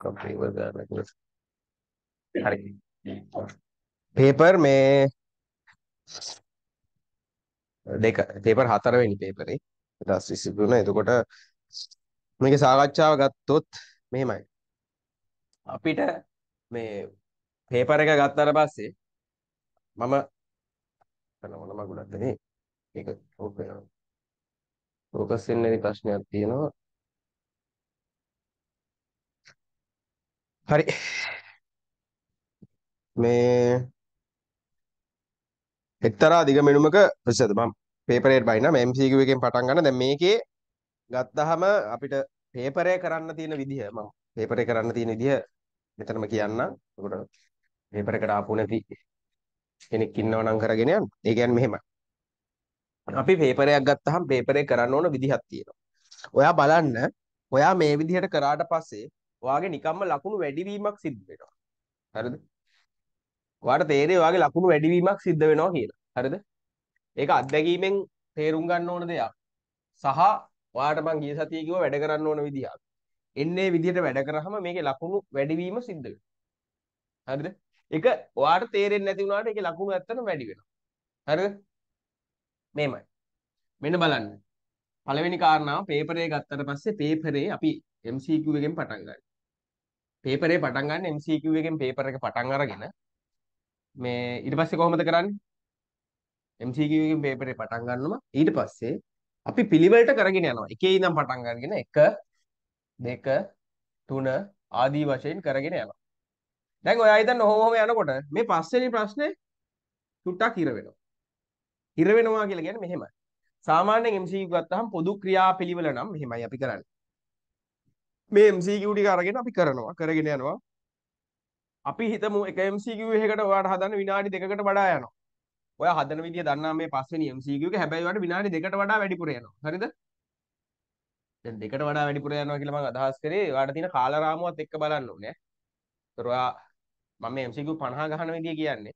Company work regular paper මේ දෙක paper හතරවෙනි පේපරේ 2023 එතකොට මේක සාකච්ඡාව ගත්තොත් මෙහෙමයි අපිට මේ පේපර් එක ගත්තාට පස්සේ මම කරන මොන මගුලක්ද මේ ඒක ඕක වෙනවා ફોકસ වෙන්නේ ප්‍රශ්නයක් තියෙනවා හරි මේ එක්තරා දිග මෙනුමක ප්‍රසිද්ධ මම පේපර් එකේ බයින මම MCQ එකෙන් පටන් ගන්න දැන් මේකේ ගත්තහම අපිට පේපරේ කරන්න තියෙන විදිහ මම පේපරේ කරන්න තියෙන විදිහ මෙතනම කියන්න. එතකොට පේපර් එකට ආපු නැති කෙනෙක් ඉන්නව නම් කරගෙන යන්න. ඒ කියන්නේ මෙහෙමයි. අපි පේපරයක් ගත්තහම පේපරේ කරන්න ඕන විදිහක් තියෙනවා. ඔයා බලන්න ඔයා මේ විදිහට කරාට පස්සේ ඔයාගේ නිකම්ම ලකුණු වැඩිවීමක් සිද්ධ වෙනවා. හරිද? ඔයාට තේරෙයි ඔයාගේ ලකුණු වැඩිවීමක් සිද්ධ වෙනවා කියලා. හරිද? ඒක අත්දැකීමෙන් තේරුම් ගන්න ඕන දෙයක්. සහ ඔයාට මං ගිය සතියේ කිව්ව වැඩ කරන්න ඕන විදිහක්. එන්නේ විදිහට වැඩ කරාම මේකේ ලකුණු වැඩිවීම සිද්ධ වෙනවා. හරිද? ඒක ඔයාට තේරෙන්නේ නැති වුණාට ඒකේ ලකුණු ඇත්තටම වැඩි වෙනවා. හරිද? මේමයි. මෙන්න බලන්න. පළවෙනි කාරණාව පේපරේ ගත්තට පස්සේ පේපරේ අපි MCQ එකෙන් පටන් ගන්නවා. පේපරේ පටන් ගන්න MCQ එකෙන් පේපර් එක පටන් අරගෙන මේ ඊට පස්සේ කොහොමද කරන්නේ MCQ එකෙන් පේපරේ පටන් ගන්නවා ඊට පස්සේ අපි පිළිවෙලට කරගෙන යනවා එකේ ඉඳන් පටන් ගන්නගෙන 1 2 3 ආදී වශයෙන් කරගෙන යනවා දැන් ඔයා හිතන්න ඔහොම යනකොට මේ පස්වෙනි ප්‍රශ්නේ චුට්ටක් ඉර වෙනවා ඉර වෙනවා කියලා කියන්නේ මෙහෙමයි සාමාන්‍යයෙන් MCQ ගත්තහම පොදු ක්‍රියාපිළිවෙල නම් මෙහෙමයි අපි කරන්නේ මේ MCQ ටික අරගෙන අපි කරනවා කරගෙන යනවා අපි හිතමු එක MCQ එකකට ඔයාට හදන්න විනාඩි දෙකකට වඩා යනවා ඔයා හදන විදිය දන්නා මේ පස්වෙනි MCQ එක හැබැයි ඔයාට විනාඩි දෙකකට වඩා වැඩිපුර යනවා හරිද දැන් දෙකට වඩා වැඩිපුර යනවා කියලා මම අදහස් කරේ ඔයාට තියෙන කාල රාමුවත් එක්ක බලන්න ඕනේ ඒතර ඔයා මම මේ MCQ 50 ගහන විදිය කියන්නේ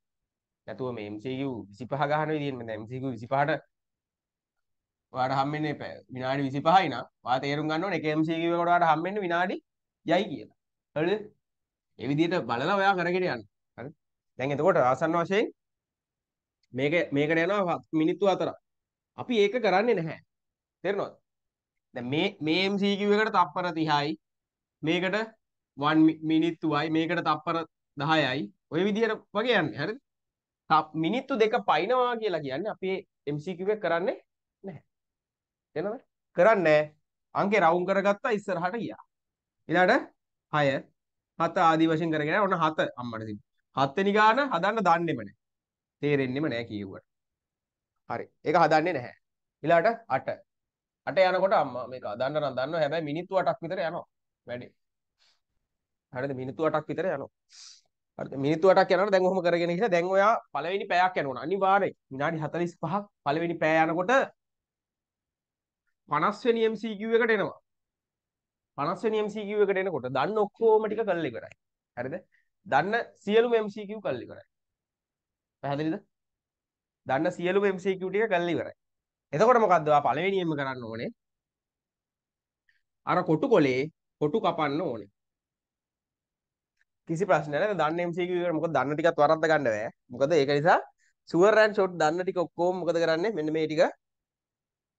නැතුව මේ MCQ 25 ගහන විදියෙන් මම MCQ 25ට ඔයාට හම්බෙන්නේ විනාඩි 25යි නම් ඔයා තේරුම් ගන්න ඕනේ KMC කියනකොට ඔයාට හම්බෙන්නේ විනාඩි යයි කියලා. හරිද? ඒ විදිහට බලලා ඔයා කරගෙන යන්න. හරි? දැන් එතකොට ආසන්න වශයෙන් මේක මේකට යනවා මිනිත්තු 4ක්. අපි ඒක කරන්නේ නැහැ. තේරෙනවද? දැන් මේ මේ MCQ එකට තප්පර 30යි. මේකට 1 මිනිත්තුයි මේකට තප්පර 10යි. ඔය විදිහට වගේ යන්නේ. හරිද? මිනිත්තු දෙක පයින්නවා කියලා කියන්නේ අපි MCQ එක කරන්නේ නැහැ. එනවද? කරන්නේ අංකේ රවුම් කරගත්තා ඉස්සරහට ගියා. ඊළඟට 6 7 ආදි වශයෙන් කරගෙන ඔන්න 7 අම්මට තිබ්බ. 7 වෙනි ගාන හදන්න දන්නේම නැහැ. තේරෙන්නේම නැහැ කියුවට. හරි. ඒක හදන්නේ නැහැ. ඊළඟට 8. 8 යනකොට අම්මා මේක හදන්න නම් දන්නවා හැබැයි මිනිත්තු 8ක් විතර යනවා. වැඩි. හරිද මිනිත්තු 8ක් විතර යනවා. හරිද මිනිත්තු 8ක් යනකොට දැන් ඔහොම කරගෙන ගිහලා දැන් ඔයා පළවෙනි පැයක් යනවන අනිවාර්යයෙන් විනාඩි 45ක් පළවෙනි පැය යනකොට 50 වෙනි MCQ එකට එනවා 50 වෙනි MCQ එකට එනකොට දන්න ඔක්කොම ටික කළ ඉවරයි හරිද දන්න සියලුම MCQ කළ ඉවරයි පැහැදිලිද දන්න සියලුම MCQ ටික කළ ඉවරයි එතකොට මොකද්ද ඔයා පළවෙනියෙන්ම කරන්න ඕනේ අර කොටු කොලේ කොටු කපන්න ඕනේ කිසි ප්‍රශ්නයක් නැහැ දන්න MCQ එකට මොකද දන්න ටිකත් වරද්ද ගන්න බෑ මොකද ඒක නිසා ෂුවර් ඇන්ඩ් ෂොට් දන්න ටික ඔක්කොම මොකද කරන්නේ මෙන්න මේ ටික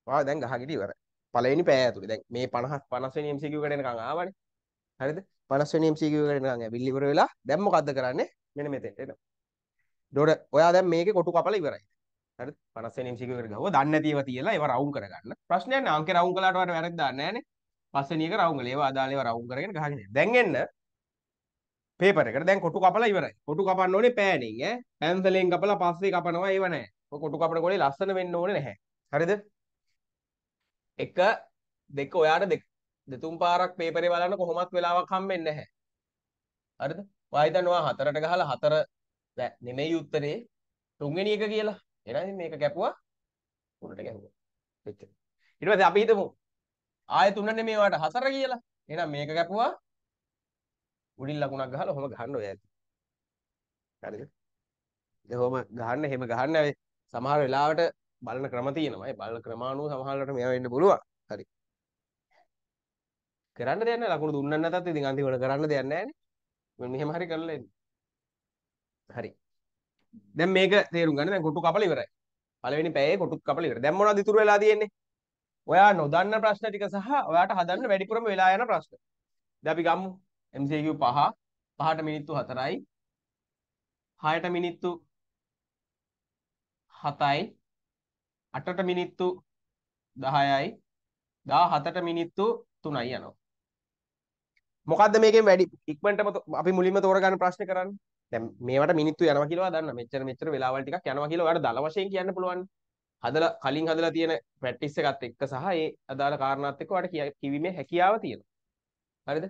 වා දැන් ගහගෙට ඉවරයි. පළවෙනි පෑ ඇතුලේ. දැන් මේ 50 50 වෙනි MCQ එකට එනකන් ආවනේ. හරිද? 50 වෙනි MCQ එකට එනකන් ඇවිල්ලා ඉවර වෙලා දැන් මොකද්ද කරන්නේ? මෙන්න මෙතෙන්ට එනවා. එතකොට ඔයා දැන් මේකේ කොටු කපලා ඉවරයි. හරිද? 50 වෙනි MCQ එකට ගහුවා. දන්නේ නැතිව තියලා ඒව රවුම් කරගන්න. ප්‍රශ්නයක් නෑ. අංක රවුම් කළාට වට වැරද්ද දාන්නේ නෑනේ. පස්වෙනි එක රවුම් කළා. ඒව අදාළ ඒවා රවුම් කරගෙන ගහගෙන ඉන්න. දැන් එන්න පේපර් එකට දැන් කොටු කපලා ඉවරයි. කොටු කපන්න ඕනේ පෑනින් ඈ. පැන්සලෙන් කපලා පස්සේ කපනවා ඒව නෑ. ඔය කොටු කපන ගොලේ ලස්සන වෙන්න ඕනේ නැහැ. හරිද? එක දෙක ඔයාට දෙතුන් පාරක් පේපරේ බලන්න කොහොමත් වෙලාවක් හම්බෙන්නේ නැහැ. හරිද? ඔයා හිතනවා හතරට ගහලා හතර නෑ නෙමෙයි උත්තරේ තුන්වෙනි එක කියලා. එහෙනම් මේක කැපුවා උඩට ගැහුවා. එච්චර. ඊට පස්සේ අපි හිතමු ආයෙ තුන නෙමෙයි ඔයාට හතර කියලා. එහෙනම් මේක කැපුවා උඩින් ලකුණක් ගහලා ඔහම ගහන්න ඔය ඇති. හරිද? ඒ කොහොම ගහන්න එහෙම ගහන්න සමහර වෙලාවට බලන ක්‍රම තියෙනවා. ඒ බලන ක්‍රමානුව සමහරවිට මෙයා වෙන්න පුළුවන්. හරි. කරන්න දෙයක් නැහැ. ලකුණු දුන්නත් නැතත් ඉතින් අන්තිමට කරන්න දෙයක් නැහැනේ. මෙහෙම හරි කරලා එන්න. හරි. දැන් මේක තේරුම් ගන්න දැන් කොටු කපලා ඉවරයි. පළවෙනි පැයේ කොටු කපලා ඉවරයි. දැන් මොනවද ඉතුරු වෙලා තියෙන්නේ? ඔයා නොදන්න ප්‍රශ්න ටික සහ ඔයාට හදන්න වැඩිපුරම වෙලා යන ප්‍රශ්න. දැන් අපි ගමු MCQ 5 5ට මිනිත්තු 4යි 6ට මිනිත්තු 7යි 8ට මිනිත්තු 10යි 17ට මිනිත්තු 3යි යනවා. මොකද්ද මේකෙන් වැඩි ඉක්මනටම අපි මුලින්ම තෝරගන්න ප්‍රශ්නේ කරන්නේ. දැන් මේවට මිනිත්තු යනවා කියලා දන්න. මෙච්චර මෙච්චර වෙලාවල් ටිකක් යනවා කියලා ඔයාලට දල වශයෙන් කියන්න පුළුවන්. හදලා කලින් හදලා තියෙන ප්‍රැක්ටිස් එකත් එක්ක සහ ඒ අදාළ කාරණාත් එක්ක ඔයාලට කිවිමේ හැකියාව තියෙනවා. හරිද?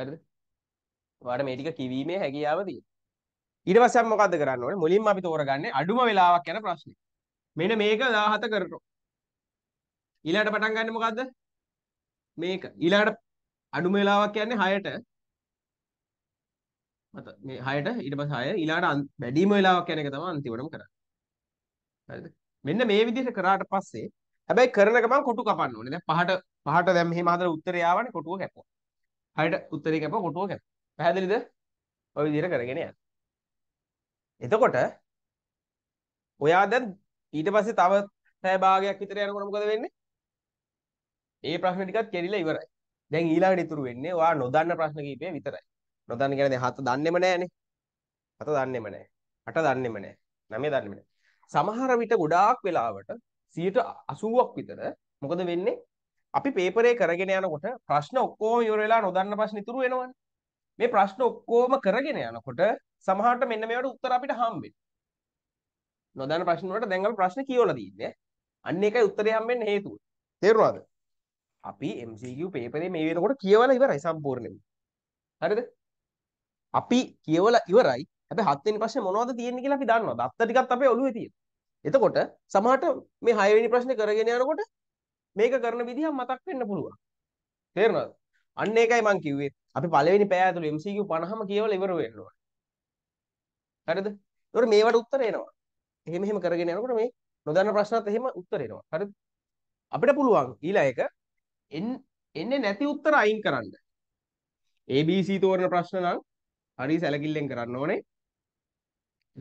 හරිද? ඔයාලට මේ ටික කිවිමේ හැකියාව තියෙනවා. ඊට පස්සේ අපි මොකද්ද කරන්න ඕනේ? මුලින්ම අපි තෝරගන්නේ අඩුම වෙලාවක් යන ප්‍රශ්නේ. මෙන්න මේක 17 කරනවා. ඊළඟට පටන් ගන්න මොකද්ද? මේක. ඊළඟට අඩුම වෙලාවක් යන්නේ 6ට. මත මේ 6ට ඊට පස්සේ 6 ඊළඟට වැඩිම වෙලාවක් යන එක තමයි අන්තිමටම කරන්නේ. හරිද? මෙන්න මේ විදිහට කරාට පස්සේ හැබැයි කරන ගමන් කොටු කපන්න ඕනේ. දැන් පහට පහට දැන් මෙහෙම හදලා උත්තරේ ආවනේ කොටුව කැපුවා. හයට උත්තරේ කැපුවා කොටුව කැපුවා. පැහැදිලිද? ඔය විදිහට කරගෙන යන්න. එතකොට ඔයා දැන් ඊට පස්සේ තව පැය භාගයක් විතර යනකොට මොකද වෙන්නේ? ඒ ප්‍රශ්න ටිකත් කෙරිලා ඉවරයි. දැන් ඊළඟට ඉතුරු වෙන්නේ ඔයා නොදන්න ප්‍රශ්න කීපය විතරයි. නොදන්න කියන්නේ දැන් හත දන්නෙම නෑනේ. හත දන්නෙම නෑ. අට දන්නෙම නෑ. නවය දන්නෙම නෑ. සමහර විට ගොඩාක් වෙලාවට 80ක් විතර මොකද වෙන්නේ? අපි පේපරේ කරගෙන යනකොට ප්‍රශ්න ඔක්කොම ඉවර වෙලා නොදන්න ප්‍රශ්න ඉතුරු වෙනවනේ. මේ ප්‍රශ්න ඔක්කොම කරගෙන යනකොට සමහරට මෙන්න මේවට උත්තර අපිට හම්බෙන්නේ. නොදන්න ප්‍රශ්න වලට දැන් අපි ප්‍රශ්න කියවලා තින්නේ. අන්න ඒකයි උත්තරේ හම්බෙන්න හේතුව. තේරුණාද? අපි MCQ පේපරේ මේ වෙනකොට කියවලා ඉවරයි සම්පූර්ණයෙන්ම. හරිද? අපි කියවලා ඉවරයි. හැබැයි හත් වෙනි ප්‍රශ්නේ මොනවද තියෙන්නේ කියලා අපි දන්නවා. දත්ත ටිකත් අපේ ඔළුවේ තියෙනවා. එතකොට සමහරට මේ 6 වෙනි ප්‍රශ්නේ කරගෙන යනකොට මේක කරන විදිහ මතක් වෙන්න පුළුවන්. තේරුණාද? අන්න ඒකයි මම කිව්වේ. අපි පළවෙනි පෑය ඇතුළේ MCQ 50ම කියවලා ඉවර වෙන්න ඕනේ. හරිද? ඒතකොට මේවට උත්තර එනවා. එහෙම එහෙම කරගෙන යනකොට මේ නොදන්න ප්‍රශ්නත් එහෙම උත්තර එනවා. හරිද? අපිට පුළුවන් ඊළඟ එක එන්නේ නැති උත්තර අයින් කරන්න. ABC තෝරන ප්‍රශ්න නම් හරි සැලකිල්ලෙන් කරන්න ඕනේ.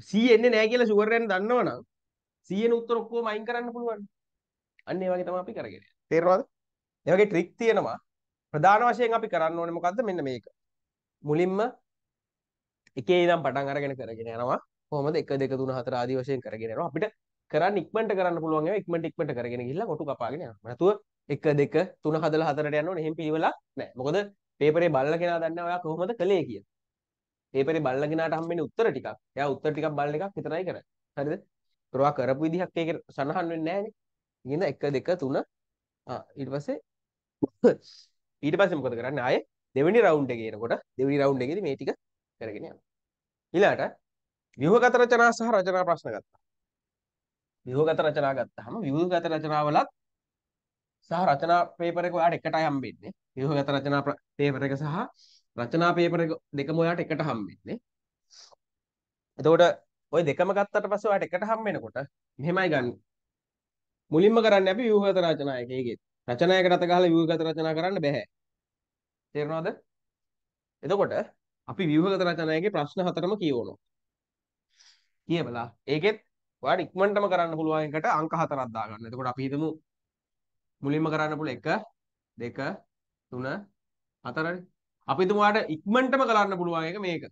C එන්නේ නැහැ කියලා ෂුවර් වෙන්න දන්නවනම් C එන උත්තර ඔක්කොම අයින් කරන්න පුළුවන්. අන්න ඒ වගේ තමයි අපි කරගෙන යන්නේ. තේරෙනවද? ඒ වගේ ට්‍රික් තියෙනවා. ප්‍රධාන වශයෙන් අපි කරන්න ඕනේ මොකද්ද මෙන්න මේක. මුලින්ම එකේ ඉඳන් පටන් අරගෙන කරගෙන යනවා. කොහොමද 1 2 3 4 ආදී වශයෙන් කරගෙන යනවා. අපිට කරන්න ඉක්මනට කරන්න පුළුවන් ඒවා ඉක්මනට ඉක්මනට කරගෙන ගිහිල්ලා කොටු කපාගෙන යනවා. නැතුව 1 2 3 හදලා 4ට යන්න ඕනේ. එහෙම පිළිවෙලක් නැහැ. මොකද පේපරේ බලලා කෙනා දන්නේ ඔයා කොහොමද කළේ කියලා. පේපරේ බලලා කෙනාට හම්බෙන්නේ උත්තර ටිකක්. එයා උත්තර ටිකක් බලන එකක් විතරයි කරන්නේ. හරිද? ඒවා කරපු විදිහක් ඒක සනහන් වෙන්නේ නැහැනේ. ඉතින් 1 2 3 ආ ඊට පස්සේ ඊට පස්සේ මොකද කරන්නේ ආයේ දෙවෙනි රවුන්ඩ් එකේ එනකොට දෙවෙනි රවුන්ඩ් එකේදී මේ ටික කරගෙන යනවා ඊළාට ව්‍යුහගත රචනා සහ රචනා ප්‍රශ්න ගත්තා ව්‍යුහගත රචනා ගත්තාම ව්‍යුහගත රචනාවලත් සහ රචනා පේපර් එක ඔයාලට එකටයි හම්බෙන්නේ ව්‍යුහගත රචනා පේපර් එක සහ රචනා පේපර් එක දෙකම ඔයාලට එකට හම්බෙන්නේ එතකොට ඔය දෙකම ගත්තට පස්සේ ඔයාලට එකට හම්බ වෙනකොට මෙහෙමයි ගන්න මුලින්ම කරන්නේ අපි ව්‍යුහගත රචනා එක ඒකෙත් රචනයකට අත ගහලා ව්‍යුහගත රචනා කරන්න බෑ. තේරෙනවද? එතකොට අපි ව්‍යුහගත රචනයේ ප්‍රශ්න හතරම කියවනවා. කියවලා ඒකෙත් ඔයාලා ඉක්මනටම කරන්න පුළුවන් එකට අංක හතරක් දාගන්න. එතකොට අපි හිතමු මුලින්ම කරන්න පුළුවන් 1 2 3 4නේ. අපි හිතමු ඔයාලට ඉක්මනටම කරන්න පුළුවන් එක මේක.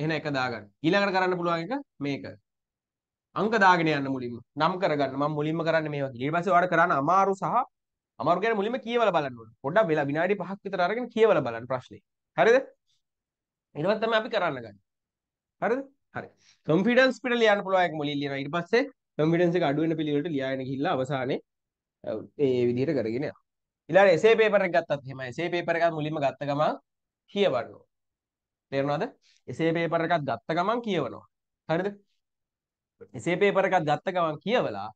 එහෙනම් එක දාගන්න. ඊළඟට කරන්න පුළුවන් එක මේක. අංක දාගෙන යන්න මුලින්ම නම් කරගන්න මම මුලින්ම කරන්නේ මේ වගේ ඊට පස්සේ ඔයාලට කරන්න අමාරු සහ අමාරු කියන්නේ මුලින්ම කියවලා බලන්න ඕනේ පොඩ්ඩක් වෙලා විනාඩි 5ක් විතර අරගෙන කියවලා බලන්න ප්‍රශ්නේ හරිද ඊළඟට තමයි අපි කරන්න ගන්නේ හරිද හරි කන්ෆිඩන්ස් පිට ලියන්න පුළුවන් එක මුලින් ලියනවා ඊට පස්සේ කන්ෆිඩන්ස් එක අඩු වෙන පිළිවෙලට ලියාගෙන ගිහිල්ලා අවසානයේ ඒ විදිහට කරගෙන යනවා ඊළඟට එසේ පේපර් එක ගත්තත් එහෙමයි එසේ පේපර් එකත් මුලින්ම ගත්ත ගමන් කියවන්න ඕනේ තේරෙනවද එසේ පේපර් එකත් ගත්ත ගමන් කියවනවා හරිද එසේ පේපර් එකක් ගත්ත ගමන් කියවලා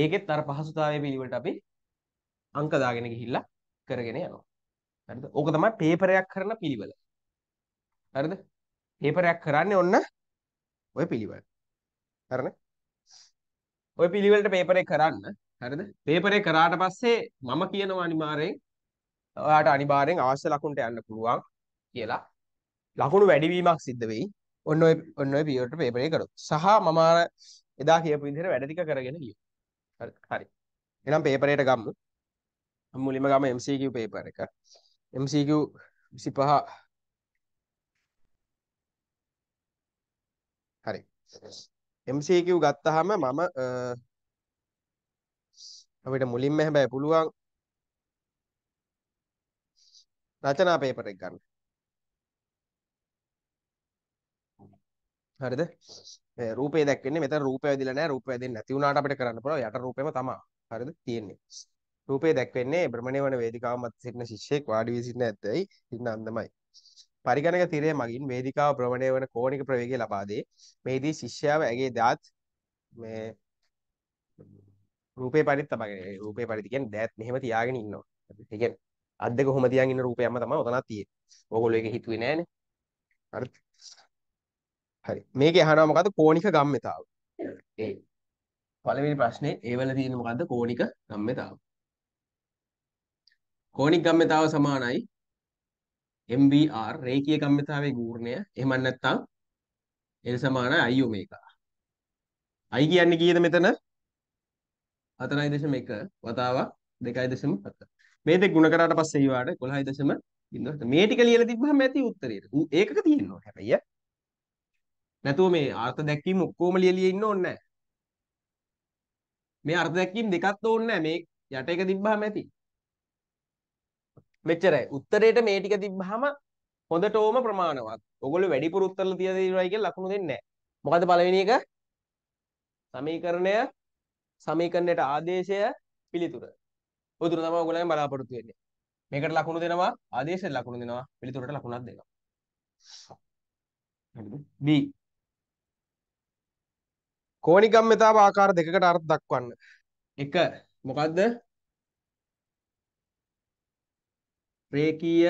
ඒකෙත් අර පහසුතාවයේ පිළිවෙලට අපි අංක දාගෙන ගිහිල්ලා කරගෙන යනවා. හරිද? ඕක තමයි පේපරයක් කරන පිළිවෙල. හරිද? පේපරයක් කරන්නේ ඔන්න ඔය පිළිවෙල. හරිනේ? ඔය පිළිවෙලට පේපරේ කරන්න හරිද? පේපරේ කරාට පස්සේ මම කියනවා අනිවාර්යෙන් ඔයාට අනිවාර්යෙන් අවශ්‍ය ලකුණට යන්න පුළුවන් කියලා. ලකුණු වැඩිවීමක් සිද්ධ වෙයි. ඔන්න ඔය ඔන්න ඔය පියරට පේපරේ කරොත් සහ මම අර එදා කියපු විදිහට වැඩ ටික කරගෙන ගියෝ හරි හරි එහෙනම් පේපරේට ගමු මුලින්ම ගම MCQ පේපර් එක MCQ 25 හරි MCQ ගත්තාම මම අපිට මුලින්ම හැබැයි පුළුවන් රචනා පේපර් එක ගන්න හරිද රූපේ දැක්වෙන්නේ මෙතන රූපය වැදිලා නැහැ රූපය වැදෙන්නේ නැති වුණාට අපිට කරන්න පුළුවන් යට රූපෙම තමයි හරිද තියෙන්නේ රූපේ දැක්වෙන්නේ භ්‍රමණය වන වේදිකාව මත සිටින ශිෂ්‍යෙක් වාඩි වී සිටින ඇතැයි සිටින අන්දමයි පරිගණක තිරය මගින් වේදිකාව භ්‍රමණය වන කෝණික ප්‍රවේගය ලබා දේ මෙහිදී ශිෂ්‍යාව ඇගේ දාත් මේ රූපේ පරිදි තබාගෙන රූපේ පරිදි කියන්නේ දෑත් මෙහෙම තියාගෙන ඉන්නවා. ඒ කියන්නේ අත් දෙක කොහොම තියාගෙන ඉන්න රූපයක්ම තමයි ඔතනක් තියෙන්නේ. ඕගොල්ලෝ ඒක හිතුවේ නෑනේ. හරිද? හරි. මේක අහනවා මොකද්ද? කෝණික ගම්මිතාව. ඒ පළවෙනි ප්‍රශ්නේ ඒ වල තියෙන මොකද්ද? කෝණික ගම්මිතාව. කෝණික ගම්මිතාව සමානයි MBR රේඛීය ගම්මිතාවේ ගූර්ණය. එහෙම නැත්නම් L සමානයි I ඔමේගා. I කියන්නේ කීයද මෙතන? 4.1 වතාවක් 2.7. මේ දෙක ගුණ කරාට පස්සේ ඊවාට 11.0 මේ ටික ලියලා තිබ්බහම ඇති උත්තරේට. ඒකක තියෙනවා. හැබැයි නැතුව මේ අර්ථ දැක්වීම ඔක්කොම ලියලිය ඉන්න ඕනේ මේ අර්ථ දැක්වීම දෙකක් ඕනේ මේ යට එක තිබ්බහම ඇති. මෙච්චරයි. උත්තරේට මේ ටික තිබ්බහම හොඳට ඕම ප්‍රමාණවත්. ඔගොල්ලෝ වැඩිපුර උත්තර තියලා තියෙනවායි කියලා ලකුණු දෙන්නේ නැහැ. මොකද පළවෙනි එක සමීකරණය සමීකරණයට ආදේශය පිළිතුර. ඔය තුන තමයි ඔයගොල්ලන් බලාපොරොත්තු වෙන්නේ. මේකට ලකුණු දෙනවා ආදේශයට ලකුණු දෙනවා පිළිතුරට ලකුණක් දෙනවා. හරිද? B කෝනිකම්මතාව ආකාර දෙකකට අර්ථ දක්වන්න. එක මොකද්ද? රේකීය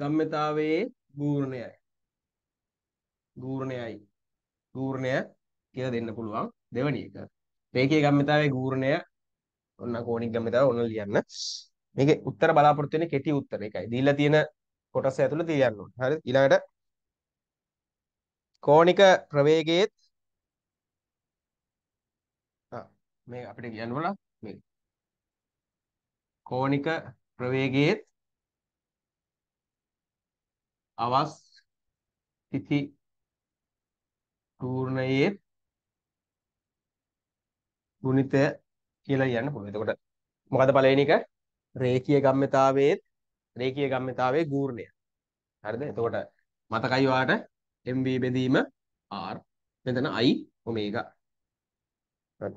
ගම්මතාවයේ ගූර්ණයයි. ගූර්ණයයි. ගූර්ණය කියලා දෙන්න පුළුවන්. දෙවැනි එක. රේකීය ගම්මතාවයේ ගූර්ණය ඔන්න කෝණික ගම්මතාව ඔන්න ලියන්න. මේකේ උත්තර බලාපොරොත්තු වෙන්නේ කෙටි උත්තර එකයි. දීලා තියෙන කොටස ඇතුළේ තියන්න ඕනේ. හරිද? ඊළඟට කෝණික ප්‍රවේගයේත් මේ අපිට කියන්න ඕන මේ කෝනික ප්‍රවේගයේත් අවස් තිති පූර්ණයේ ගුණිතය කියලා කියන්න පුළුවන්. එතකොට මොකද පළවෙනි එක රේඛීය ගම්මිතාවයේ රේඛීය ගම්මිතාවයේ ගූර්ණය. හරිද? එතකොට මතකයි ඔයාට MB බෙදීම R මෙතන I ඔමේගා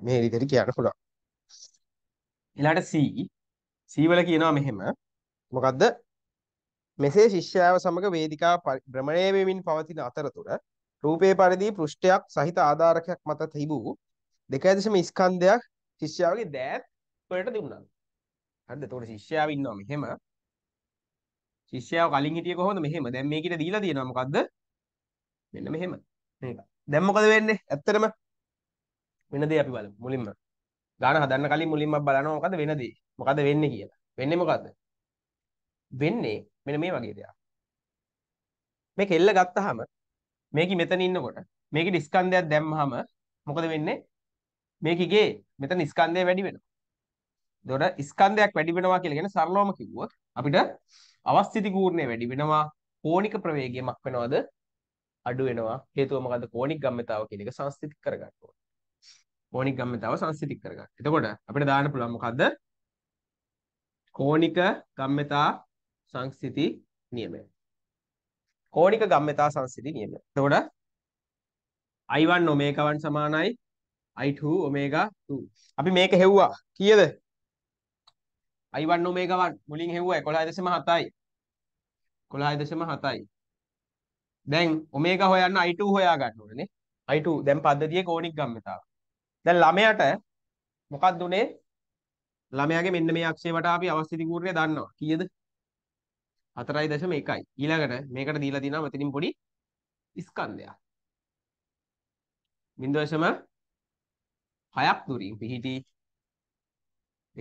මේ විදිහට කියන්න පුළුවන්. ඊළාට C C වල කියනවා මෙහෙම මොකද්ද? මෙසේ ශිෂ්‍යාව සමග වේදිකා භ්‍රමණය වෙමින් පවතින අතරතුර රූපේ පරිදි පෘෂ්ඨයක් සහිත ආධාරකයක් මත තිබූ 2.5 ස්කන්ධයක් ශිෂ්‍යාවගේ දෑත් වලට දුන්නා. හරිද? එතකොට ශිෂ්‍යාව ඉන්නවා මෙහෙම. ශිෂ්‍යාව කලින් හිටියේ කොහොමද මෙහෙම? දැන් මේකිට දීලා තියෙනවා මොකද්ද? මෙන්න මෙහෙම. මේක. දැන් මොකද වෙන්නේ? ඇත්තටම වෙන දේ අපි බලමු මුලින්ම. ගාන හදන්න කලින් මුලින්ම බලනවා මොකද වෙන දේ. මොකද වෙන්නේ කියලා. වෙන්නේ මොකද්ද? වෙන්නේ මෙන්න මේ වගේ දෙයක්. මේක එල්ල ගත්තාම මේක මෙතන ඉන්නකොට මේක ස්කන්ධයක් දැම්මහම මොකද වෙන්නේ? මේකගේ මෙතන ස්කන්ධය වැඩි වෙනවා. එතකොට ස්කන්ධයක් වැඩි වෙනවා කියලා කියන්නේ සරලවම කිව්වොත් අපිට අවස්ථಿತಿ කූර්ණය වැඩි වෙනවා. කෝණික ප්‍රවේගයමක් වෙනවද? අඩු වෙනවා. හේතුව මොකද්ද? කෝණික ගම්මිතාව කියන එක සංස්ථිත කරගන්න ඕනේ. කෝණික ගම්මිතාව සංසිතික කරගන්න. එතකොට අපිට දාන්න පුළුවන් මොකද්ද? කෝණික ගම්මිතා සංස්ථಿತಿ නියමය. කෝණික ගම්මිතා සංස්ථಿತಿ නියමය. එතකොට i1 omega1 සමානයි i2 omega2. අපි මේක හෙව්වා. කීයද? i1 omega1 මුලින් හෙව්වා 11.7යි. 11.7යි. දැන් omega හොයන්න i2 හොයා ගන්න ඕනේ නේ. i2 දැන් පද්ධතියේ කෝණික ගම්මිතාව. දැන් ළමයාට මොකක්ද උනේ? ළමයාගේ මෙන්න මේ අක්ෂය වටා අපි අවස්ථිත කූර්ණය දන්නවා. කීයද? 4.1යි. ඊළඟට මේකට දීලා තිනවා මෙතනින් පොඩි ස්කන්ධයක්. 0.6ක් දුරින් පිහිටි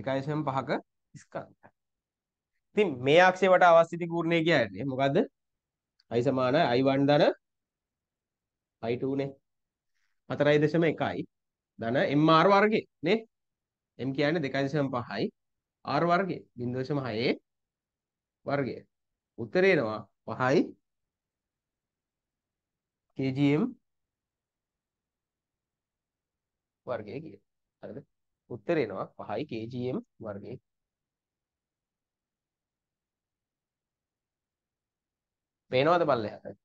1.5ක ස්කන්ධයක්. ඉතින් මේ අක්ෂය වටා අවස්ථිත කූර්ණය කියන්නේ මොකද්ද? i සමාන i1 ධන i2 නේ. 4.1යි ධන MR වර්ගය නේ M කියන්නේ 2.5යි R වර්ගය 0.6 වර්ගය උත්තරේ එනවා 5යි kgm වර්ගය කියලා හරිද උත්තරේ එනවා 5යි kgm වර්ගය පේනවද බල්ලයාට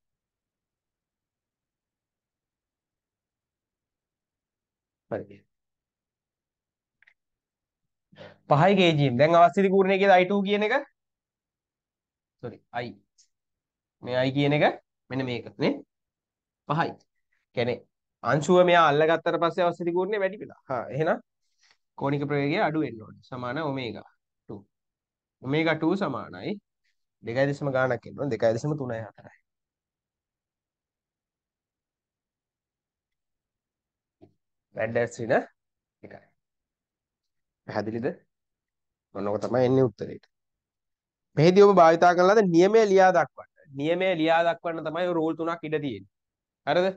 හරි. 5 kgm. දැන් අවස්ථිත කූර්ණයේ කියලා i2 කියන එක sorry i මේ i කියන එක මෙන්න මේක නේ 5යි. කියන්නේ අංශුව මෙයා අල්ලගත්තට පස්සේ අවස්ථිත කූර්ණය වැඩි වෙලා. හා එහෙනම් කෝණික ප්‍රවේගය අඩු වෙන්න ඕනේ. සමාන ඔමේගා 2. ඔමේගා 2 සමානයි 2.5 ගාණක් එන්න ඕනේ 2.34යි. වැඩ්ඩස් වින එකයි. පැහැදිලිද? මොනක තමයි එන්නේ උත්තරේට. මෙහිදී ඔබ භාවිතා කරන ලද නියමය ලියා දක්වන්න. නියමය ලියා දක්වන්න තමයි රූල් තුනක් ඉඩ තියෙන්නේ. හරිද?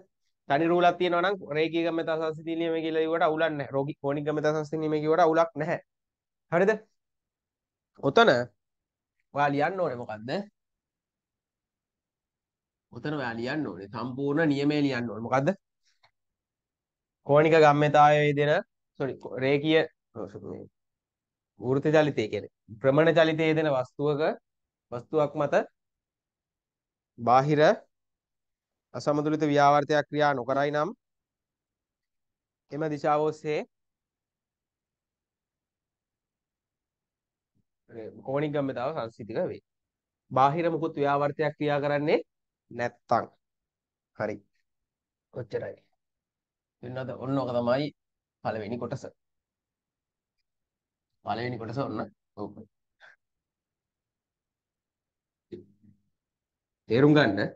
තනි රූලක් තියෙනවා නම් රේඛීය ගම්‍යතා සංස්කෘතිය නියම කියලා කිව්වට අවුලක් නැහැ. රෝගී කෝණික ගම්‍යතා සංස්කෘතිය නියම කිව්වට අවුලක් නැහැ. හරිද? ඔතන ඔයා ලියන්න ඕනේ මොකද්ද? ඔතන ඔයා ලියන්න ඕනේ සම්පූර්ණ නියමය ලියන්න ඕනේ. මොකද්ද? කෝණික ගම්මිතාවයේ දෙන sorry රේඛීය වෘත්ත චලිතය කියන්නේ භ්‍රමණ චලිතයේ දෙන වස්තුවක වස්තුවක් මත බාහිර අසමතුලිත ව්‍යාවර්තයක් ක්‍රියා නොකරයි නම් එම දිශාව ඔස්සේ කෝණික ගම්මිතාව සංසිතික වේ. බාහිර මුකුත් ව්‍යාවර්තයක් ක්‍රියා කරන්නේ නැත්තම්. හරි. ඔච්චරයි. වෙනවද ඔන්න ඔක තමයි පළවෙනි කොටස පළවෙනි කොටස ඔන්න ඕක තේරුම් ගන්න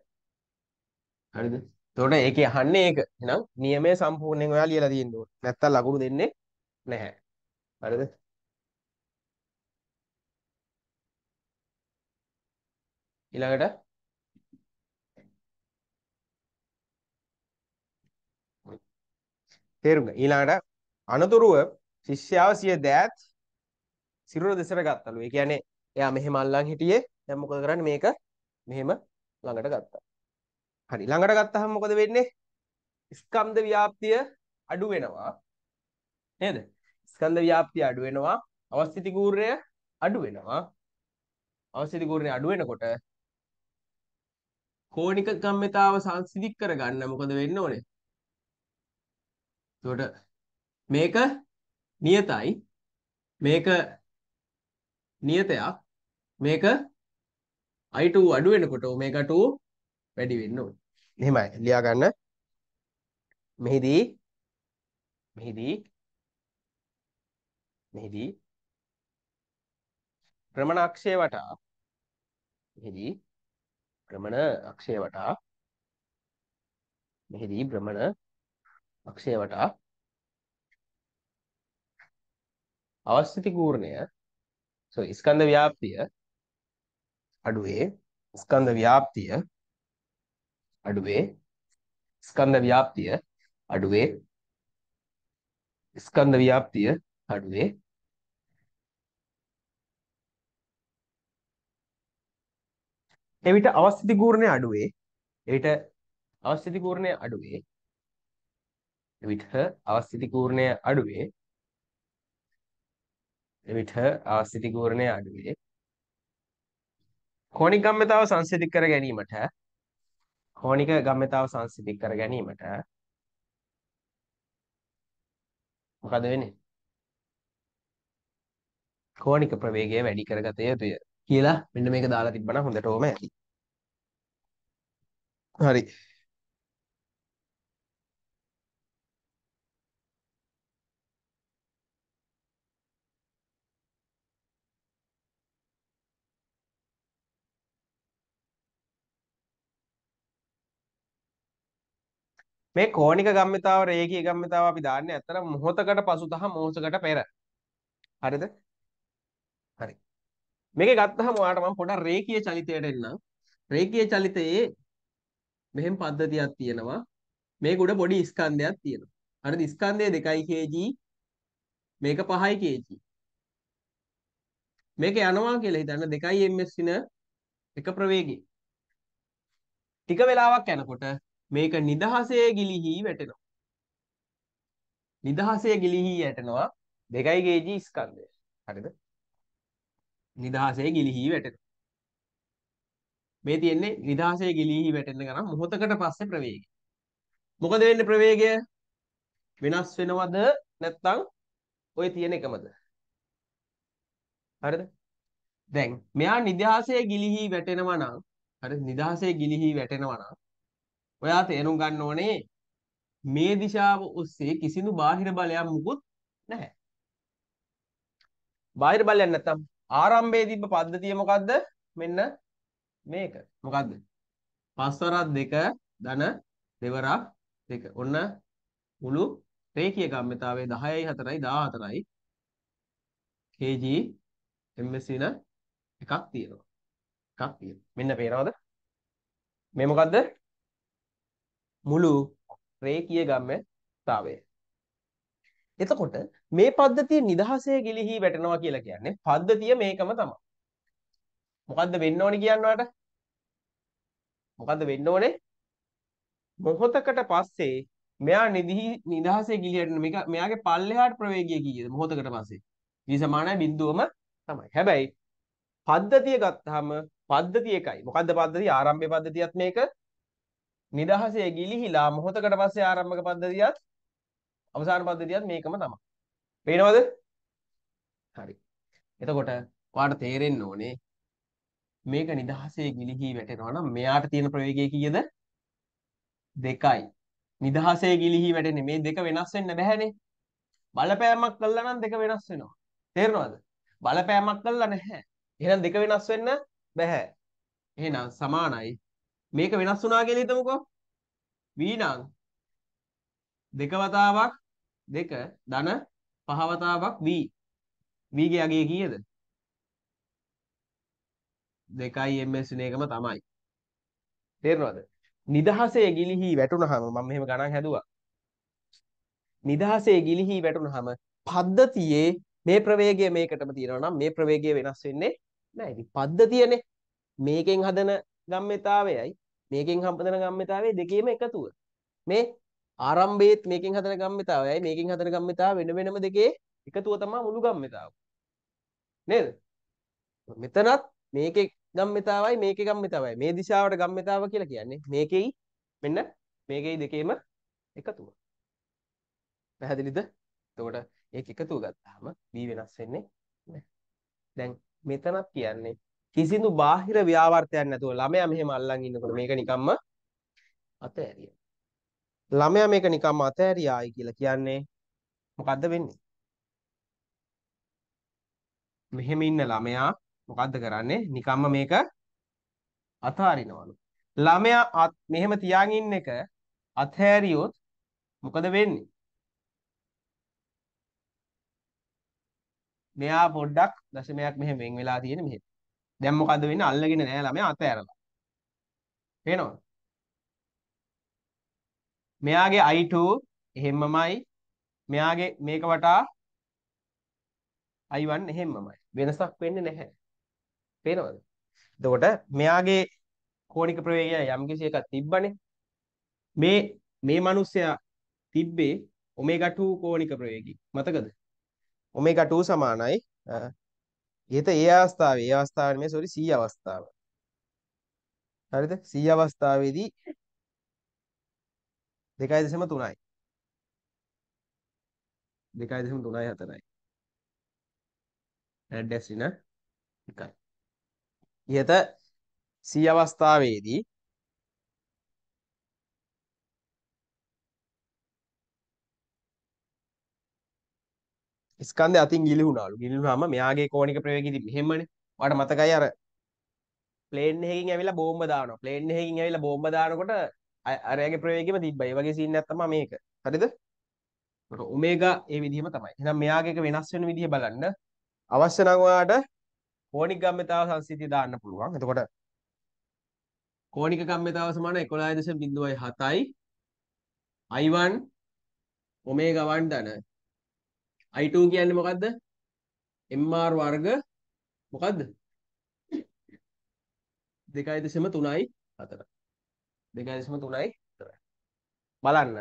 හරිද එතකොට ඒකේ අහන්නේ ඒක එහෙනම් නියමයේ සම්පූර්ණයෙන් ඔයාලා ලියලා තියෙන්න ඕනේ නැත්තම් ලකුණු දෙන්නේ නැහැ හරිද ඊළඟට තේරුණා. ඊළඟට අනතුරුව ශිෂ්‍යාව සිය දෑත් සිරුර දෙසට ගත්තලු. ඒ කියන්නේ එයා මෙහෙම අල්ලන් හිටියේ. දැන් මොකද කරන්නේ මේක මෙහෙම ළඟට ගත්තා. හරි ළඟට ගත්තහම මොකද වෙන්නේ? ස්කන්ධ ව්‍යාප්තිය අඩු වෙනවා. නේද? ස්කන්ධ ව්‍යාප්තිය අඩු වෙනවා. අවස්ථಿತಿ කූර්ණය අඩු වෙනවා. අවස්ථಿತಿ කූර්ණය අඩු වෙනකොට කෝණික කම්මිතාව සංසිඳික් කරගන්න මොකද වෙන්න ඕනේ? එතකොට මේක නියතයි මේක නියතයක් මේක i2 අඩු වෙනකොට omega 2 වැඩි වෙන්න ඕනේ. එහෙමයි ලියා ගන්න. මෙහිදී මෙහිදී මෙහිදී ප්‍රමණ අක්ෂය වටා මෙහිදී ප්‍රමණ අක්ෂය වටා මෙහිදී භ්‍රමණ අක්ෂය වටා අවස්ථಿತಿ ගූර්ණය so ස්කන්ධ ව්‍යාප්තිය අඩුවේ ස්කන්ධ ව්‍යාප්තිය අඩුවේ ස්කන්ධ ව්‍යාප්තිය අඩුවේ ස්කන්ධ ව්‍යාප්තිය අඩුවේ එවිට අවස්ථಿತಿ ගූර්ණය අඩුවේ එවිට අවස්ථಿತಿ ගූර්ණය අඩුවේ එවිට අවස්ථಿತಿ කූර්ණය අඩුවේ එවිට අවස්ථಿತಿ කූර්ණය අඩුවේ කෝණික ගම්මිතාව සංසිඳි කර ගැනීමට කෝණික ගම්මිතාව සංසිඳි කර ගැනීමට මොකද වෙන්නේ කෝණික ප්‍රවේගය වැඩි කරගත යුතුය කියලා මෙන්න මේක දාලා තිබ්බනම් හොඳටම ඇති හරි මේ කෝණික ගම්මිතාව රේඛීය ගම්මිතාව අපි දාන්නේ අතර මොහතකට පසු තහ මොහොතකට පෙර. හරිද? හරි. මේකේ ගත්තහම ඔයාලට මම පොඩක් රේඛීය චලිතයට එන්නම්. රේඛීය චලිතයේ මෙහෙම පද්ධතියක් තියෙනවා. මේ උඩ පොඩි ස්කන්ධයක් තියෙනවා. හරිද? ස්කන්ධය 2 kg මේක 5 kg. මේක යනවා කියලා හිතන්න 2 ms වින එක ප්‍රවේගී. ටික වෙලාවක් යනකොට මේක නිදහසේ ගිලිහි වැටෙනවා. නිදහසේ ගිලිහි වැටෙනවා දෙකයි ගේජි ස්කන්ධය. හරිද? නිදහසේ ගිලිහි වැටෙනවා. මේ තියෙන්නේ නිදහසේ ගිලිහි වැටෙන්න ගනම් මොහොතකට පස්සේ ප්‍රවේගය. මොකද වෙන්නේ ප්‍රවේගය? වෙනස් වෙනවද නැත්නම් ඔය තියෙන එකමද? හරිද? දැන් මෙයා නිදහසේ ගිලිහි වැටෙනවා නම් හරිද? නිදහසේ ගිලිහි වැටෙනවා නම් ඔයා තේරුම් ගන්න ඕනේ මේ දිශාව ඔස්සේ කිසිදු බාහිර බලයක් මුකුත් නැහැ. බාහිර බලයක් නැත්තම් ආරම්භයේ තිබ්බ පද්ධතිය මොකද්ද? මෙන්න මේක. මොකද්ද? පස්වරක් දෙක ධන දෙවරක් දෙක. ඔන්න මුළු රේඛීය ගම්මිතාවේ 10යි 4යි 14යි kg msc න එකක් තියෙනවා. එකක් තියෙනවා. මෙන්න පේනවද? මේ මොකද්ද? මුළු රේකීය ගම්මතාවය. එතකොට මේ පද්ධතිය නිදහසේ ගිලිහි වැටෙනවා කියලා කියන්නේ පද්ධතිය මේකම තමයි. මොකද්ද වෙන්න ඕනේ කියනවාට? මොකද්ද වෙන්න ඕනේ? මොහොතකට පස්සේ මෙයා නිදිහි නිදහසේ ගිලිහෙන්න මේක මෙයාගේ පල්ලෙහාට ප්‍රවේගය කීයද මොහොතකට පස්සේ? V සමානයි බිඳුවම තමයි. හැබැයි පද්ධතිය ගත්තාම පද්ධතිය එකයි. මොකද්ද පද්ධතිය? ආරම්භයේ පද්ධතියත් මේක නිදහසේ ගිලිහිලා මොහොතකට පස්සේ ආරම්භක පද්ධතියත් අවසාන පද්ධතියත් මේකම තමයි. පේනවද? හරි. එතකොට ඔයාලට තේරෙන්න ඕනේ මේක නිදහසේ ගිලිහි වැටෙනවා නම් මෙයාට තියෙන ප්‍රවේගය කීයද? දෙකයි. නිදහසේ ගිලිහි වැටෙන්නේ මේ දෙක වෙනස් වෙන්න බෑනේ. බලපෑමක් කළා නම් දෙක වෙනස් වෙනවා. තේරෙනවද? බලපෑමක් කළා නැහැ. එහෙනම් දෙක වෙනස් වෙන්න බෑ. එහෙනම් සමානයි මේක වෙනස් වුණා කියලා හිතමුකෝ. වීණං දෙක වතාවක් දෙක ධන පහ වතාවක් v. v ගේ අගය කීයද? 2යි ms වෙන එකම තමයි. තේරෙනවද? නිදහසේ ගිලිහි වැටුනහම මම මෙහෙම ගණන් හැදුවා. නිදහසේ ගිලිහි වැටුනහම පද්ධතියේ මේ ප්‍රවේගය මේකටම තියෙනවා නම් මේ ප්‍රවේගය වෙනස් වෙන්නේ නැහැ. ඉතින් පද්ධතියනේ මේකෙන් හදන ගම්මිතාවයයි මේකෙන් හම්බෙන ගම්මිතාවේ දෙකේම එකතුව. මේ ආරම්භයේත් මේකෙන් හදන ගම්මිතාවයයි මේකෙන් හදන ගම්මිතාව වෙන වෙනම දෙකේ එකතුව තමයි මුළු ගම්මිතාව. නේද? මෙතනත් මේකේ ගම්මිතාවයි මේකේ ගම්මිතාවයි. මේ දිශාවට ගම්මිතාව කියලා කියන්නේ මේකෙයි මෙන්න මේකෙයි දෙකේම එකතුව. පැහැදිලිද? එතකොට ඒක එකතුව ගත්තාම b වෙනස් වෙන්නේ නැහැ. දැන් මෙතනත් කියන්නේ කිසිදු බාහිර ව්‍යාවර්තයක් නැතුව ළමයා මෙහෙම අල්ලන් ඉන්නකොට මේක නිකම්ම අතෑරිය. ළමයා මේක නිකම්ම අතෑරියායි කියලා කියන්නේ මොකද්ද වෙන්නේ? මෙහෙම ඉන්න ළමයා මොකද්ද කරන්නේ? නිකම්ම මේක අතාරිනවලු. ළමයා මෙහෙම තියාගෙන ඉන්න එක අතහැරියොත් මොකද වෙන්නේ? මෙයා පොඩ්ඩක් දශමයක් මෙහෙම වෙන් වෙලා තියෙන මෙහෙම. දැන් මොකද වෙන්නේ අල්ලගෙන නැහැ ළමයා අතෑරලා පේනවද මෙයාගේ i2 එහෙම්මමයි මෙයාගේ මේක වටා i1 එහෙම්මමයි වෙනසක් වෙන්නේ නැහැ පේනවද එතකොට මෙයාගේ කෝණික ප්‍රවේගය යම්කිසි එකක් තිබ්බනේ මේ මේ මිනිස්සයා තිබ්බේ ඔමේගා 2 කෝණික ප්‍රවේගී මතකද ඔමේගා 2 සමානයි ඒත ඒ අවස්ථාවේ ඒ අවස්ථාවේ මේ සෝරි 100 අවස්ථාව. හරිද? 100 අවස්ථාවේදී 2.3යි. 2.3යි 4යි. ඇඩ් ඇස්රින එකයි. ඉහත 100 අවස්ථාවේදී ස්කන්ධය අතින් ගිලිහුණාලු. ගිලිහුණාම මෙයාගේ කෝණික ප්‍රවේගයේදී මෙහෙමනේ. මට මතකයි අර ප්ලේන් එකකින් ඇවිල්ලා බෝම්බ දානවා. ප්ලේන් එකකින් ඇවිල්ලා බෝම්බ දානකොට අරයාගේ ප්‍රවේගෙම තිබ්බා. ඒ වගේ සීන් එකක් තමයි මේක. හරිද? ඔමේගා ඒ විදිහම තමයි. එහෙනම් මෙයාගේ එක වෙනස් වෙන විදිහ බලන්න අවශ්‍ය නම් ඔයාට කෝණික ගම්මිතාව සංසිතිය දාන්න පුළුවන්. එතකොට කෝණික ගම්මිතාව සමාන 11.07යි i1 ඔමේගා 1 ධන i2 කියන්නේ මොකද්ද mr වර්ග මොකද්ද 2.3යි 4 2.3යි 4 බලන්න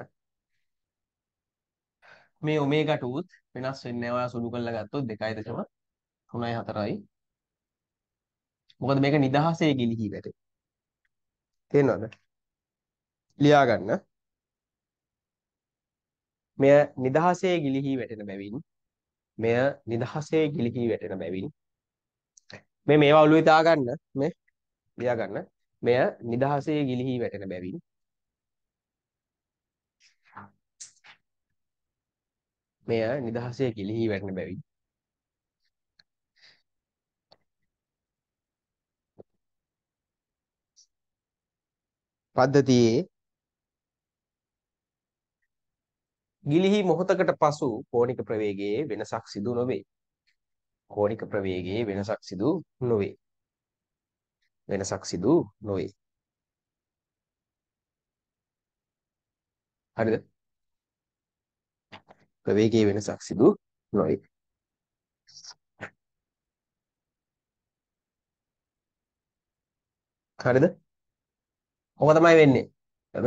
මේ ඔමේගා 2ත් වෙනස් වෙන්නේ ඔයා සුළු කරලා ගත්තොත් 2.3යි 4යි මොකද මේක නිදහසේ ගිලිහි වැටේ තේනවද ලියා ගන්න මෙය නිදහසේ ගිලිහි වැටෙන බැවින් මෙය නිදහසේ ගිලිහි වැටෙන බැවින් මේ මේවා ඔළුවේ දාගන්න මේ ලියා ගන්න මෙය නිදහසේ ගිලිහි වැටෙන බැවින් මෙය නිදහසේ ගිලිහි වැටෙන බැවින් පද්ධතියේ ගිලිහි මොහොතකට පසු කෝණික ප්‍රවේගයේ වෙනසක් සිදු නොවේ. කෝණික ප්‍රවේගයේ වෙනසක් සිදු නොවේ. වෙනසක් සිදු නොවේ. හරිද? ප්‍රවේගයේ වෙනසක් සිදු නොවේ. හරිද? ඕක තමයි වෙන්නේ.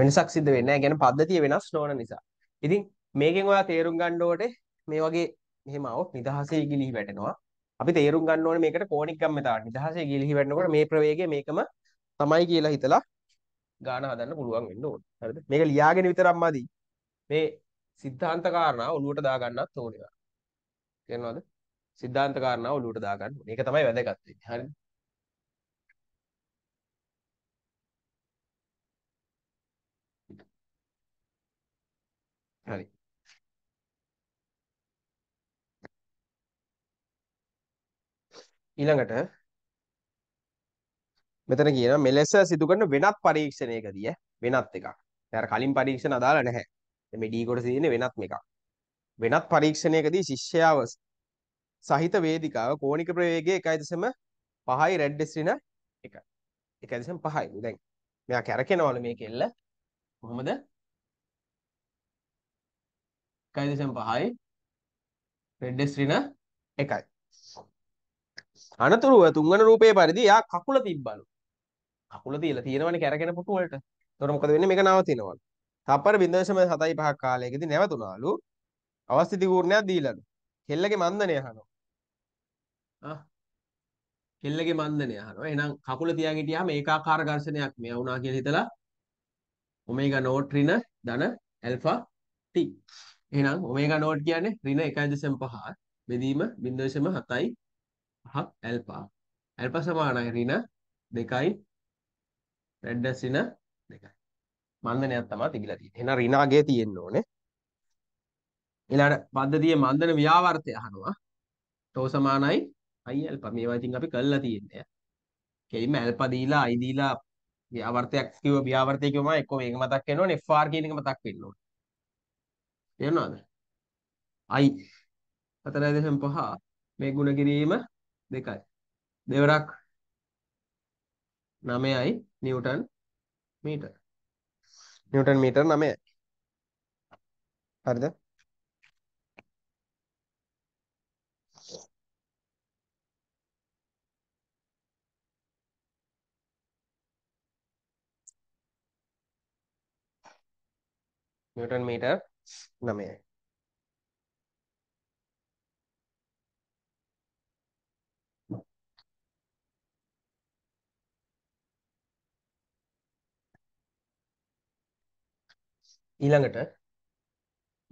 වෙනසක් සිද්ධ වෙන්නේ නැහැ. කියන්නේ පද්ධතිය වෙනස් නොවන නිසා. ඉතින් මේකෙන් ඔයා තේරුම් ගන්න ඕනේ මේ වගේ මෙහෙම આવොත් නිදහසේ ගිලිහි වැටෙනවා. අපි තේරුම් ගන්න ඕනේ මේකට කෝණික් ගම්මතාවට. නිදහසේ ගිලිහි වැටෙනකොට මේ ප්‍රවේගය මේකම තමයි කියලා හිතලා ගාන හදන්න පුළුවන් වෙන්න ඕනේ. හරිද? මේක ලියාගෙන විතරක්මදි. මේ සිද්ධාන්ත කාරණා ඔලුවට දා ගන්නත් ඕනේ. තේරෙනවද? සිද්ධාන්ත කාරණා ඔලුවට දා ගන්න ඕනේ. ඒක තමයි වැදගත් වෙන්නේ. හරිද? ඊළඟට මෙතන කියනවා මෙලෙස සිදු කරන වෙනත් පරීක්ෂණයකදී වෙනත් එකක්. දැන් අර කලින් පරීක්ෂණ අදාළ නැහැ. මේ ඩී කොටසේ තියෙන වෙනත් මේකක්. වෙනත් පරීක්ෂණයකදී ශිෂ්‍යයාව සහිත වේදිකාව කෝණික ප්‍රවේගය 1.5යි රෙඩ් ඩෙස්ටින 1. 1.5යි. දැන් මෙයා කැරකෙනවලු මේ කෙල්ල. කොහොමද? 1.5යි රෙඩ් ඩෙස්ටින 1යි. අනතුරුව තුන්වන රූපේ පරිදි යා කකුල තිබ්බලු. කකුල තියලා තියෙනවනේ කැරගෙන පුටු වලට. එතකොට මොකද වෙන්නේ මේක නවතිනවලු. තප්පර 0.75ක් කාලයකදී නැවතුණාලු. අවස්ථිති කූර්ණයක් දීලාලු. කෙල්ලගේ මන්දනය අහනවා. ආ කෙල්ලගේ මන්දනය අහනවා. එහෙනම් කකුල තියාගෙන හිටියාම ඒකාකාර ඝර්ෂණයක් මෙය වුණා කියලා හිතලා ඔමේගා නෝට් ඍණ ධන ඇල්ෆා t. එහෙනම් ඔමේගා නෝට් කියන්නේ ඍණ 1.5 බෙදීම 0.7යි 5ක් ඇල්ෆා. ඇල්ෆා සමානයි ඍණ 2යි රෙඩ් ඩැෂින 2යි. මන්දනයක් තමයි තිබිලා තියෙන්නේ. එහෙනම් ඍණාගේ තියෙන්න ඕනේ. ඊළඟ පද්ධතියේ මන්දන ව්‍යාවර්තය අහනවා. ටෝ සමානයි i ඇල්ෆා. මේවා ඉතින් අපි කළා තියෙන්නේ. කෙලින්ම ඇල්ෆා දීලා i දීලා ව්‍යාවර්තයක් කිව්ව ව්‍යාවර්තය කිව්වම එක්ක මේක මතක් වෙන්න ඕනේ FR කියන එක මතක් වෙන්න ඕනේ. තේරුණාද? I 4.5 මේ ಗುಣ කිරීම देखा देवराख आई न्यूटन मीटर न्यूटन मीटर नामे हर दे आई ඊළඟට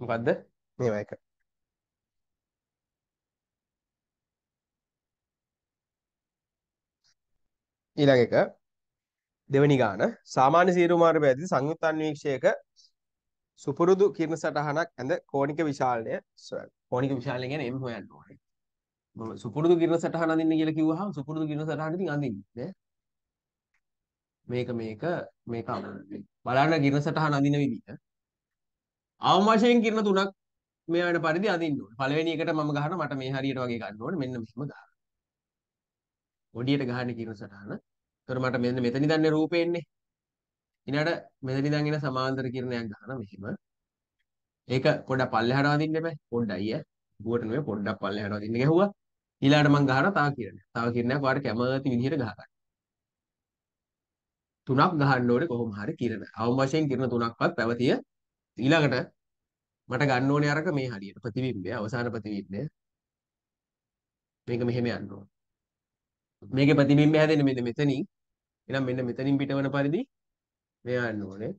මොකද්ද මේවා එක ඊළඟ එක දෙවනි ගාන සාමාන්‍ය සීරු මාර්ගය ඇති සංයුත් අන්වීක්ෂයක සුපුරුදු කිරණ සටහනක් ඇඳ කෝණික විශාලය සොයන්න. කෝණික විශාලය කියන්නේ M හොයන්න ඕනේ. සුපුරුදු කිරණ සටහන අඳින්න කියලා කිව්වහම සුපුරුදු කිරණ සටහන ඉතින් අඳින්නේ නෑ. මේක මේක මේක බලන්න ගිරසටහන අඳින විදිහ අවමශයෙන් කිරණ තුනක් මේ වෙන පරිදි අඳින්න ඕනේ. පළවෙනි එකට මම ගහනවා මට මේ හරියට වගේ ගන්න ඕනේ. මෙන්න මෙහෙම ගහනවා. ඔඩියට ගහන්න කිරණ සටහන. ඒතර මට මෙන්න මෙතන ඉඳන්නේ රූපේ එන්නේ. ඊළඟට මෙතන ඉඳන් එන සමාන්තර කිරණයක් ගහනවා මෙහෙම. ඒක පොඩ්ඩක් පල්ලෙහාට වදින්න එපා. පොඩ්ඩයි ඈ. ගුවට නෙමෙයි පොඩ්ඩක් පල්ලෙහාට වදින්න ගැහුවා. ඊළඟට මම ගහනවා තව කිරණයක්. තව කිරණයක් වාට කැමති විදිහට ගහ ගන්න. තුනක් ගහන්න ඕනේ කොහොම හරි කිරණ. අවම වශයෙන් කිරණ තුනක්වත් පැවතිය ඊළඟට මට ගන්න ඕනේ අරක මේ හරියට ප්‍රතිබිම්බය අවසාන ප්‍රතිබිම්බය මේක මෙහෙම යන්න ඕන මේකේ ප්‍රතිබිම්බය හැදෙන්නේ මෙන්න මෙතනින් එහෙනම් මෙන්න මෙතනින් පිටවන පරිදි මෙයා යන්න ඕනේ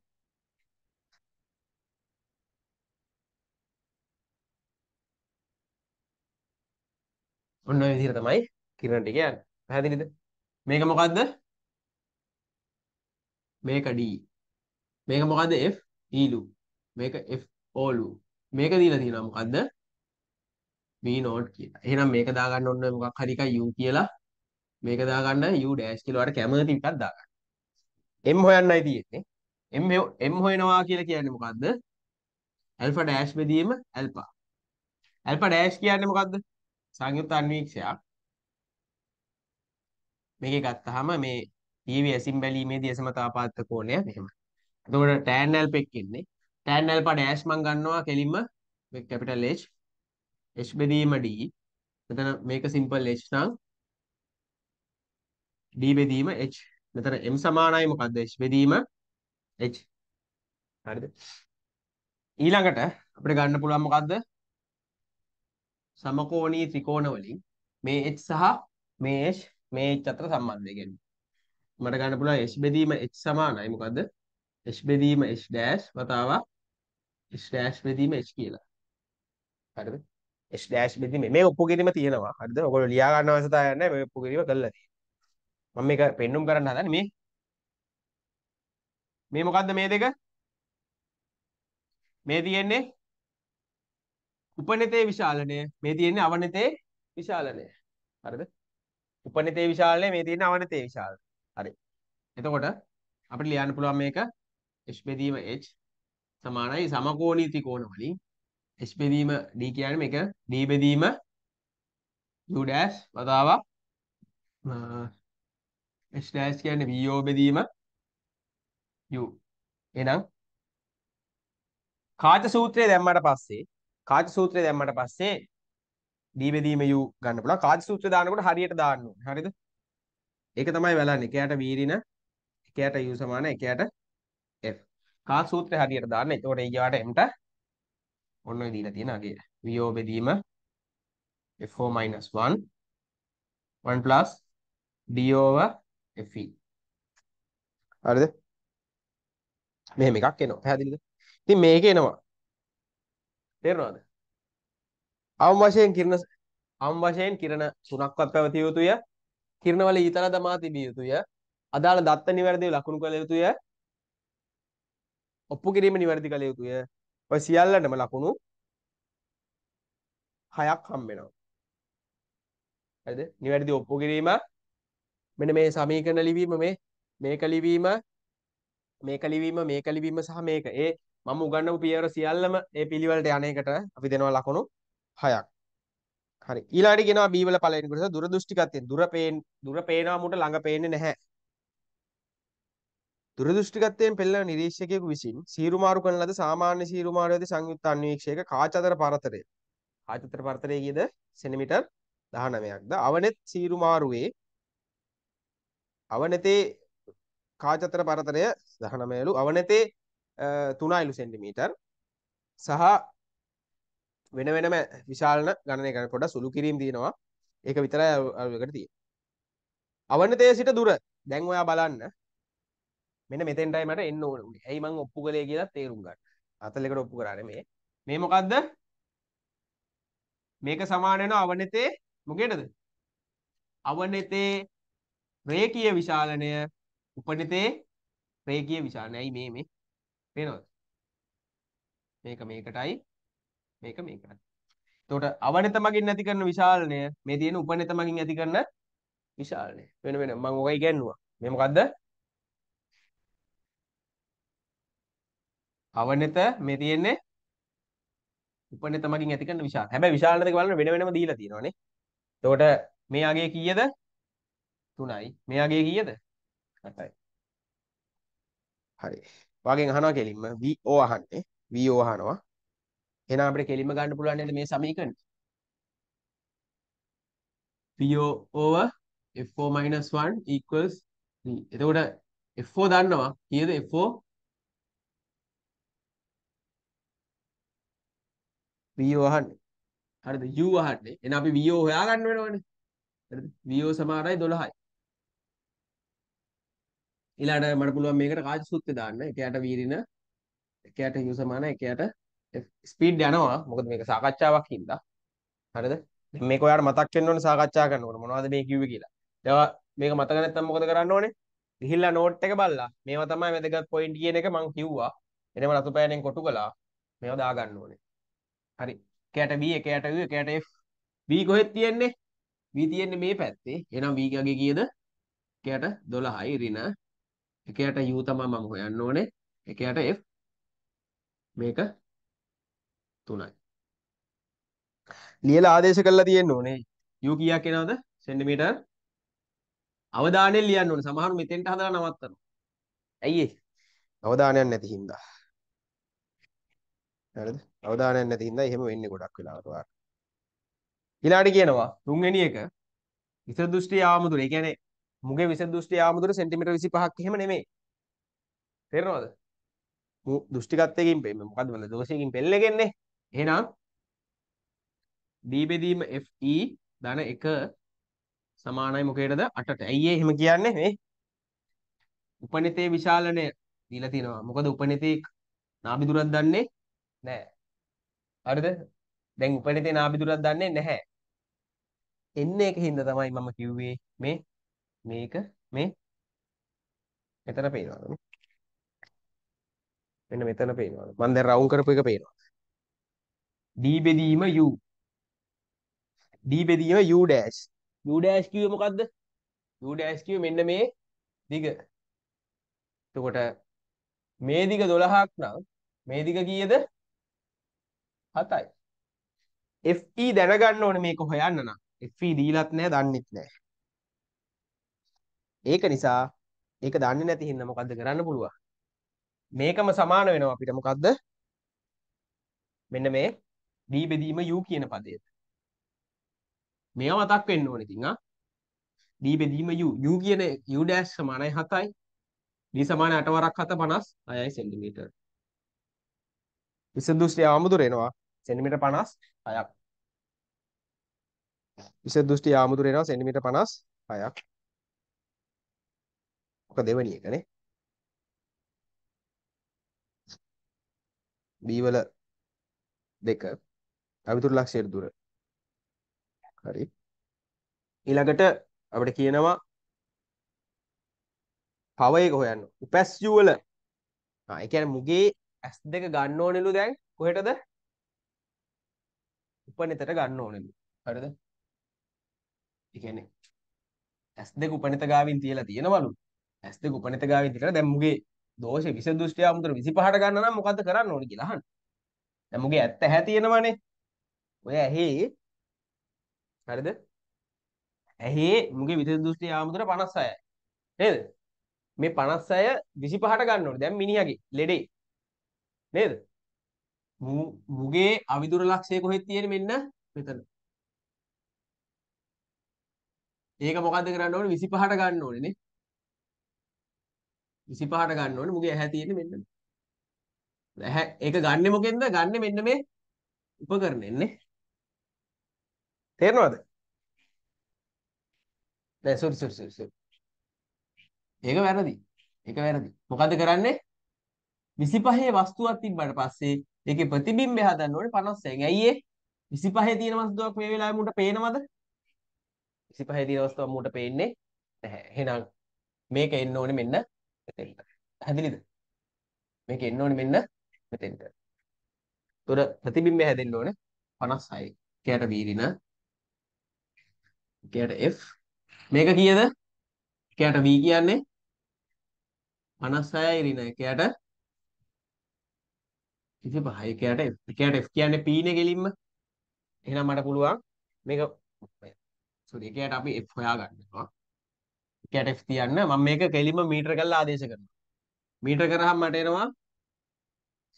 ඔන්න ඔය විදිහට තමයි කිරණ ටික යන්නේ පැහැදිලිද මේක මොකද්ද මේක D මේක මොකද්ද F E loop මේක f ඕලු මේක දීලා තියෙනවා මොකද්ද b not කියලා. එහෙනම් මේක දාගන්න ඕනේ මොකක් හරි එකක් u කියලා. මේක දාගන්න u dash කියලා වට කැමති එකක් දාගන්න. m හොයන්නයි තියෙන්නේ. m m හොයනවා කියලා කියන්නේ මොකද්ද? alpha dash බෙදීම alpha. alpha dash කියන්නේ මොකද්ද? සංයුක්ත අන්වීක්ෂයක්. මේකේ ගත්තාම මේ TV ඇසින් බැලීමේදී එසම තාපාත්ත කෝණය මෙහෙමයි. එතකොට tan alpha එක්ක ඉන්නේ tan alpha dash මම ගන්නවා කෙලින්ම මේ capital H H බෙදීම D මෙතන මේක simple H නම් D බෙදීම H මෙතන M සමානයි මොකද්ද H බෙදීම H හරිද ඊළඟට අපිට ගන්න පුළුවන් මොකද්ද සමකෝණී ත්‍රිකෝණ වලින් මේ H සහ මේ H මේ H අතර සම්බන්ධය කියන්නේ මට ගන්න පුළුවන් H බෙදීම H සමානයි මොකද්ද H බෙදීම H' වතාවක් h ඩෑෂ් බෙදීම h කියලා. හරිද? h ඩෑෂ් බෙදීම මේ ඔප්පු කිරීම තියෙනවා. හරිද? ඔයගොල්ලෝ ලියා ගන්න අවශ්‍යතාවයක් නැහැ. මේ ඔප්පු කිරීම කරලා තියෙනවා. මම මේක පෙන්නුම් කරන්න හදන්නේ මේ මේ මොකද්ද මේ දෙක? මේ තියෙන්නේ උපනිතේ විශාලනය. මේ තියෙන්නේ අවනිතේ විශාලනය. හරිද? උපනිතේ විශාලනය මේ තියෙන්නේ අවනිතේ විශාලනය. හරි. එතකොට අපිට ලියන්න පුළුවන් මේක h බෙදීම h සමානයි සමකෝණී ත්‍රිකෝණ වලින් h බෙදීම d කියන්නේ මේක d බෙදීම u dash වතාවක් h dash කියන්නේ vo බෙදීම u එහෙනම් කාච සූත්‍රය දැම්මට පස්සේ කාච සූත්‍රය දැම්මට පස්සේ d බෙදීම u ගන්න පුළුවන් කාච සූත්‍රය දානකොට හරියට දාන්න ඕනේ හරිද ඒක තමයි බලන්නේ එකයට වීරින එකයට u සමාන එකයට හා සූත්‍රය හරියට දාන්න. එතකොට ඒ ගාවට එම්ට ඔන්න ඔය දීලා තියෙන අගේ වියෝ බෙදීම f4 1 1 d over fe හරිද? මෙහෙම එකක් එනවා. පැහැදිලිද? ඉතින් මේක එනවා. තේරෙනවද? අවම වශයෙන් කිරණ අවම වශයෙන් කිරණ තුනක්වත් පැවතිය යුතුය. කිරණවල ඊතල දමා තිබිය යුතුය. අදාළ දත්ත නිවැරදිව ලකුණු කළ යුතුය. ඔප්පු කිරීම නිවැරදි කළ යුතුය ඔය සියල්ලටම ලකුණු හයක් හම්බෙනවා හරිද නිවැරදි ඔප්පු කිරීම මෙන්න මේ සමීකරණ ලිවීම මේ මේක ලිවීම මේක ලිවීම මේක ලිවීම සහ මේක ඒ මම උගන්නපු පියවර සියල්ලම ඒ පිළිවෙලට යන එකට අපි දෙනවා ලකුණු 6ක්. හරි. ඊළඟට කියනවා B වල පළවෙනි කොටස දුරදෘෂ්ටිකත්වයෙන් දුර පේන දුර පේනවා මුට ළඟ පේන්නේ නැහැ. දුරදෘෂ්ටිකත්වයෙන් පෙළෙන නිරීක්ෂකයෙකු විසින් සීරුමාරු කරන ලද සාමාන්‍ය සීරුමාරු ඇති සංයුක්ත අන්වීක්ෂයක කාචතර පරතරය. කාචතර පරතරය කියද සෙනමීටර් 19ක්ද අවනෙත් සීරුමාරුවේ අවනතේ කාචතර පරතරය 19ලු අවනතේ 3යිලු සෙන්ටිමීටර් සහ වෙන වෙනම විශාලන ගණනය කරන පොඩ සුළු කිරීම් දිනවා ඒක විතරයි අරකට තියෙන්නේ අවනතේ සිට දුර දැන් ඔයා බලන්න මෙන්න මෙතෙන්ටයි මට එන්න ඕන උනේ. ඇයි මං ඔප්පු කළේ කියලා තේරුම් ගන්න. 40කට ඔප්පු කරානේ මේ. මේ මොකද්ද? මේක සමාන වෙන අවනතේ මොකේද? අවනතේ රේඛීය විශාලනය උපනතේ රේඛීය විශාලනය. ඇයි මේ මේ? පේනවද? මේක මේකටයි මේක මේකටයි. එතකොට අවනත මගින් ඇති කරන විශාලනය මේ තියෙන උපනත මගින් ඇති කරන විශාලනය. වෙන වෙන මම ඔය ඉගෙනුවා. මේ මොකද්ද? අවනත මේ තියෙන්නේ උපනත මගින් ඇති කරන විශාල. හැබැයි විශාල දෙක බලන්න වෙන වෙනම දීලා තියෙනවානේ. එතකොට මේ අගේ කීයද? 3යි. මේ අගේ කීයද? 7යි. හරි. වාගෙන් අහනවා කෙලින්ම VO අහන්නේ. VO අහනවා. එහෙනම් අපිට කෙලින්ම ගන්න පුළුවන් නේද මේ සමීකරණය? PO over FO minus 1 equals 3. එතකොට FO දන්නවා. කීයද FO VO අහන්නේ. හරිද? U අහන්නේ. එහෙනම් අපි VO හොයාගන්න වෙනවනේ. හරිද? VO සමානයි 12යි. ඊළඟට මට පුළුවන් මේකට කාජ සූත්‍රය දාන්න. එකයට වීරින එකයට U සමානයි එකයට ස්පීඩ් යනවා. මොකද මේක සාකච්ඡාවක් හින්දා. හරිද? මේක ඔයාලට මතක් වෙන්න ඕනේ සාකච්ඡා කරනකොට මොනවද මේ කිව්වේ කියලා. ඒවා මේක මතක නැත්නම් මොකද කරන්න ඕනේ? ගිහිල්ලා නෝට් එක බලලා මේවා තමයි වැදගත් පොයින්ට් කියන එක මම කිව්වා. එනම රතුපෑණෙන් කොටු කළා. මේවා දාගන්න ඕනේ. හරි කෑට B එකයට U එකයට F B කොහෙද තියෙන්නේ B තියෙන්නේ මේ පැත්තේ එහෙනම් B ගේ කීයද එකයට 12යි ඍණ එකයට U තමයි මම හොයන්න ඕනේ එකයට F මේක 3යි ලියලා ආදේශ කරලා තියෙන්න ඕනේ U කීයක් එනවද සෙන්ටිමීටර් අවධානයෙන් ලියන්න ඕනේ සමහරව මෙතෙන්ට හදලා නවත්තනවා ඇයි ඒ අවධානයක් නැති හින්දා හරිද? අවධානයක් නැති හින්දා එහෙම වෙන්නේ ගොඩක් වෙලාවට වාර. ඊළාට කියනවා තුන්වෙනි එක විස දෘෂ්ටි ආමුදුර. ඒ කියන්නේ මුගේ විස දෘෂ්ටි ආමුදුර සෙන්ටිමීටර් 25ක් එහෙම නෙමෙයි. තේරෙනවද? මු දෘෂ්ටිගතයෙන් මේ මොකද්ද මල දෝෂයෙන් පෙල්ලෙගන්නේ. එහෙනම් d බෙදීම fe ධන 1 සමානයි මොකේද 8ට. ඇයි එහෙම කියන්නේ මේ? උපනිතේ විශාලනය දීලා තිනවා. මොකද උපනිතේ නාභිදුරක් දන්නේ නෑ. හරිද? දැන් උපනේ තියෙන ආබිදුරක් දන්නේ නැහැ. එන්න ඒකින්ද තමයි මම කිව්වේ මේ මේක මේ මෙතන පේනවද? මෙන්න මෙතන පේනවද? මම දැන් රවුම් කරපු එක පේනවා. D බෙදීම U. D බෙදීම U dash. U dash කිව්වේ මොකද්ද? U dash කිව්වේ මෙන්න මේ දිග. එතකොට මේ දිග 12ක් නම් මේ දිග කීයද? 7යි. FE දැනගන්න ඕනේ මේක හොයන්න නම්. FE දීලත් නැහැ, දන්නෙත් නැහැ. ඒක නිසා ඒක දන්නේ නැති හින්දා මොකද්ද කරන්න පුළුවන්? මේකම සමාන වෙනවා අපිට මොකද්ද? මෙන්න මේ D බෙදීම U කියන පදයට. මේවා මතක් වෙන්න ඕනේ ඉතින් ආ. D බෙදීම U U කියන U dash සමානයි 7යි. D සමාන 8 වරක් 7 56යි සෙන්ටිමීටර. විසඳුස්ලි ආමුදුර එනවා. සෙන්ටිමීටර් 56ක්. විස දෘෂ්ටි ආමුදුර එනවා සෙන්ටිමීටර් 56ක්. ඔක දෙවෙනි එකනේ. B වල දෙක අවිතුරු ලක්ෂයට දුර. හරි. ඊළඟට අපිට කියනවා පව එක හොයන්න. උපැස් යුවල. ආ ඒ කියන්නේ මුගේ S2 ගන්න ඕනෙලු දැන් කොහෙටද? උපනිතට ගන්න ඕනලු. හරිද? ඒ කියන්නේ S2 උපනිත ගාවින් තියලා තියෙනවලු. S2 උපනිත ගාවින් තියලා දැන් මුගේ දෝෂේ විස දෘෂ්ටිය අමුතර 25ට ගන්න නම් මොකද්ද කරන්න ඕනේ කියලා අහන්න. දැන් මුගේ ඇත්ත ඇහැ තියෙනවනේ. ඔය ඇහි හරිද? ඇහි මුගේ විස දෘෂ්ටිය අමුතර 56යි. නේද? මේ 56 25ට ගන්න ඕනේ. දැන් මිනිහාගේ ලෙඩේ. නේද? මුගේ අවිදුර ලක්ෂය කොහෙද තියෙන්නේ මෙන්න මෙතන. ඒක මොකද්ද කරන්න ඕනේ 25ට ගන්න ඕනේ නේ. 25ට ගන්න ඕනේ මුගේ ඇහැ තියෙන්නේ මෙන්න. ඇහැ ඒක ගන්නෙ මොකෙන්ද? ගන්නෙ මෙන්න මේ උපකරණයෙන් නේ. තේරෙනවද? නෑ සෝරි සෝරි සෝරි සෝරි. ඒක වැරදි. ඒක වැරදි. මොකද්ද කරන්නේ? 25 වස්තුවක් තිබ්බට පස්සේ ඒකේ ප්‍රතිබිම්බය හදන්න ඕනේ 56න්. ඇයි ඒ? 25 තියෙන වස්තුවක් මේ වෙලාවේ මුට පේනවද? 25 තියෙන වස්තුවක් මුට පේන්නේ නැහැ. එහෙනම් මේක එන්න ඕනේ මෙන්න මෙතෙන්ට. හැදිලිද? මේක එන්න ඕනේ මෙන්න මෙතෙන්ට. උතර ප්‍රතිබිම්බය හැදෙන්න ඕනේ 56. කයට වීරින කයට F මේක කීයද? කයට V කියන්නේ 56 ඍණ කයට ඉතින් බහයි එකයට F එකයට F කියන්නේ P නේ ගෙලින්ම. එහෙනම් මට පුළුවන් මේක sorry එකයට අපි F හොයාගන්නවා. එකයට F තියන්න මම මේක ගෙලින්ම මීටර කරලා ආදේශ කරනවා. මීටර කරාම මට එනවා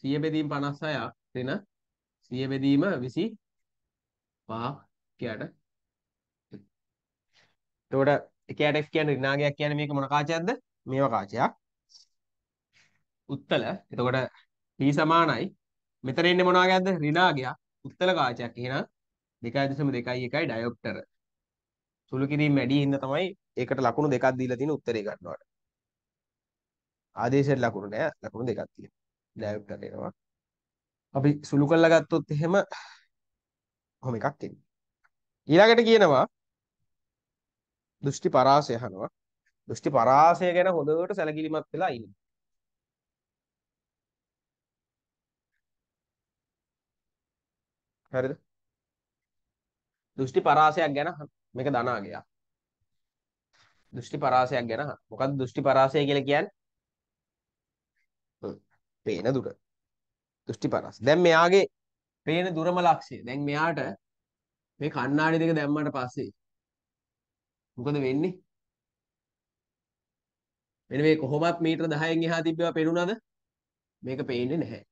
100 බෙදීම 56ක් වෙන 100 බෙදීම 25ක් එකයට. එතකොට එකයට F කියන්නේ ඍණාගයක් කියන්නේ මේක මොන කාචයක්ද? මේවා කාචයක්. උත්තල. එතකොට p සමානයි මෙතන ඉන්නේ මොනවාගේද ඍණාගයක් උත්තර කාචයක් එහෙනම් 2.221 ඩයොප්ටර සුළු කිරීම වැඩි හින්දා තමයි ඒකට ලකුණු දෙකක් දීලා තියෙන උත්තරේ ගන්නවට ආදේශයට ලකුණු නෑ ලකුණු දෙකක් තියෙන ඩයොප්ටර එනවා අපි සුළු කරලා ගත්තොත් එහෙම කොහොම එකක් එන්නේ ඊළඟට කියනවා දෘෂ්ටි පරාසය අහනවා දෘෂ්ටි පරාසය ගැන හොඳට සැලකිලිමත් වෙලා ඉන්න හරිද? දෘෂ්ටි පරාසයක් ගැන මේක දනා ගියා. දෘෂ්ටි පරාසයක් ගැන මොකක්ද දෘෂ්ටි පරාසය කියලා කියන්නේ? පේන දුර. දෘෂ්ටි පරාස. දැන් මෙයාගේ පේන දුරම ලක්ෂය. දැන් මෙයාට මේ කණ්ණාඩි දෙක දැම්මට පස්සේ මොකද වෙන්නේ? මෙන්න මේ කොහොමත් මීටර 10න් එහා තිබ්බේවා පේනුණාද? මේක පේන්නේ නැහැ.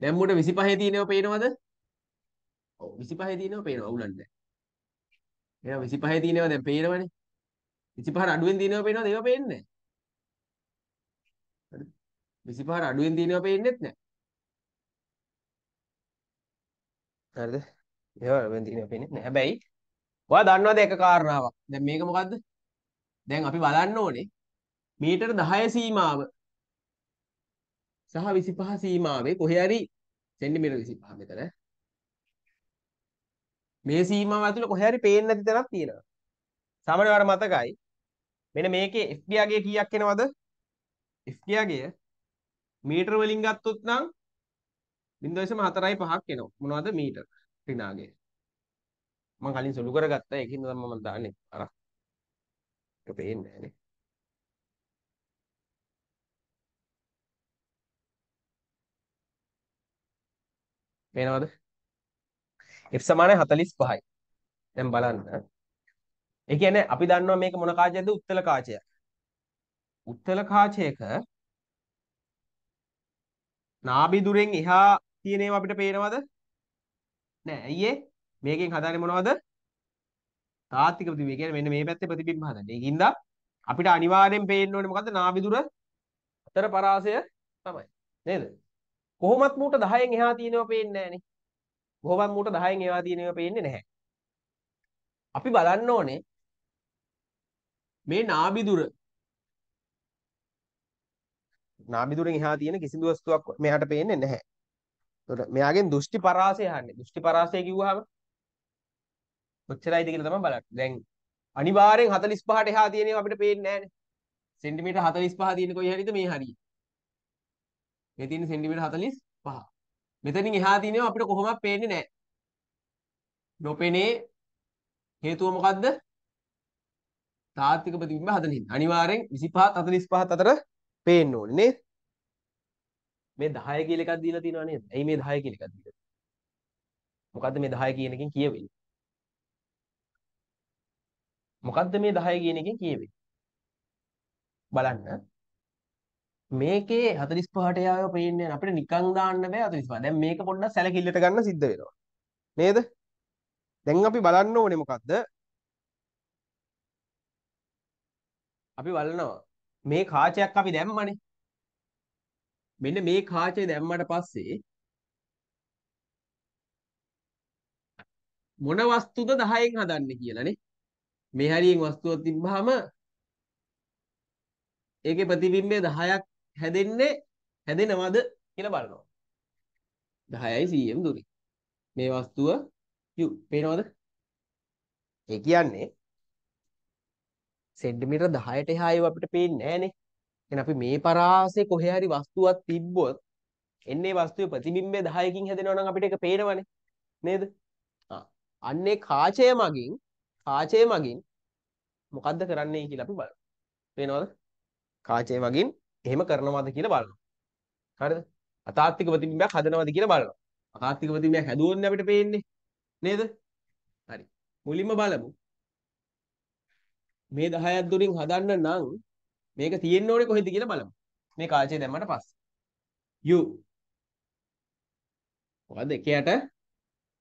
දැන් මුට 25 තියෙනව පේනවද? ඔව් 25 තියෙනවා පේනවා අවුලක් නැහැ. එහෙනම් 25 තියෙනවා දැන් පේනවනේ. 25 අඩුවෙන් තියෙනවා පේනවද? ඒවා පේන්නේ නැහැ. හරි. 25 අඩුවෙන් තියෙනවා පේන්නේත් නැහැ. හරිද? ඒවා අඩුවෙන් තියෙනවා පේන්නේ නැහැ. හැබැයි ඔයා දන්නවද එක කාරණාවක්? දැන් මේක මොකද්ද? දැන් අපි බලන්න ඕනේ මීටර 10 සීමාව සහ 25 සීමාවේ කොහේ හරි සෙන්ටිමීටර 25 මෙතන මේ සීමාව ඇතුළේ කොහේ හරි පේන්නේ නැති තැනක් තියෙනවා. සමහරවට මතකයි. මෙන්න මේකේ FB යගේ කීයක් එනවද? FB යගේ මීටර වලින් ගත්තොත් නම් 0.45ක් එනවා. මොනවද මීටර? රිනාගේ. මම කලින් සුළු කරගත්තා. ඒකින්ද තමයි මම දාන්නේ. අර. ඒක පේන්නේ නැහැ නේ. පේනවද? f 45යි. දැන් බලන්න. ඒ කියන්නේ අපි දන්නවා මේක මොන කාචයක්ද? උත්තල කාචයක්. උත්තල කාචයක නාභි දුරෙන් එහා තියෙන ඒවා අපිට පේනවද? නෑ. අයියේ මේකෙන් හදාන්නේ මොනවද? තාත්තික ප්‍රතිබිම්බ. ඒ කියන්නේ මෙන්න මේ පැත්තේ ප්‍රතිබිම්බ හදන්නේ. ඒකින්ද අපිට අනිවාර්යෙන් පේන්න ඕනේ මොකද්ද? නාභි දුර අතර පරාසය තමයි. නේද? කොහොමත් මූට 10න් එහා තියෙනව පේන්නේ නෑනේ. කොහොමත් මූට 10න් ඒවා තියෙන ඒවා පේන්නේ නැහැ. අපි බලන්න ඕනේ මේ නාබිදුර නාබිදුරෙන් එහා තියෙන කිසිදු වස්තුවක් මෙයාට පේන්නේ නැහැ. එතකොට මෙයාගෙන් දෘෂ්ටි පරාසය අහන්නේ. දෘෂ්ටි පරාසය කිව්වහම කොච්චරයිද කියලා තමයි බලන්න. දැන් අනිවාර්යෙන් 45ට එහා තියෙන ඒවා අපිට පේන්නේ නැහැනේ. සෙන්ටිමීටර් 45 තියෙන කොයි හරිද මේ හරිය. මේ තියෙන සෙන්ටිමීටර් 45. මෙතනින් එහා තියෙනවා අපිට කොහොමවත් පේන්නේ නැහැ. නොපෙනේ හේතුව මොකද්ද? තාත්වික ප්‍රතිබිම්බ හදන හින්දා. අනිවාර්යෙන් 25 45 අතර පේන්න ඕනේ නේද? මේ 10 කියලා එකක් දීලා තියෙනවා නේද? ඇයි මේ 10 කියලා එකක් දීලා තියෙන්නේ? මොකද්ද මේ 10 කියන එකෙන් කියවෙන්නේ? මොකද්ද මේ 10 කියන එකෙන් කියවෙන්නේ? බලන්න මේකේ 45ට යාව පේන්නේ අපිට නිකන් දාන්න බෑ 45. දැන් මේක පොඩ්ඩක් සැලකිල්ලට ගන්න සිද්ධ වෙනවා. නේද? දැන් අපි බලන්න ඕනේ මොකද්ද? අපි බලනවා මේ කාචයක් අපි දැම්මනේ. මෙන්න මේ කාචය දැම්මට පස්සේ මොන වස්තුද 10න් හදන්නේ කියලානේ. මේ හරියෙන් වස්තුවක් තිබ්බහම ඒකේ ප්‍රතිබිම්බය 10ක් හැදෙන්නේ හැදෙනවද කියලා බලනවා. 10යි 100ම දුරින්. මේ වස්තුව U පේනවද? ඒ කියන්නේ සෙන්ටිමීටර 10ට එහා ඒවා අපිට පේන්නේ නැහනේ. එහෙනම් අපි මේ පරාසයේ කොහේ හරි වස්තුවක් තිබ්බොත් එන්නේ වස්තුවේ ප්‍රතිබිම්බය 10කින් හැදෙනවා නම් අපිට ඒක පේනවනේ. නේද? ආ. අන්නේ කාචය මගින් කාචය මගින් මොකද්ද කරන්නේ කියලා අපි බලමු. පේනවද? කාචය මගින් එහෙම කරනවද කියලා බලනවා. හරිද? අතාත්තික ප්‍රතිබිම්බයක් හදනවද කියලා බලනවා. අතාත්තික ප්‍රතිබිම්බයක් හැදුවොත් අපිට පේන්නේ නේද? හරි. මුලින්ම බලමු. මේ 10ක් දුරින් හදන්න නම් මේක තියෙන්න ඕනේ කොහෙද කියලා බලමු. මේ කාචේ දැම්මට පස්සේ. U. මොකද 1ට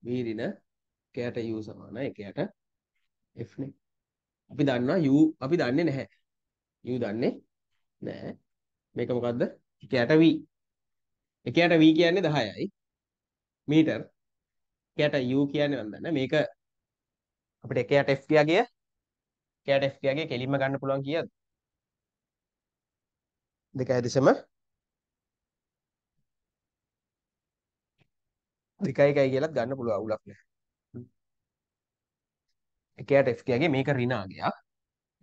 බීරින 1ට U සමාන 1ට F නේ. අපි දන්නවා U අපි දන්නේ නැහැ. U දන්නේ නැහැ. මේක මොකද්ද 1ට v 1ට v කියන්නේ 10යි මීටර් 1ට u කියන්නේ මම දන්නේ මේක අපිට 1ට f කියගේ 1ට f කියගේ කෙලින්ම ගන්න පුළුවන් කීයද 2.1 දෙකයි එකයි කියලත් ගන්න පුළුවන් අවුලක් නෑ. එකයට f කියගේ මේක ඍණ ආගයක්.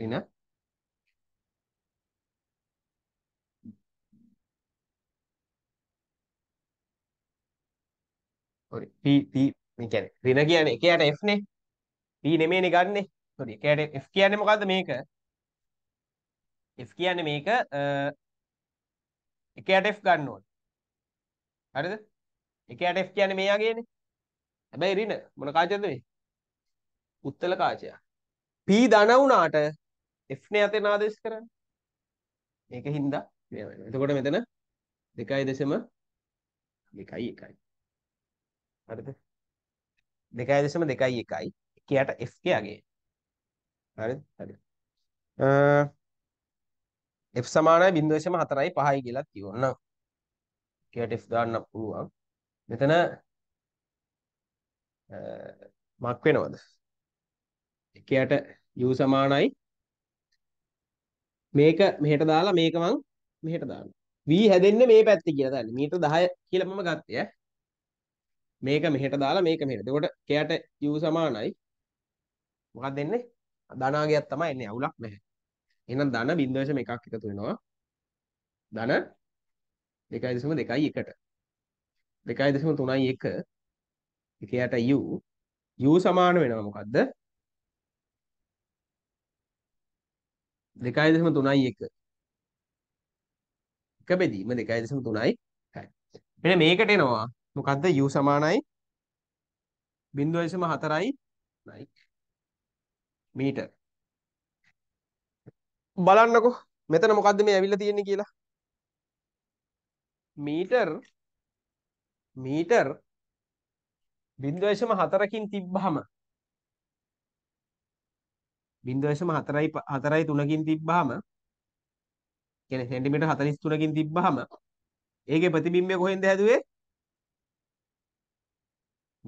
ඍණ හරි p p මේ කියන්නේ ඍණ කියන්නේ එකයට f නේ p නෙමෙයිනේ ගන්නෙ හරි එකයට f කියන්නේ මොකද්ද මේක f කියන්නේ මේක එකයට f ගන්න ඕනේ හරිද එකයට f කියන්නේ මේ යගේනේ හැබැයි ඍණ මොන කාචයද මේ උත්තල කාචය p ධන වුණාට f නේ අතේ ආදේශ කරන්නේ ඒක හින්දා එතකොට මෙතන 2.2 2.1 හරිද 2.2.1 එකයට f ගේ අගය හරිද හරි f සමානයි 0.45යි කියලාත් කිව්වොත් එකයට f දාන්න පුළුවන් මෙතන මක් වෙනවද එකයට u සමානයි මේක මෙහෙට දාලා මේක මං මෙහෙට දාන්න v හැදෙන්නේ මේ පැත්තේ කියලා දාන්න මීටර 10 කියලා මම ගත්තේ ඈ මේක මෙහෙට දාලා මේක මෙහෙට. එතකොට කයට u සමානයි මොකක්ද එන්නේ? ධනාගයක් තමයි එන්නේ. අවුලක් නැහැ. එහෙනම් ධන 0.1ක් එකතු වෙනවා. ධන 2.2යි 1ට. 2.3යි 1 එකයට u u සමාන වෙනවා මොකද්ද 2.3යි 1 එක බෙදීම 2.3යි 6යි මෙන්න මේකට එනවා මොකද්ද u සමානයි 0.4යි 9 මීටර් බලන්නකෝ මෙතන මොකද්ද මේ ඇවිල්ලා තියෙන්නේ කියලා මීටර් මීටර් 0.4කින් තිබ්බහම 0.4යි 4යි 3කින් තිබ්බහම කියන්නේ සෙන්ටිමීටර් 43කින් තිබ්බහම ඒකේ ප්‍රතිබිම්බය කොහෙන්ද හැදුවේ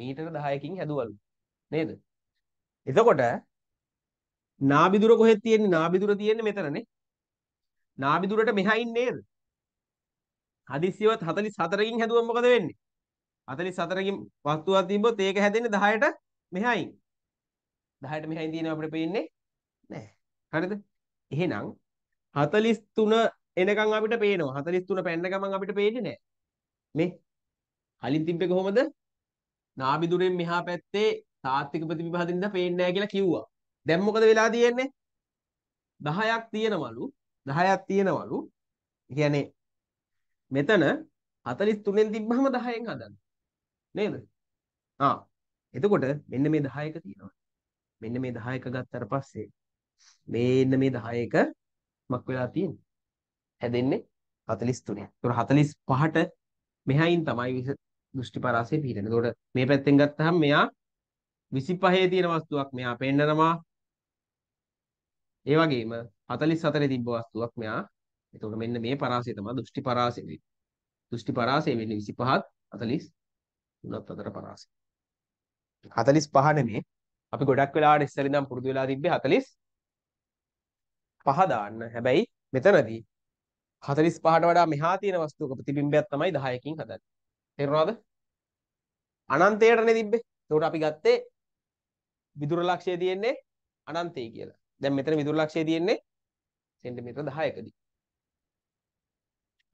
මීටර 10කින් හැදුවලු. නේද? එතකොට නාබිදුර කොහෙද තියෙන්නේ? නාබිදුර තියෙන්නේ මෙතනනේ. නාබිදුරට මෙහයින් නේද? හදිස්සියවත් 44කින් හැදුවම මොකද වෙන්නේ? 44කින් වස්තුවක් තිබ්බොත් ඒක හැදෙන්නේ 10ට මෙහයින්. 10ට මෙහයින් තියෙනවා අපිට පේන්නේ නැහැ. හරිද? එහෙනම් 43 එනකන් අපිට පේනවා. 43 පෙන්න ගමන් අපිට පේන්නේ නැහැ. මේ හලින් තිබ්බේ කොහොමද? නාබිදුරෙන් මෙහා පැත්තේ තාත්තික ප්‍රතිවිභාදින් ඉඳලා පේන්නේ නැහැ කියලා කිව්වා. දැන් මොකද වෙලා තියෙන්නේ? 10ක් තියෙනවලු 10ක් තියෙනවලු. කියන්නේ මෙතන 43න් තිබ්බහම 10ෙන් හදන්න. නේද? ආ. එතකොට මෙන්න මේ 10ක තියෙනවා. මෙන්න මේ 10ක ගත්තට පස්සේ මේන්න මේ 10ක මක් වෙලා තියෙන්නේ. හැදෙන්නේ 43. ඒතර 45ට මෙහයින් තමයි දෘෂ්ටි පරාසය පිහිටන. එතකොට මේ පැත්තෙන් ගත්තහම මෙයා 25 තියෙන වස්තුවක් මෙයා පෙන්නනවා. ඒ වගේම 44 තිබ්බ වස්තුවක් මෙයා. එතකොට මෙන්න මේ පරාසය තමයි දෘෂ්ටි පරාසය වෙන්නේ. දෘෂ්ටි පරාසය වෙන්නේ 25ත් 43ත් අතර පරාසය. 45 නෙමේ. අපි ගොඩක් වෙලාවට ඉස්සරින්නම් පුරුදු වෙලා තිබ්බේ 45 දාන්න. හැබැයි මෙතනදී 45ට වඩා මෙහා තියෙන වස්තුවක ප්‍රතිබිම්බයක් තමයි 10කින් හදන්නේ. තේරෙනවද? අනන්තයටනේ තිබ්බේ. ඒකට අපි ගත්තේ විදුර ලක්ෂය තියෙන්නේ අනන්තය කියලා. දැන් මෙතන විදුර ලක්ෂය තියෙන්නේ සෙන්ටිමීටර 10කදී.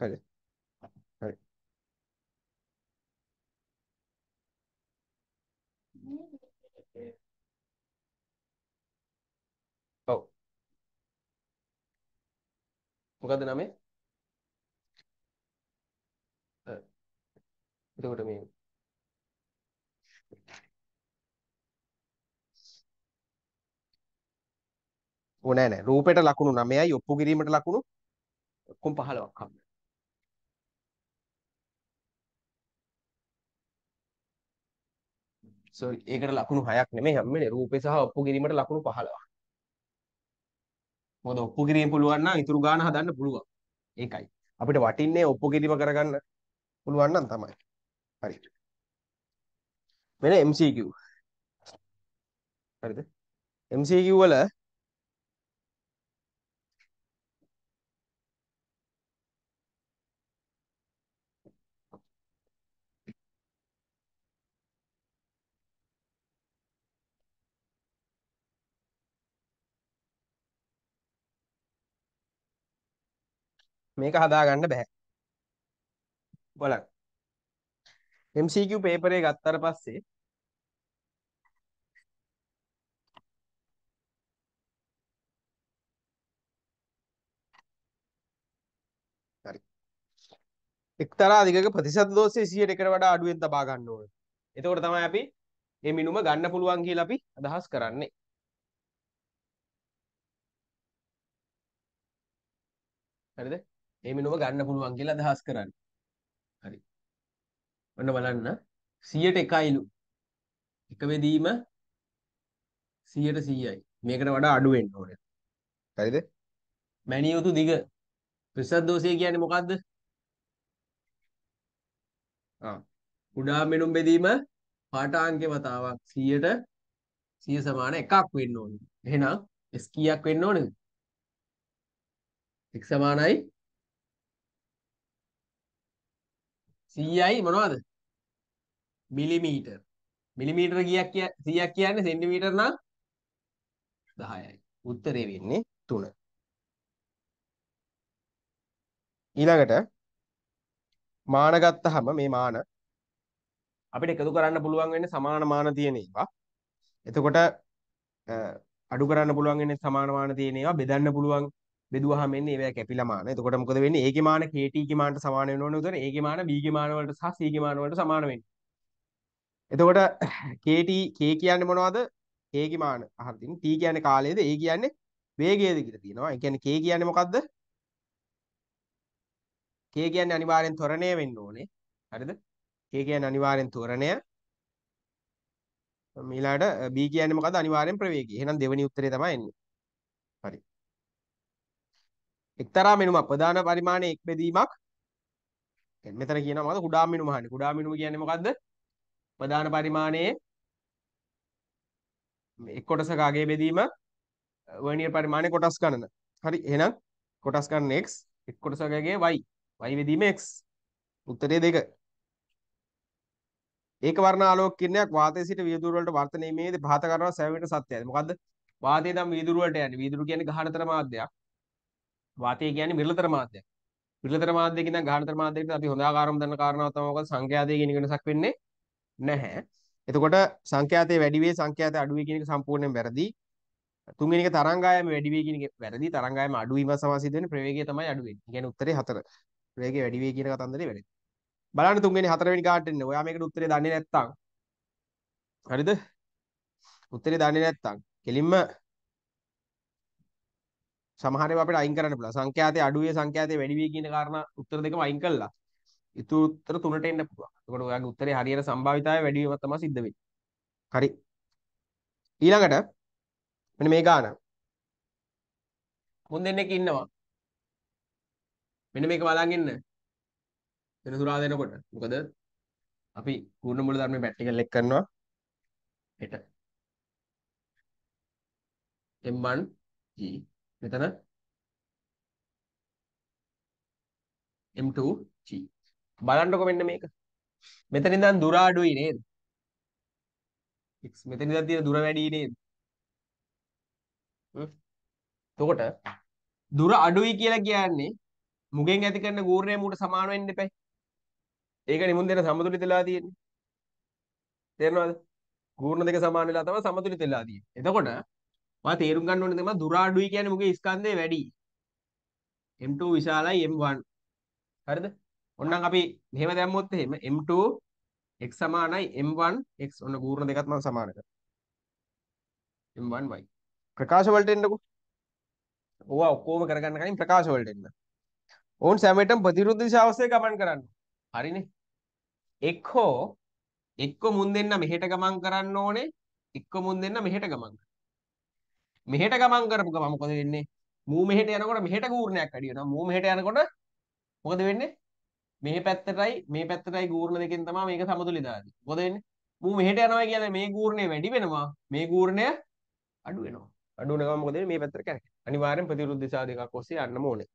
හරිද? හරි. ඔව්. මොකද්ද නමේ? එතකොට මේ ඕ නෑ නෑ රූපෙට ලකුණු 9යි ඔප්පු කිරීමට ලකුණු ඔක්කොම 15ක් හම්බ සෝරි ඒකට ලකුණු 6ක් නෙමෙයි හම්බෙන්නේ රූපේ සහ ඔප්පු කිරීමට ලකුණු 15ක් මොකද ඔප්පු කිරීම පුළුවන් නම් ඉතුරු ගාන හදන්න පුළුවන් ඒකයි අපිට වටින්නේ ඔප්පු කිරීම කරගන්න පුළුවන් නම් තමයි හරි මෙන්න MCQ හරිද MCQ වල මේක හදාගන්න බෑ බලන්න MCQ පේපරේ ගත්තර පස්සේ හරි එක්තරා අධිකක ප්‍රතිශත දෝෂය 100ට වඩා අඩුවෙන් තබා ගන්න ඕනේ. එතකොට තමයි අපි මේ මිනුම ගන්න පුළුවන් කියලා අපි අදහස් කරන්නේ. හරිද? මේ මිනුම ගන්න පුළුවන් කියලා අදහස් කරන්නේ. ඔන්න බලන්න 100ට එකයිලු එක බෙදීම 100ට 100යි මේකට වඩා අඩු වෙන්න ඕනේ හරිද මැනිය යුතු දිග ප්‍රසද් දෝෂය කියන්නේ මොකද්ද ආ කුඩා මෙනුම් බෙදීම පාඨාංක වතාවක් 100ට 100 සමාන එකක් වෙන්න ඕනේ එහෙනම් s කීයක් වෙන්න ඕනේද x සමානයි 100යි මොනවද මිලිමීටර් මිලිමීටර් කීයක් 100ක් කියන්නේ සෙන්ටිමීටර් නම් 10යි උත්තරේ වෙන්නේ 3 ඊළඟට මාන ගත්තහම මේ මාන අපිට එකතු කරන්න පුළුවන් වෙන්නේ සමාන මාන තියෙන ඒවා එතකොට අඩු කරන්න පුළුවන් වෙන්නේ සමාන මාන තියෙන ඒවා බෙදන්න පුළුවන් බෙදුවහම එන්නේ ඒවා කැපිලා මාන. එතකොට මොකද වෙන්නේ? ඒකේ මාන KT e ගේ මානට සමාන වෙනවනේ. උතන ඒකේ මාන B ගේ මාන වලට සහ C ගේ මාන වලට සමාන වෙන්නේ. එතකොට KT K කියන්නේ මොනවද? K ගේ මාන. හරිද? T කියන්නේ කාලයද? A කියන්නේ වේගයද කියලා තියෙනවා. ඒ කියන්නේ K කියන්නේ මොකද්ද? K කියන්නේ අනිවාර්යෙන් ත්වරණය වෙන්න ඕනේ. හරිද? K කියන්නේ අනිවාර්යෙන් ත්වරණය. ඊළඟට B කියන්නේ මොකද්ද? අනිවාර්යෙන් ප්‍රවේගය. එහෙනම් දෙවෙනි උත්තරේ තමයි එන්නේ. හරි. එක්තරා මෙනුමක් ප්‍රධාන පරිමාණයේ එක් බෙදීමක්. මෙතන කියනවා මොකද්ද? කුඩා මෙනුම අහන්නේ. කුඩා මෙනුම කියන්නේ මොකද්ද? උපදාන පරිමාණයේ එක් කොටසක අගේ බෙදීම වර්නියර් පරිමාණයේ කොටස් ගණන. හරි එහෙනම් කොටස් ගණන x එක් කොටසක අගේ y y බෙදීම x උත්තරේ දෙක. ඒක වර්ණ ආලෝක කිරණයක් වාතයේ සිට විදුර වලට වර්තනීයමේදී පහත කරනවා සැවීමට සත්‍යයයි. මොකද්ද? වාතයේ නම් විදුර වලට යන්නේ. විදුර කියන්නේ ගහනතර මාධ්‍යයක්. වාතය කියන්නේ මිරලතර මාධ්‍යයක්. මිරලතර මාධ්‍යයක ඉඳන් ගහනතර මාධ්‍යයකට අපි හොඳ ආකාරම දන්න කාරණාව තමයි මොකද සංඛ්‍යාදයේ කියන වෙනසක් වෙන්නේ නැහැ. එතකොට සංඛ්‍යාතයේ වැඩි වේ සංඛ්‍යාතයේ අඩු වේ කියන එක සම්පූර්ණයෙන් වැරදි. තුන්වෙනි එක තරංගායම වැඩි වේ කියන එක වැරදි. තරංගායම අඩු වීම සමා සිද්ධ වෙන්නේ ප්‍රවේගය තමයි අඩු වෙන්නේ. කියන්නේ උත්තරේ 4. ප්‍රවේගය වැඩි වේ කියන කතන්දරේ වැරදි. බලන්න තුන්වෙනි හතරවෙනි කාට එන්නේ. ඔයා මේකට උත්තරේ දන්නේ නැත්තම් හරිද? උත්තරේ දන්නේ නැත්තම් කෙලින්ම සමහර ඒවා අපිට අයින් කරන්න පුළුවන්. සංඛ්‍යාතයේ අඩුවේ සංඛ්‍යාතයේ වැඩි වේ කියන කාරණා උත්තර දෙකම අයින් කළා. ඉතු උත්තර තුනට එන්න පුළුවන්. එතකොට ඔයාගේ උත්තරේ හරියට සම්භාවිතාවය වැඩි වීම තමයි සිද්ධ වෙන්නේ. හරි. ඊළඟට මෙන්න මේ ගාන. මුන් දෙන්නෙක් ඉන්නවා. මෙන්න මේක බලන් ඉන්න. වෙනසුරා දෙනකොට. මොකද අපි ගුණ මුල ධර්මයේ ප්‍රැක්ටිකල් එක කරනවා. හෙට. M1 G මෙතන M2 G බලන්නකො මෙන්න මේක. මෙතන ඉඳන් දුර අඩුයි නේද? x මෙතන ඉඳන් තියෙන දුර වැඩි නේද? එතකොට දුර අඩුයි කියලා කියන්නේ මුගෙන් ඇති කරන ගෝර්ණය මූට සමාන වෙන්න එපයි. ඒකනේ මුන් දෙන සමතුලිතලා තියෙන්නේ. තේරෙනවද? ගෝර්ණ දෙක සමාන වෙලා තමයි සමතුලිතලා තියෙන්නේ. එතකොට ඔයා තේරුම් ගන්න ඕනේ තමයි දුර අඩුයි කියන්නේ මුගේ ස්කන්ධය වැඩි. M2 විශාලයි M1. හරිද? ඔන්නම් අපි මෙහෙම දැම්මොත් එහෙම m2 x සමානයි m1 x ඔන්න ගුණන දෙකත් මම සමාන කරනවා m1 y ප්‍රකාශ වලට එන්නකො ඕවා ඔක්කොම කරගන්න කලින් ප්‍රකාශ වලට එන්න ඕන් සැමටම ප්‍රතිවිරුද්ධ දිශාවස්සේ ගමන් කරන්න හරිනේ එක් හෝ එක්ක මුන් දෙන්න මෙහෙට ගමන් කරන්න ඕනේ එක්ක මුන් දෙන්න මෙහෙට ගමන් මෙහෙට ගමන් කරපු ගම මොකද වෙන්නේ මූ මෙහෙට යනකොට මෙහෙට ගූර්ණයක් වැඩි වෙනවා මූ මෙහෙට යනකොට මොකද වෙන්නේ මේ පැත්තටයි මේ පැත්තටයි ගූර්ණ දෙකෙන් තමයි මේක සමතුලිතයි. මොකද වෙන්නේ? මූ මෙහෙට යනවා කියන්නේ මේ ගූර්ණය වැඩි වෙනවා. මේ ගූර්ණය අඩු වෙනවා. අඩු වෙන ගමන් මොකද වෙන්නේ? මේ පැත්තට කැරකෙන. අනිවාර්යෙන් ප්‍රතිවිරුද්ධ දිශා දෙකක් ඔස්සේ යන්නම ඕනේ.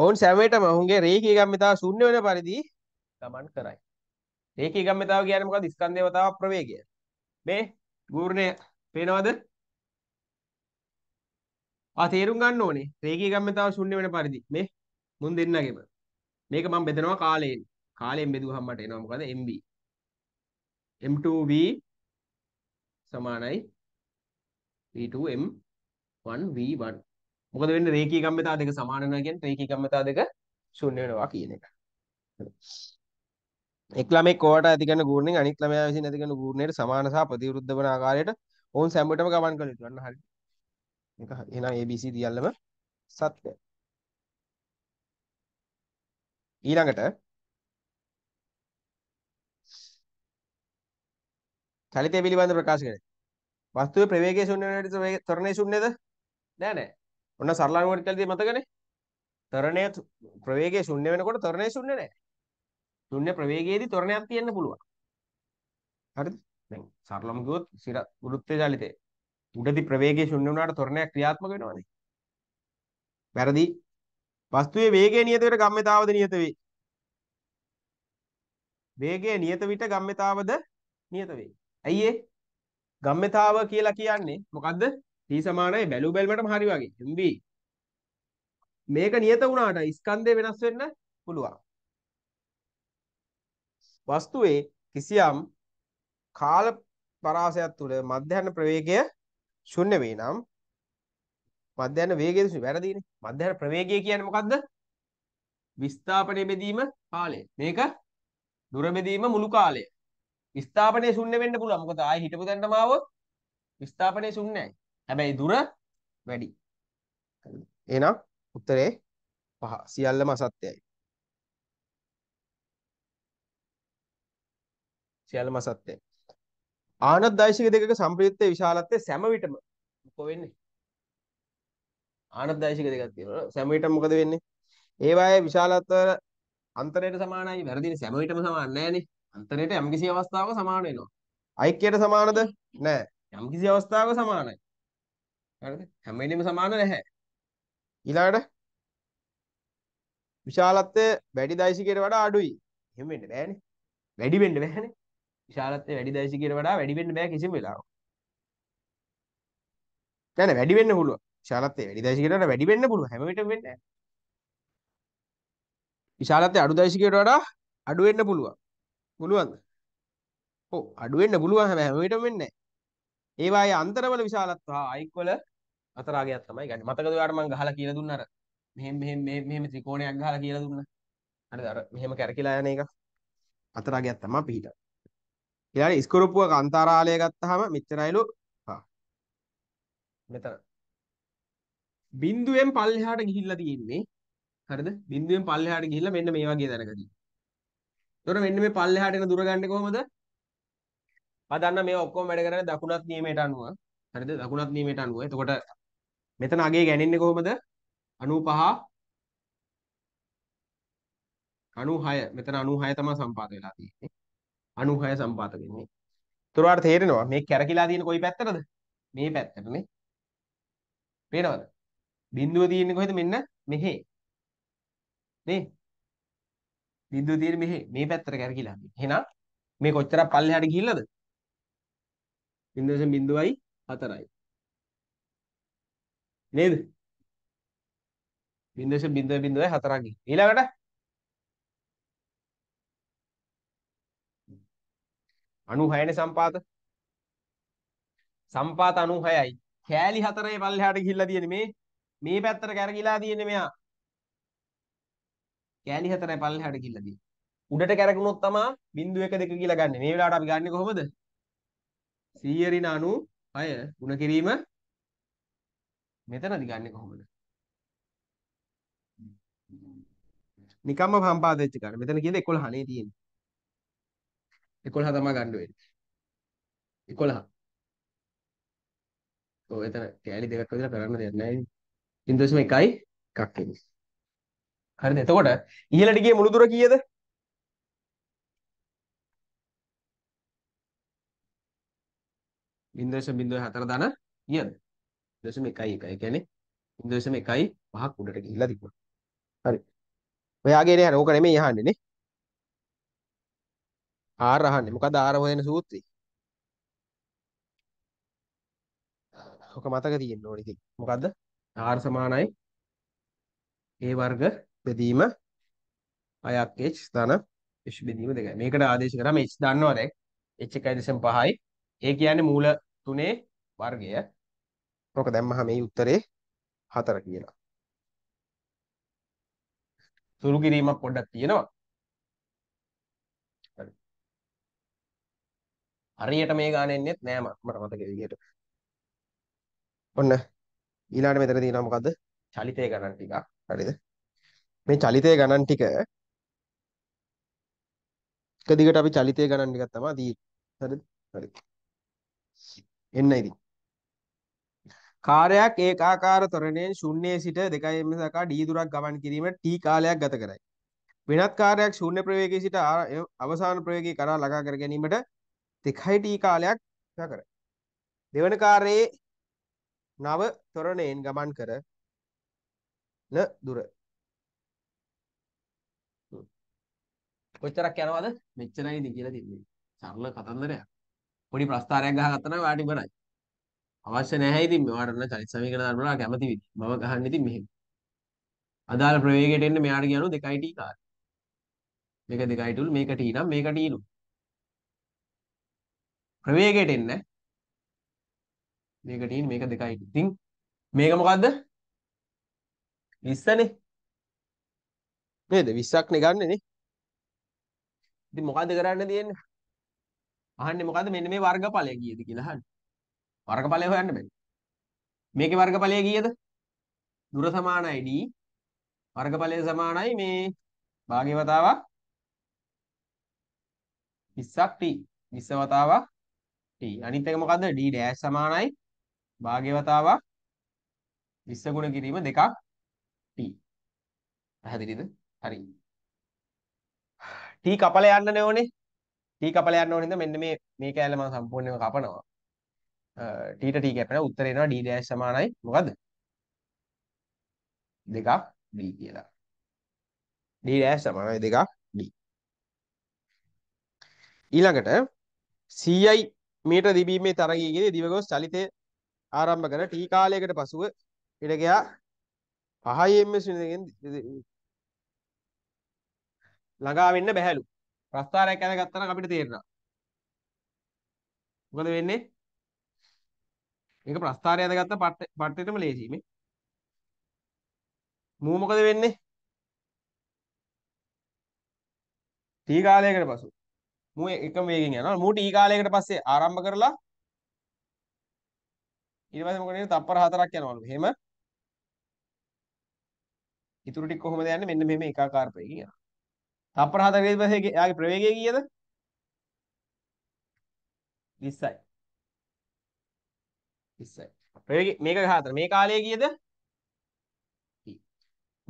ඔවුන් සෑම විටම ඔවුන්ගේ රේඛීය ගම්මිතාව ශූන්‍ය වෙන පරිදි ගමන් කරයි. රේඛීය ගම්මිතාව කියන්නේ මොකද්ද? ස්කන්ධ දේවතාව ප්‍රවේගය. මේ ගූර්ණය පේනවද? ආ තේරුම් ගන්න ඕනේ. රේඛීය ගම්මිතාව ශූන්‍ය වෙන පරිදි මේ මුන් දෙන්නගෙම මේක මම බෙදනවා කාලයෙන්. කාලයෙන් බෙදුවහම මට එනවා මොකද MB. M2V සමානයි V2M1V1. මොකද වෙන්නේ රේඛීය ගම්‍යතා දෙක සමාන වෙනවා කියන්නේ රේඛීය ගම්‍යතා දෙක ශූන්‍ය වෙනවා කියන එක. එක් ළමෙක් ඕවට ඇති කරන ගුණයෙන් අනිත් ළමයා විසින් ඇති කරන ගුණයට සමාන සහ ප්‍රතිවිරුද්ධ වන ආකාරයට ඔවුන් සැමටම ගමන් කළ යුතු. අන්න හරියට. මේක එහෙනම් ABC දියල්ලම සත්‍යයි. ඊළඟට චලිතය පිළිබඳ ප්‍රකාශ කරේ. වස්තුවේ ප්‍රවේගය ශූන්‍ය වෙන විට ත්වරණය ශූන්‍යද? නෑ නෑ. ඔන්න සරල අනුවණික චලිතය මතකනේ. ත්වරණය ප්‍රවේගය ශූන්‍ය වෙනකොට ත්වරණය ශූන්‍ය නෑ. ශූන්‍ය ප්‍රවේගයේදී ත්වරණයක් තියෙන්න පුළුවන්. හරිද? දැන් සරලම කිව්වොත් සිර වෘත්තීය චලිතය. උඩදී ප්‍රවේගය ශූන්‍ය වුණාට ත්වරණයක් ක්‍රියාත්මක වෙනවනේ. වැරදි වස්තුවේ වේගය නියත විට ගම්මතාවද නියත වේ. වේගය නියත විට ගම්මතාවද නියත වේ. ඇයි ඒ? ගම්මතාව කියලා කියන්නේ මොකද්ද? t සමානයි බැලු බැලමටම හරි වගේ. mb මේක නියත වුණාට ස්කන්ධය වෙනස් වෙන්න පුළුවන්. වස්තුවේ කිසියම් කාල පරාසයක් තුළ මධ්‍යහන ප්‍රවේගය ශුන්‍ය වේ නම් මධ්‍යහන වේගය වැරදීනේ. මධ්‍යන ප්‍රවේගය කියන්නේ මොකද්ද? විස්ථාපනයේ බෙදීම කාලය. මේක දුර බෙදීම මුළු කාලය. විස්ථාපනයේ ශුන්‍ය වෙන්න පුළුවන්. මොකද ආයේ හිටපු තැනටම ආවොත් විස්ථාපනයේ ශුන්‍යයි. හැබැයි දුර වැඩි. එහෙනම් උත්තරේ පහ. සියල්ලම අසත්‍යයි. සියල්ලම අසත්‍යයි. ආනත් දෛශික දෙකක සම්ප්‍රයුත්තේ විශාලත්වය සෑම විටම කො වෙන්නේ? ආනන්දයිසික දෙකක් තියෙනවා. සැමවිටම මොකද වෙන්නේ? ඒවායේ විශාලත්වය අන්තරයට සමානයි. වැරදිනේ සැමවිටම සමාන නැහැනේ. අන්තරයට යම්කිසි අවස්ථාවක සමාන වෙනවා. අයික්‍යයට සමානද? නැහැ. යම්කිසි අවස්ථාවක සමානයි. හරිද? හැම වෙලෙම සමාන නැහැ. ඊළඟට විශාලත්වය වැඩි දයිසිකයට වඩා අඩුයි. එහෙම වෙන්න බෑනේ. වැඩි වෙන්න බෑනේ. විශාලත්වය වැඩි දයිසිකයට වඩා වැඩි වෙන්න බෑ කිසිම වෙලාවක. නැහැ වැඩි වෙන්න පුළුවන්. විශාලත්වය වැඩි දශකයකට වැඩි වෙන්න පුළුවන් හැම විටම වෙන්නේ නැහැ. විශාලත්වය අඩු දශකයකට වඩා අඩු වෙන්න පුළුවන්. පුළුවන්ද? ඔව් අඩු වෙන්න පුළුවන් හැම හැම විටම වෙන්නේ නැහැ. ඒ වායේ අන්තරවල විශාලත්ව හා අයික් වල අතරාගයක් තමයි ගන්න. මතකද ඔයාලට මම ගහලා කියලා දුන්න අර මෙහෙම මෙහෙම මෙහෙම මෙහෙම ත්‍රිකෝණයක් ගහලා කියලා දුන්නා. හරිද? අර මෙහෙම කැරකිලා යන එක අතරාගයක් තමයි පිහිට. ඊළඟ ස්කරූපුවක අන්තරාලය ගත්තාම මෙච්චරයිලු මෙතන බින්දුවෙන් පල්ලෙහාට ගිහිල්ලා තියෙන්නේ. හරිද? බින්දුවෙන් පල්ලෙහාට ගිහිල්ලා මෙන්න මේ වගේ දැනගදී. ඒතොර මෙන්න මේ පල්ලෙහාට එන දුර ගන්න කොහොමද? මම දන්නා මේවා ඔක්කොම වැඩ කරන්නේ දකුණත් නියමයට අනුව. හරිද? දකුණත් නියමයට අනුව. එතකොට මෙතන අගේ ගණන්නේ කොහොමද? 95 96 මෙතන 96 තමයි සම්පාත වෙලා තියෙන්නේ. 96 සම්පාත වෙන්නේ. ඒතොර තේරෙනවා මේ කැරකිලා තියෙන කොයි පැත්තටද? මේ පැත්තටනේ. පේනවද? බිඳුව තියෙන්නේ කොහෙද මෙන්න මෙහි නේ බිඳුව තියෙන්නේ මෙහි මේ පැත්තට කැරකිලා එහෙනම් මේ කොච්චර පල්ලෙහාට ගිහිල්ලාද බිඳුවෙන් බිඳුවයි හතරයි නේද බිඳුවෙන් බිඳුව බිඳුවයි හතරක් ගිහින් ඊළඟට අනු හයන සම්පාත සම්පාත අනු හයයි කෑලි හතරේ පල්ලෙහාට ගිහිල්ලා තියෙන මේ මේ පැත්තට කැරකිලා තියෙන්නේ මෙයා. කෑලි හතරයි පල්ලෙහාට කියලා තියෙන්නේ. උඩට කැරකුණොත් තමයි 0.1 2 කියලා ගන්න. මේ වෙලාවට අපි ගන්නේ කොහොමද? 100 ඍණ 96 ಗುಣ කිරීම මෙතනදි ගන්නේ කොහොමද? නිකම්ම සම්පාදනය වෙච්ච ගන්න. මෙතන කියන්නේ 11 නේ තියෙන්නේ. 11 තමයි ගන්න වෙන්නේ. 11. ඔය එතන කැලි දෙකක් විතර කරන්න දෙයක් නැහැ නේ. 0.1යි එකක් එන්නේ. හරිද? එතකොට ඉහළට ගියේ මුළු දුර කීයද? බින්දුවේශ බින්දුවේ හතර දන ඊයද? 0.1යි එකයි. ඒ කියන්නේ 0.1යි පහක් උඩට ගිහිල්ලා තිබුණා. හරි. ඔයාගේ නේ ඕක නෙමෙයි අහන්නේ නේ. ආර අහන්නේ. මොකද ආර හොයන සූත්‍රය. ඔක මතක තියෙන්න ඕනේ ඉතින්. මොකද්ද? r සමානයි a වර්ග බෙදීම 6h ධන h බෙදීම 2යි. මේකට ආදේශ කරාම h දන්නවා දැන් h 1.5යි. ඒ කියන්නේ මූල 3 වර්ගය. ඕක දැම්මහම මේ උත්තරේ 4 කියලා. සුරු කිරීමක් පොඩ්ඩක් තියෙනවා. හරියට මේ ගාන එන්නේත් නෑ මට මතක විදිහට. ඔන්න ඊළඟට මෙතන තියෙනවා මොකද්ද? චලිතය ගණන් ටික. හරිද? මේ චලිතය ගණන් ටික එක දිගට අපි චලිතය ගණන් ටිකක් තමයි දී. හරිද? හරි. එන්න ඉතින්. කාර්යයක් ඒකාකාර ත්වරණයෙන් ශුන්‍යයේ සිට 2m සකා d දුරක් ගමන් කිරීමට t කාලයක් ගත කරයි. වෙනත් කාර්යයක් ශුන්‍ය ප්‍රවේගයේ සිට අවසාන ප්‍රවේගය කරා ළඟා කර ගැනීමට 2t කාලයක් ගත කරයි. දෙවන කාර්යයේ නව තොරණයෙන් ගමන් කරන දුර. කොච්චරක් යනවද? මෙච්චරයි ඉතින් කියලා තිබුණේ. සරල කතන්දරයක්. පොඩි ප්‍රස්තාරයක් ගහගත්තා නම් වාටි බරයි. අවශ්‍ය නැහැ ඉතින් මෙයාට නම් චලිත සමීකරණ ධර්මලා කැමති විදි. මම ගහන්නේ ඉතින් මෙහෙම. අදාළ ප්‍රවේගයට එන්න මෙයාට කියනවා 2t කාර්ය. මේක 2t උල් මේක t නම් මේක t උල්. ප්‍රවේගයට එන්න මේක ටීන් මේක දෙකයි ඉතින් මේක මොකද්ද 20නේ නේද 20ක් නේ ගන්නෙ නේ ඉතින් මොකද්ද කරන්න තියෙන්නේ අහන්නේ මොකද්ද මෙන්න මේ වර්ගඵලය කීයද කියලා අහන්නේ වර්ගඵලය හොයන්න බෑ මේකේ වර්ගඵලය කීයද දුර සමානයි d වර්ගඵලය සමානයි මේ භාගය වතාවක් 20ක් t 20 වතාවක් t අනිත් එක මොකද්ද d' සමානයි භාග්‍යවතාවක් 20 ගුණ කිරීම දෙකක් t පැහැදිලිද හරි t කපල යන්න ඕනේ t කපල යන්න ඕනේ මෙන්න මේ මේ කැලේ මම සම්පූර්ණයෙන්ම කපනවා t ට t කැපෙනවා උත්තරේ එනවා d dash සමානයි මොකද්ද දෙකක් d කියලා d dash සමානයි දෙකක් d ඊළඟට ci මීට දිබීමේ තරගයේදී දිවගොස් චලිතයේ ආරම්භ කර ටී කාලයකට පසුව ඊට ගියා 5 ms වෙනකන් ළඟා වෙන්න බැහැලු. ප්‍රස්ථාරයක් ඇඳ ගත්තා නම් අපිට තේරෙනවා. මොකද වෙන්නේ? මේක ප්‍රස්ථාරය ඇඳ ගත්තා පට් පට්ටේටම ලේසි මේ. මූ මොකද වෙන්නේ? ටී කාලයකට පසු මූ එකම වේගෙන් යනවා. මූ ටී කාලයකට පස්සේ ආරම්භ කරලා ඊට පස්සේ මොකද වෙන්නේ තප්පර හතරක් යනවලු. එහෙම ඉතුරු ටික කොහොමද යන්නේ? මෙන්න මෙහෙම ඒකාකාර ප්‍රවේගය. තප්පර හතර ගිය පස්සේ යාගේ ප්‍රවේගය කීයද? 20යි. 20යි. ප්‍රවේගය මේක හතර. මේ කාලය කීයද?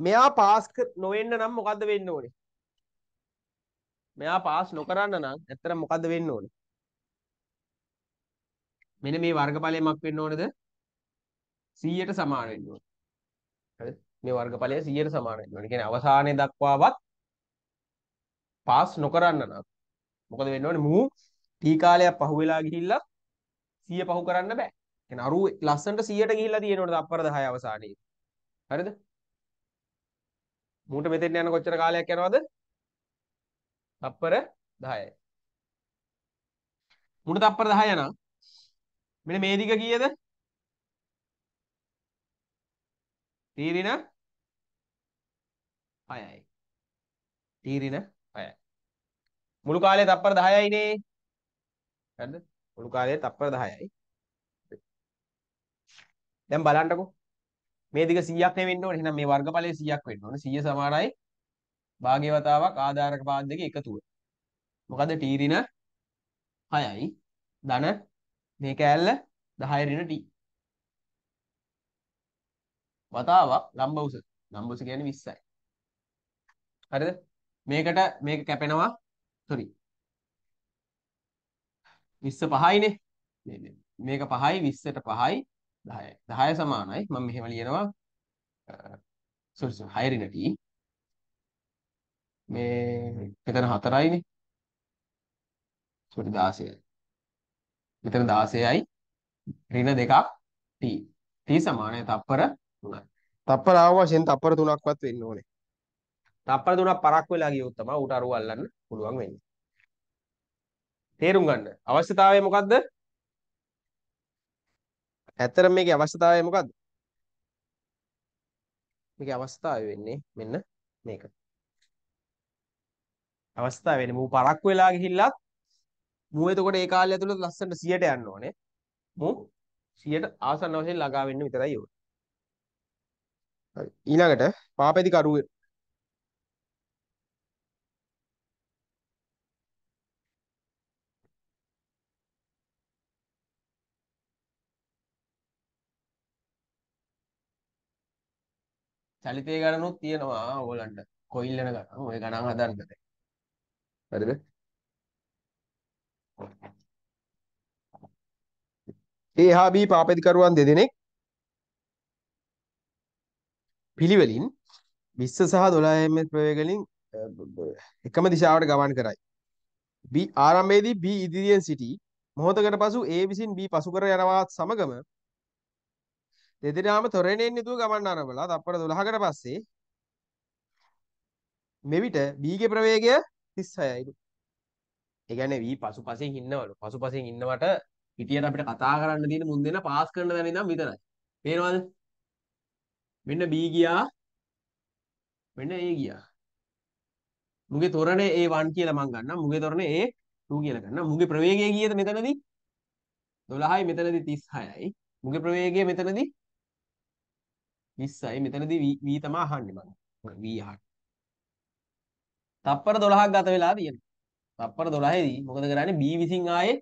මෙයා පාස් නොවෙන්න නම් මොකද්ද වෙන්න ඕනේ? මෙයා පාස් නොකරන්න නම් ඇත්තට මොකද්ද වෙන්න ඕනේ? මෙන්න මේ වර්ගඵලය මොකක් වෙන්න ඕනද 100ට සමාන වෙන්න ඕන. හරිද? මේ වර්ගඵලය 100ට සමාන වෙන්න ඕන. කියන්නේ අවසානයේ දක්වාවත් පාස් නොකරන්න නම් මොකද වෙන්න ඕනේ? මූ t කාලයක් පහු වෙලා ගිහිල්ලා 100 පහු කරන්න බෑ. කියන්නේ අරු ලස්සනට 100ට ගිහිල්ලා තියෙනවනේ තප්පර 10 අවසානයේ. හරිද? මූට මෙතෙන් යන කොච්චර කාලයක් යනවද? තප්පර 10යි. මූට තප්පර 10 යනවා. මෙන්න මේ දිග කීයද? තීරින 6යි. තීරින 6යි. මුළු කාලේ තප්පර 10යිනේ. හරිද? මුළු කාලේ තප්පර 10යි. දැන් බලන්නකෝ. මේ දිග 100ක් නෙවෙන්න ඕනේ. එහෙනම් මේ වර්ගඵලයේ 100ක් වෙන්න ඕනේ. 100 සමානයි භාග්‍ය වතාවක් ආධාරක පාද දෙකේ එකතුව. මොකද තීරින 6යි. ධන මේ කෑල්ල 10 ඍණ t වතාවක් ලම්බ උස ලම්බ උස කියන්නේ 20යි හරිද මේකට මේක කැපෙනවා sorry 20 5යිනේ මේ මේක 5යි 20ට 5යි 10යි 10 සමානයි මම මෙහෙම ලියනවා sorry sorry 6 ඍණ t මේ මෙතන 4යිනේ sorry 16යි මෙතන 16යි ඍණ දෙකක් t t සමානයි තප්පර 3යි තප්පර ආව වශයෙන් තප්පර 3ක්වත් වෙන්න ඕනේ තප්පර 3ක් පරක් වෙලා ගියොත් තමයි ඌට අරුව අල්ලන්න පුළුවන් වෙන්නේ තේරුම් ගන්න අවශ්‍යතාවය මොකද්ද ඇත්තටම මේකේ අවශ්‍යතාවය මොකද්ද මේකේ අවස්ථාව වෙන්නේ මෙන්න මේක අවස්ථාව වෙන්නේ මූ පරක් වෙලා ගිහිල්ලත් මූ එතකොට ඒ කාලය ඇතුළත ලස්සනට 100ට යන්න ඕනේ. මූ 100ට ආසන්න වශයෙන් ළඟා වෙන්න විතරයි ඕනේ. හරි. ඊළඟට පාපෙදි කරුව චලිතය ගණනුත් තියෙනවා ඕලන්ට කොයිල් වෙන ගණන් ඔය ගණන් හදන්නද හරිද ඒ හා බී පාපැදිකරුවන් දෙදෙනෙක් පිළිවෙලින් 20 සහ 12 ms ප්‍රවේගලින් එකම දිශාවට ගමන් කරයි. B ආරම්භයේදී B ඉදිරියෙන් සිටි මොහොතකට පසු A විසින් B පසු කර යනවත් සමගම දෙදෙනාම තොරණයෙන් යුතුව ගමන් ආරම්භලා තත්පර 12කට පස්සේ මෙවිට B ගේ ප්‍රවේගය 36යිලු. ඒ කියන්නේ වී පසුපසින් ඉන්නවලු. පසුපසින් ඉන්නවට පිටියට අපිට කතා කරන්න තියෙන මුන් දෙන පාස් කරන දැන ඉඳන් විතරයි. පේනවද? මෙන්න B ගියා. මෙන්න A ගියා. මුගේ තොරණේ A1 කියලා මං ගන්නම්. මුගේ තොරණේ A2 කියලා ගන්නම්. මුගේ ප්‍රවේගය කීයද මෙතනදී? 12යි මෙතනදී 36යි. මුගේ ප්‍රවේගය මෙතනදී 20යි. මෙතනදී V තමයි අහන්නේ මම. V අහන්න. තප්පර 12ක් ගත වෙලා තියෙනවා. තප්පර 12 දී මොකද කරන්නේ B විසින් ආයේ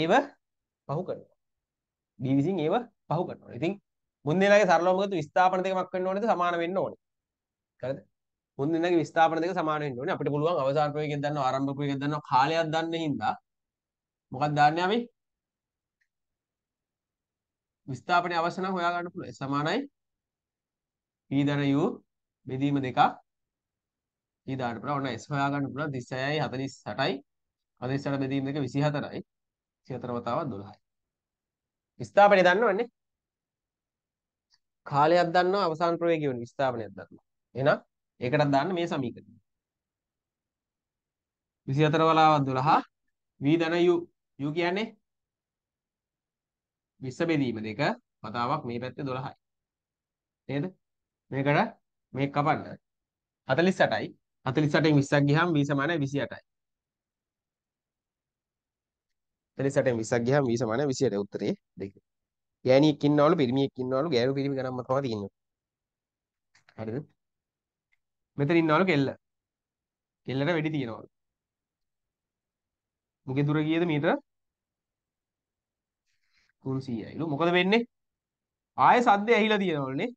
ඒව පහු කරනවා. B විසින් ඒව පහු කරනවා. ඉතින් මුන්දේලාගේ සරලවම ගත්ත විස්ථාපන දෙකක් වෙන්න ඕනේද සමාන වෙන්න ඕනේ. හරිද? මුන්දේලාගේ විස්ථාපන දෙක සමාන වෙන්න ඕනේ. අපිට පුළුවන් අවසාන ප්‍රවේගයෙන් දන්නවා ආරම්භ ප්‍රවේගයෙන් දන්නවා කාලයක් දන්න හින්දා මොකක්ද දාන්නේ අපි? විස්ථාපනයේ අවශ්‍ය නම් හොයා ගන්න පුළුවන්. සමානයි P ධන U බෙදීම දෙකක් කී දාන්න පුළුවන් ඔන්න S හොයා ගන්න පුළුවන් 36යි 48යි 48 බෙදීම දෙක 24යි 24 වතාවක් 12යි ස්ථාපනය දන්නවන්නේ කාලයක් දන්නවා අවසාන ප්‍රවේගය වෙන ස්ථාපනයක් දන්නවා එහෙනම් ඒකටත් දාන්න මේ සමීකරණය 24 වලාවක් 12 v ධන u u කියන්නේ 20 බෙදීම දෙක වතාවක් මේ පැත්තේ 12යි. නේද? මේකට මේක කපන්න. 48යි 48න් 20ක් ගියහම v සමානයි 28යි. 48න් 20ක් ගියහම v සමානයි 28 උත්තරේ දෙක. ගෑණියෙක් ඉන්නවලු පිරිමියෙක් ඉන්නවලු ගෑනු පිරිමි ගණන්ම තමයි තියෙන්නේ. හරිද? මෙතන ඉන්නවලු කෙල්ල. කෙල්ලට වෙඩි තියනවලු. මුගේ දුර කීයද මීටර? 300යිලු. මොකද වෙන්නේ? ආයේ සද්ද ඇහිලා තියෙනවලුනේ.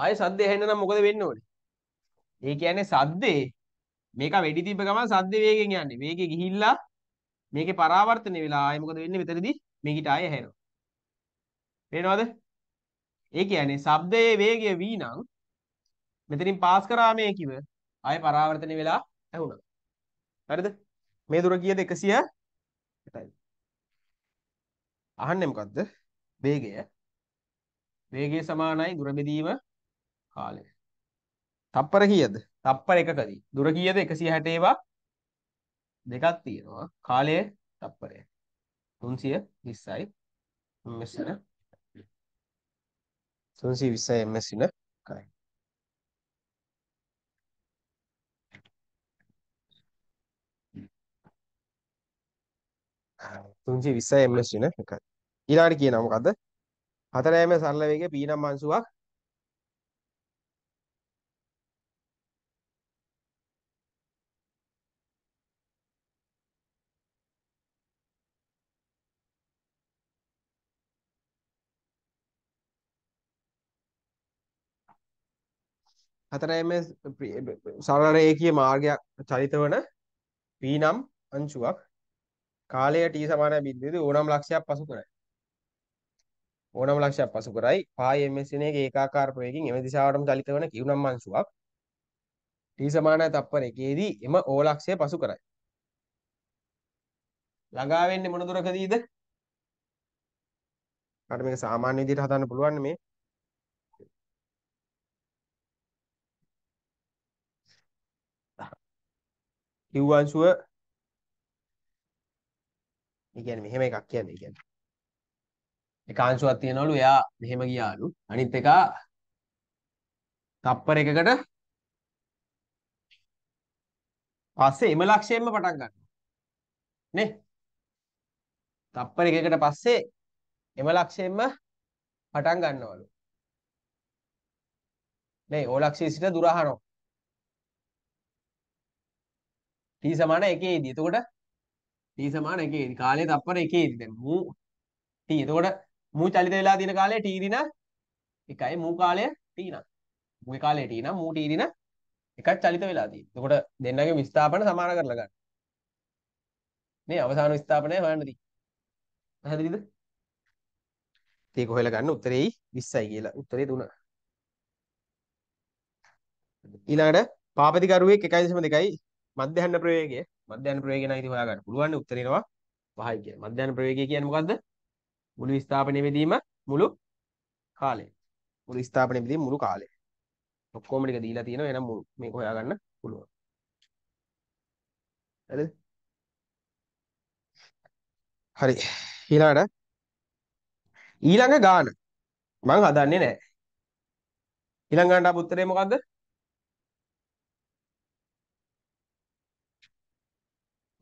ආයේ සද්ද ඇහෙන්න නම් මොකද වෙන්න ඕනේ? ඒ කියන්නේ සද්දේ මේක වෙඩි තිබ්බ ගමන් සද්ද වේගෙන් යන්නේ. මේකේ ගිහිල්ලා මේකේ පරාවර්තනය වෙලා ආයෙ මොකද වෙන්නේ මෙතනදී මේකට ආයෙ හැරෙනවා. පේනවද? ඒ කියන්නේ ශබ්දයේ වේගය v නම් මෙතනින් පාස් කරා මේ කිව ආයෙ පරාවර්තනය වෙලා ඇහුණා. හරිද? මේ දුර කීයද 100යි. අහන්නේ මොකද්ද? වේගය. වේගය සමානයි දුර බෙදීම කාලය. තප්පර කියද තප්පර එකකදී දුර කියද එකසිය හැටේවා දෙකක් තියෙනවා කාලය තප්පරය තුන්සිය විස්සයි මෙසින තුන්සිය විස්සයි මෙසින කරයි තුන්සිය විස්සයි මෙසින එකයි ඊළඟට කියනවා මොකද්ද හතරෑම සරල වේගයේ පීනම් අංශුවක් හතරයි මේ සරල රේඛීය මාර්ගයක් චලිත වන P නම් අංශුවක් කාලය t සමානයි බිඳුවේ ඕනම ලක්ෂයක් පසු කරයි. ඕනම ලක්ෂයක් පසු කරයි පායි ms න එක ඒකාකාර ප්‍රවේගයෙන් එම දිශාවටම චලිත වන කිව්නම් අංශුවක් t සමානයි තප්පර 1 දී එම o ලක්ෂය පසු කරයි. ළඟා වෙන්නේ මොන දුරකදීද? මට මේක සාමාන්‍ය විදිහට හදන්න පුළුවන් මේ ලිව්වංශුව ඒ කියන්නේ මෙහෙම එකක් කියන්නේ කියන්නේ එක අංශුවක් තියනවලු එයා මෙහෙම ගියාලු අනිත් එක තප්පර එකකට පස්සේ එම ලක්ෂයෙන්ම පටන් ගන්නවා නේ තප්පර එකකට පස්සේ එම ලක්ෂයෙන්ම පටන් ගන්නවලු නේ ඕලක්ෂයේ සිට දුරහනෝ t සමාන 1 දී. එතකොට t සමාන 1 දී. කාලය තප්පර 1 දී. දැන් මූ t. එතකොට මූ චලිත වෙලා තියෙන කාලය t ඍණ 1යි මූ කාලය t නම්. මූගේ කාලය t නම් මූ t ඍණ 1ක් චලිත වෙලා තියෙනවා. එතකොට දෙන්නගේ විස්ථාපන සමාන කරලා ගන්න. මේ අවසාන විස්ථාපනය හොයන්න තියෙන්නේ. පැහැදිලිද? ඒක හොයලා ගන්න උත්තරේයි 20යි කියලා. උත්තරේ දුන. ඊළඟට පාපතිකරුවෙක් 1.2යි මධ්‍යහන ප්‍රවේගය මධ්‍යහන ප්‍රවේගය නම් ඉතින් හොයාගන්න පුළුවන් උත්තර එනවා 5යි කියලා. මධ්‍යහන ප්‍රවේගය කියන්නේ මොකද්ද? මුළු ස්ථාපනය වෙදීම මුළු කාලය. මුළු ස්ථාපනය වෙදීම මුළු කාලය. ඔක්කොම ටික දීලා තියෙනවා එහෙනම් මේක හොයාගන්න පුළුවන්. හරිද? හරි. ඊළඟට ඊළඟ ගාන මම හදන්නේ නැහැ. ඊළඟ ගානට අප උත්තරේ මොකද්ද?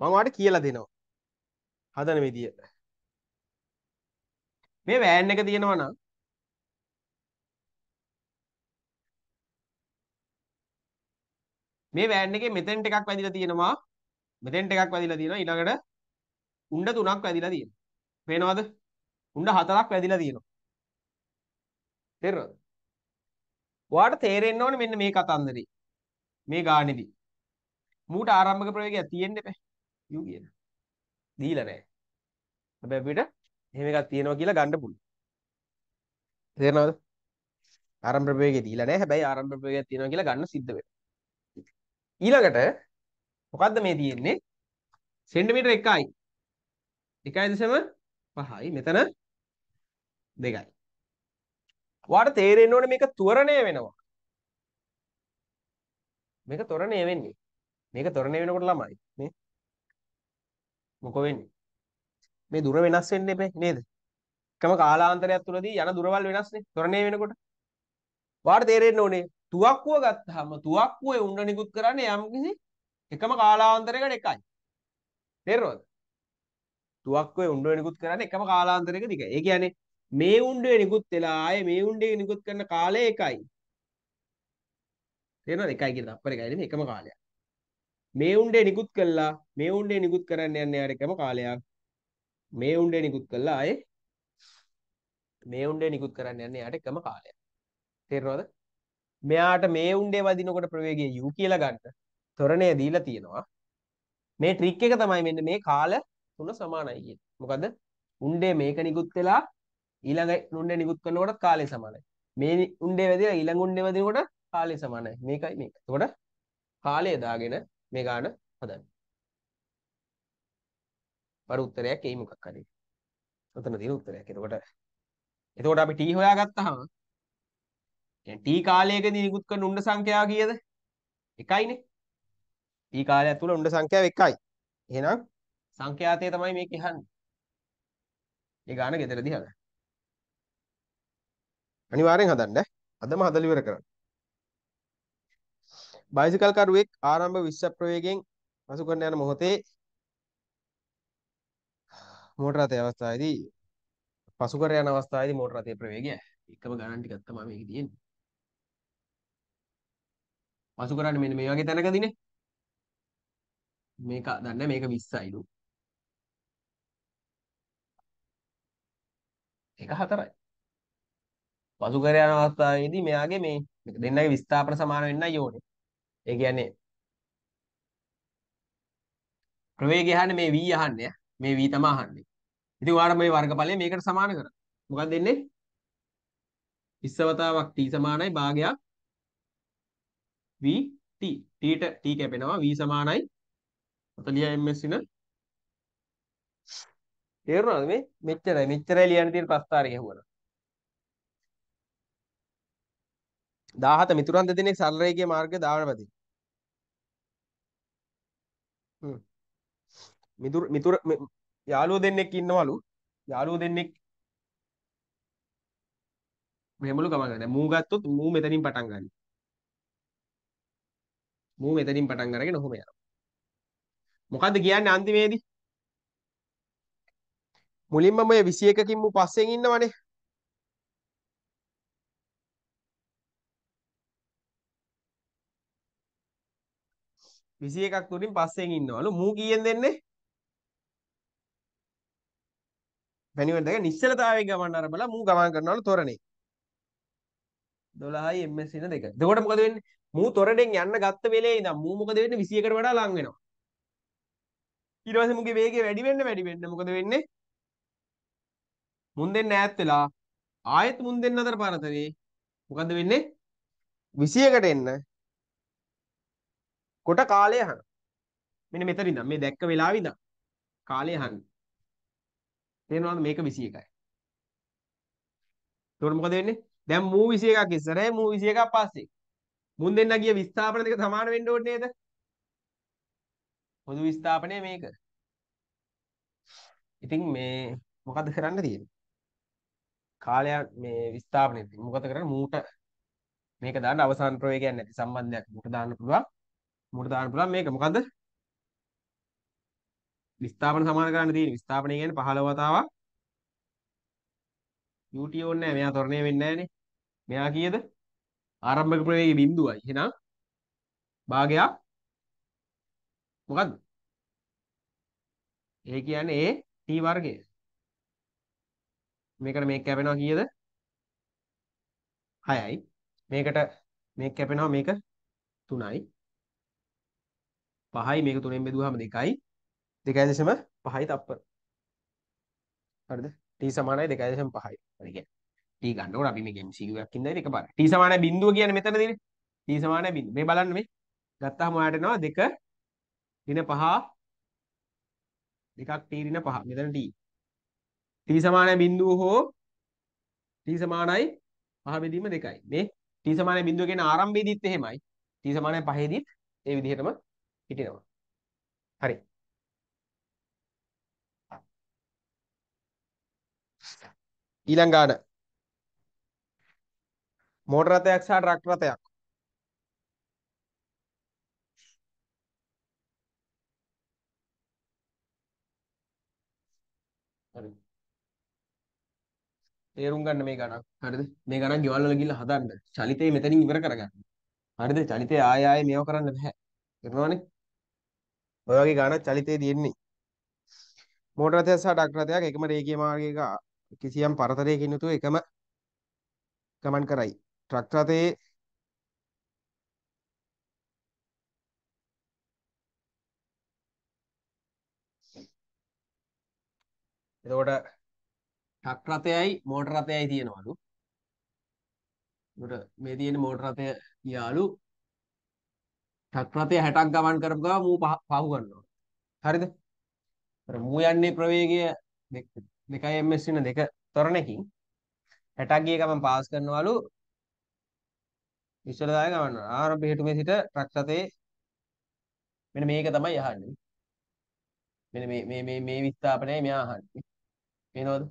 මම ඔයාලට කියලා දෙනවා. හදන විදිය. මේ වෑන් එක තියෙනවා නම් මේ වෑන් එකේ මෙතෙන්ට එකක් වැදිලා තියෙනවා. මෙතෙන්ට එකක් වැදිලා තියෙනවා. ඊළඟට උණ්ඩ තුනක් වැදිලා තියෙනවා. පේනවද? උණ්ඩ හතරක් වැදිලා තියෙනවා. තේරෙනවද? ඔයාට තේරෙන්න ඕනේ මෙන්න මේ කතන්දරේ. මේ ගානේදී. මූට ආරම්භක ප්‍රවේගයක් තියෙන්න එපා. U කියන. දීලා නැහැ. හැබැයි අපිට එහෙම එකක් තියෙනවා කියලා ගන්න පුළුවන්. තේරෙනවද? ආරම්භ ප්‍රවේගය දීලා නැහැ. හැබැයි ආරම්භ ප්‍රවේගයක් තියෙනවා කියලා ගන්න සිද්ධ වෙනවා. ඊළඟට මොකද්ද මේ තියෙන්නේ? සෙන්ටිමීටර 1යි. 1.5යි. මෙතන 2යි. ඔයාලට තේරෙන්න ඕනේ මේක ත්වරණය වෙනවා. මේක ත්වරණය වෙන්නේ. මේක ත්වරණය වෙනකොට ළමයි මොකෝ වෙන්නේ? මේ දුර වෙනස් වෙන්න එපේ නේද? එකම කාලාන්තරයක් තුලදී යන දුරවල් වෙනස්නේ. තොරණේ වෙනකොට. වාට තේරෙන්න ඕනේ තුවක්කුව ගත්තාම තුවක්කුවේ උන්න නිකුත් කරන්නේ යම්කිසි එකම කාලාන්තරයකට එකයි. තේරෙනවද? තුවක්කුවේ උණ්ඩුවේ නිකුත් කරන්නේ එකම කාලාන්තරයකදී. ඒ කියන්නේ මේ උණ්ඩුවේ නිකුත් වෙලා ආයේ මේ උණ්ඩේ නිකුත් කරන කාලය එකයි. තේරෙනවද? එකයි කියන තප්පර එකයි නෙමෙයි එකම කාලයක්. මේ උණ්ඩේ නිකුත් කළා මේ උණ්ඩේ නිකුත් කරන්න යන්නේ යාර එකම කාලයක් මේ උණ්ඩේ නිකුත් කළා ආයේ මේ උණ්ඩේ නිකුත් කරන්න යන්නේ යාට එකම කාලයක් තේරෙනවද මෙයාට මේ උණ්ඩේ වදිනකොට ප්‍රවේගය u කියලා ගන්න තොරණය දීලා තියෙනවා මේ ට්‍රික් එක තමයි මෙන්න මේ කාල තුන සමානයි කියන්නේ මොකද උණ්ඩේ මේක නිකුත් වෙලා ඊළඟ උණ්ඩේ නිකුත් කරනකොට කාලය සමානයි මේ උණ්ඩේ වැදිලා ඊළඟ උණ්ඩේ වදිනකොට කාලය සමානයි මේකයි මේක එතකොට කාලය දාගෙන මේ ගාන හදන්න. බර උත්තරයක් එයි මොකක් හරි. උතන තියෙන උත්තරයක්. එතකොට එතකොට අපි t හොයාගත්තාම يعني t කාලයකදී නිකුත් කරන උණ්ඩ සංඛ්‍යාව කීයද? එකයිනේ. t කාලය ඇතුළේ උණ්ඩ සංඛ්‍යාව එකයි. එහෙනම් සංඛ්‍යාතය තමයි මේක යහන්නේ. ඒ ගාන ගෙදරදී හදන්න. අනිවාර්යෙන් හදන්න. අදම හදලා ඉවර කරන්න. බයිසිකල් කරුවෙක් ආරම්භ විශ්ව ප්‍රවේගයෙන් පසු කරන යන මොහොතේ මෝටර රථය අවස්ථාවේදී පසු කර යන අවස්ථාවේදී මෝටර රථයේ ප්‍රවේගය එකම ගණන් ටිකක් තමයි මේකේ තියෙන්නේ. පසු කරන්නේ මෙන්න මේ වගේ තැනකදීනේ. මේක දන්නේ මේක 20යිලු. ඒක හතරයි. පසු කර යන අවස්ථාවේදී මෙයාගේ මේ දෙන්නගේ විස්ථාපන සමාන වෙන්නයි ඕනේ. ඒ කියන්නේ ප්‍රවේගය අහන්නේ මේ v අහන්නේ මේ v තමයි අහන්නේ. ඉතින් ඔයාලා මේ වර්ගඵලය මේකට සමාන කරා. මොකක්ද දෙන්නේ? ඉස්සවතාවක් t සමානයි භාගයක් v t. t ට t කැපෙනවා v සමානයි 40 ms වෙන තේරුණාද මේ මෙච්චරයි මෙච්චරයි ලියන්න තියෙන ප්‍රස්තාරය කියවුවා. 17 මිතුරන් දෙදෙනෙක් සරල රේඛීය මාර්ගය දානපදී. මිතුර මිතුර යාළුවෝ දෙන්නෙක් ඉන්නවලු යාළුවෝ දෙන්නෙක් මෙහෙමලු ගමන් ගන්න. මූ ගත්තොත් මූ මෙතනින් පටන් ගන්න. මූ මෙතනින් පටන් අරගෙන ඔහොම යනවා. මොකද්ද කියන්නේ අන්තිමේදී? මුලින්ම මේ 21කින් මූ පස්සෙන් ඉන්නවනේ. විසි එකක් තුරින් පස්සෙන් ඉන්නවලු මූ කියෙන් දෙන්නේ පැණිවල දැක නිශ්චලතාවයේ ගමන් අරබලා මූ ගමන් කරනවලු තොරණේ 12යි ms ඉන දෙක. එතකොට මොකද වෙන්නේ? මූ තොරණෙන් යන්න ගත්ත වෙලේ ඉඳන් මූ මොකද වෙන්නේ 21කට වඩා ලං වෙනවා. ඊට පස්සේ මුගේ වේගය වැඩි වෙන්න වැඩි වෙන්න මොකද වෙන්නේ? මුන් දෙන්න ඈත් වෙලා ආයෙත් මුන් දෙන්න අතර පරතරේ මොකද්ද වෙන්නේ 20කට එන්න කොට කාලය අහන මෙන්න මෙතන ඉඳන් මේ දැක්ක වෙලාව ඉඳන් කාලය අහන්නේ තේරෙනවද මේක 21යි. එතකොට මොකද වෙන්නේ? දැන් මූ 21ක් ඉස්සරහේ මූ 21ක් පස්සේ. මුන් දෙන්න ගිය විස්ථාපන දෙක සමාන වෙන්න ඕනේ නේද? පොදු විස්ථාපනය මේක. ඉතින් මේ මොකද කරන්න තියෙන්නේ? කාලය මේ විස්ථාපනයේ ඉතින් මොකද කරන්නේ? මූට මේක දාන්න අවසාන ප්‍රවේගයක් නැති සම්බන්ධයක් මූට දාන්න පුළුවන්. මූට දාන්න පුළුවන් මේක මොකද්ද? විස්ථාපන සමාන කරන්න තියෙන්නේ. විස්ථාපනය කියන්නේ 15 වතාවක් UT ඕනේ නැහැ. මෙයා ත්වරණය වෙන්නේ නැහනේ. මෙයා කීයද? ආරම්භක ප්‍රවේගයේ බිඳුවයි. එහෙනම් භාගයක් මොකද්ද? ඒ කියන්නේ A t වර්ගය. මේකට මේක කැපෙනවා කීයද? 6යි. මේකට මේක කැපෙනවා මේක 3යි. 5යි මේක 3ෙන් බෙදුවාම 2යි. දෙකයි දශම පහයි තප්පර. හරිද? t සමානයි දෙකයි දශම පහයි. හරි කියන්නේ. t ගන්නකොට අපි මේක MCQ එකක් ඉඳලා එකපාරයි. t සමානයි බිඳුව කියන්නේ මෙතනදීනේ. t සමානයි බිඳුව. මේ බලන්න මේ. ගත්තාම ඔයාලට එනවා 2 ඍණ 5 දෙකක් t ඍණ 5. මෙතන t. t සමානයි බිඳුව හෝ t සමානයි 5 බෙදීම 2යි. මේ t සමානයි බිඳුව කියන ආරම්භයේදීත් එහෙමයි. t සමානයි 5 ඒ විදිහටම හිටිනවා. හරි. ඊළඟාට මෝටර රථයක් සහ ට්‍රක් රථයක් හරි තේරුම් ගන්න මේ ගණන් හරිද මේ ගණන් ගෙවල් වල ගිහිල්ලා හදන්න චලිතේ මෙතනින් ඉවර කරගන්න හරිද චලිතේ ආය ආය මේව කරන්න බෑ තේරුණානේ ඔය වගේ ගණන් චලිතේ තියෙන්නේ මෝටර රථය සහ ට්‍රක් රථයක් එකම රේඛීය මාර්ගයක කිසියම් පරතරයකින් යුතුව එකම ගමන් කරයි. ට්‍රක් රථයේ එතකොට ට්‍රක් රථයයි මෝටර රථයයි තියෙනවලු. එතකොට මේ තියෙන මෝටර රථය ගියාලු ට්‍රක් රථය 60ක් ගමන් කරපු ගමන් මූ පහු ගන්නවා. හරිද? අර මූ යන්නේ ප්‍රවේගය දෙකද? 2යි ms වෙන දෙක තොරණකින් 60ක් ගිය ගමන් පාස් කරනවලු විශ්වවිද්‍යාලය ගමන ආරම්භ හේතුමේ සිට රක්ෂතේ මෙන්න මේක තමයි අහන්නේ මෙන්න මේ මේ මේ මේ විස්ථාපනයයි මෙයා අහන්නේ පේනවද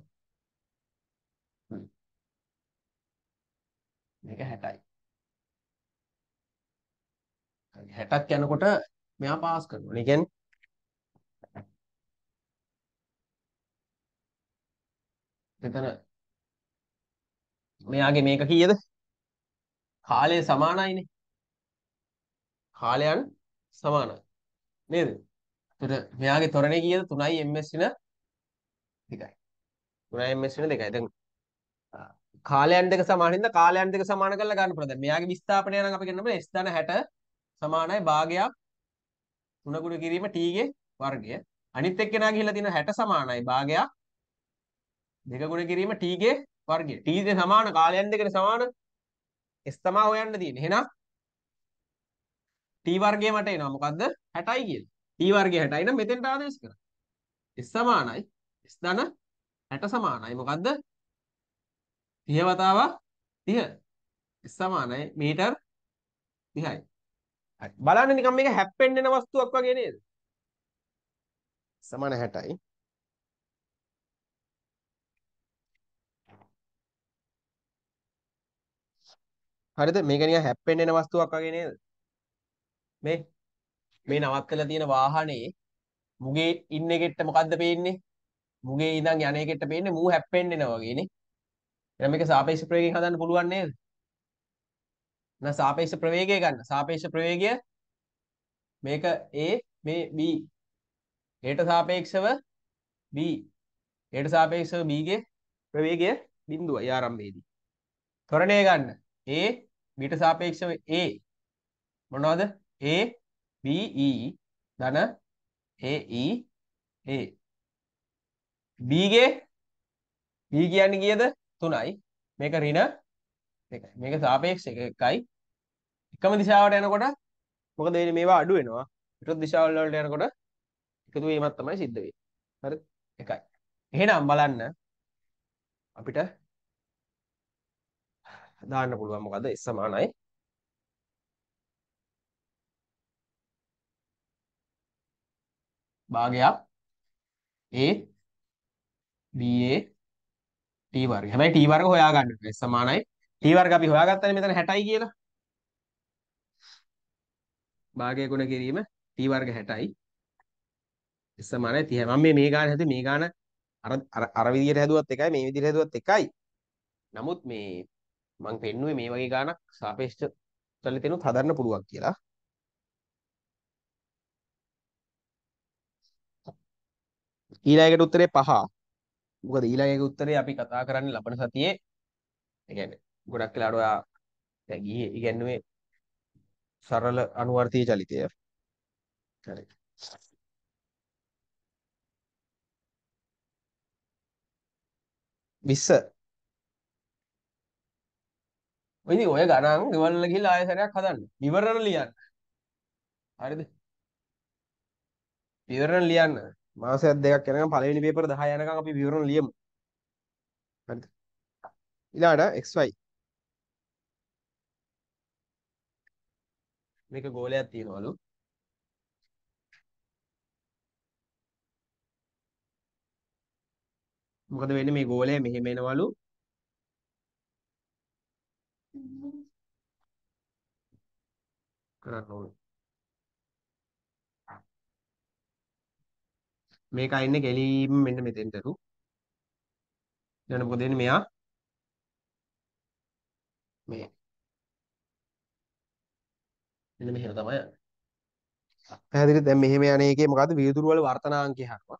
මේක 60යි 60ක් යනකොට මෙයා පාස් කරනවා. ඒ කියන්නේ මෙතන මෙයාගේ මේක කීයද? කාලය සමානයිනේ. කාලයන් සමානයි. නේද? එතකොට මෙයාගේ තොරණේ කීයද? 3යි ms වෙන 2යි. 3යි ms වෙන 2යි. දැන් කාලයන් දෙක සමානින්ද කාලයන් දෙක සමාන කරලා ගන්න පුළුවන්. දැන් මෙයාගේ විස්ථාපනය නම් අපි කියන්න පුළුවන් s60 සමානයි භාගයක් 3 ගුණ කිරීම t ගේ වර්ගය. අනිත් එක්කෙනා ගිහිල්ලා තියෙන 60 සමානයි භාගයක් දෙක ගුණ කිරීම t ගේ වර්ගය. t ද සමාන කාලයන් දෙකට සමාන s තමයි හොයන්න තියෙන්නේ. එහෙනම් t වර්ගය මට එනවා මොකද්ද? 60යි කියලා. t වර්ගය 60යි නම් මෙතෙන්ට ආදේශ කරා. s සමානයි s ධන 60 සමානයි මොකද්ද? 30 වතාවක් 30 s සමානයි මීටර් 30යි. හරි. බලන්න නිකන් මේක හැප්පෙන්න වෙන වස්තුවක් වගේ නේද? සමාන 60යි. හරිද මේක නිකන් හැප්පෙන්න එන වස්තුවක් වගේ නේද මේ මේ නවත්තලා තියෙන වාහනේ මුගේ ඉන්නේ කෙට්ට මොකද්ද පේන්නේ මුගේ ඉඳන් යන්නේ කෙට්ට පේන්නේ මූ හැප්පෙන්න එනවා වගේනේ එහෙනම් මේක සාපේක්ෂ ප්‍රවේගයෙන් හදන්න පුළුවන් නේද එහෙනම් සාපේක්ෂ ප්‍රවේගය ගන්න සාපේක්ෂ ප්‍රවේගය මේක A මේ B ඒට සාපේක්ෂව B ඒට සාපේක්ෂව B ගේ ප්‍රවේගය බිඳුවයි ආරම්භයේදී ත්වරණය ගන්න A බීට සාපේක්ෂව A මොනවද A B E ධන A E A B ගේ B කියන්නේ කීයද 3යි මේක ඍණ 2යි මේක සාපේක්ෂ 1යි එකම දිශාවට යනකොට මොකද වෙන්නේ මේවා අඩු වෙනවා විරුද්ධ දිශාවල් වලට යනකොට එකතු වීමක් තමයි සිද්ධ වෙන්නේ හරි 1යි එහෙනම් බලන්න අපිට දාන්න පුළුවන් මොකද s සමානයි භාගයක් a dA t වර්ග. හැබැයි t වර්ග හොයාගන්න ඕනේ සමානයි t වර්ග අපි හොයාගත්තනේ මෙතන 60යි කියලා. භාගය ගුණ කිරීම t වර්ග 60යි. සමානයි 30. මම මේ මේ ගාන හැදුවේ මේ ගාන අර අර විදියට හැදුවත් එකයි මේ විදියට හැදුවත් එකයි. නමුත් මේ මම පෙන්නුවේ මේ වගේ ගානක් සාපේක්ෂ චලිතෙනුත් හදන්න පුළුවන් කියලා. ඊළඟට උත්තරේ පහ. මොකද ඊළඟට උත්තරේ අපි කතා කරන්නේ ලබන සතියේ. ඒ කියන්නේ ගොඩක් වෙලාට ඔයා දැන් ගියේ ඉගැන්නුවේ සරල අනුවර්තී චලිතය. හරි. විස්ස ඉතින් ඔය ගණන් ගෙවල්ල ගිහලා ආයෙ සැරයක් හදන්න. විවරණ ලියන්න. හරිද? විවරණ ලියන්න. මාසයක් දෙකක් යනකම් පළවෙනි පේපර් 10 යනකම් අපි විවරණ ලියමු. හරිද? ඊළඟට xy මේක ගෝලයක් තියනවලු. මොකද වෙන්නේ මේ ගෝලය මෙහෙම එනවලු කරන්න ඕනේ. මේක අයින්නේ ගැලීම් මෙන්න මෙතෙන්ටලු. දැන් මොකද වෙන්නේ මෙයා? මේ. මෙන්න මෙහෙම තමයි යන්නේ. පැහැදිලිද? දැන් මෙහෙම යන එකේ මොකද්ද? විදුරු වල වර්තනාංකය හරවා.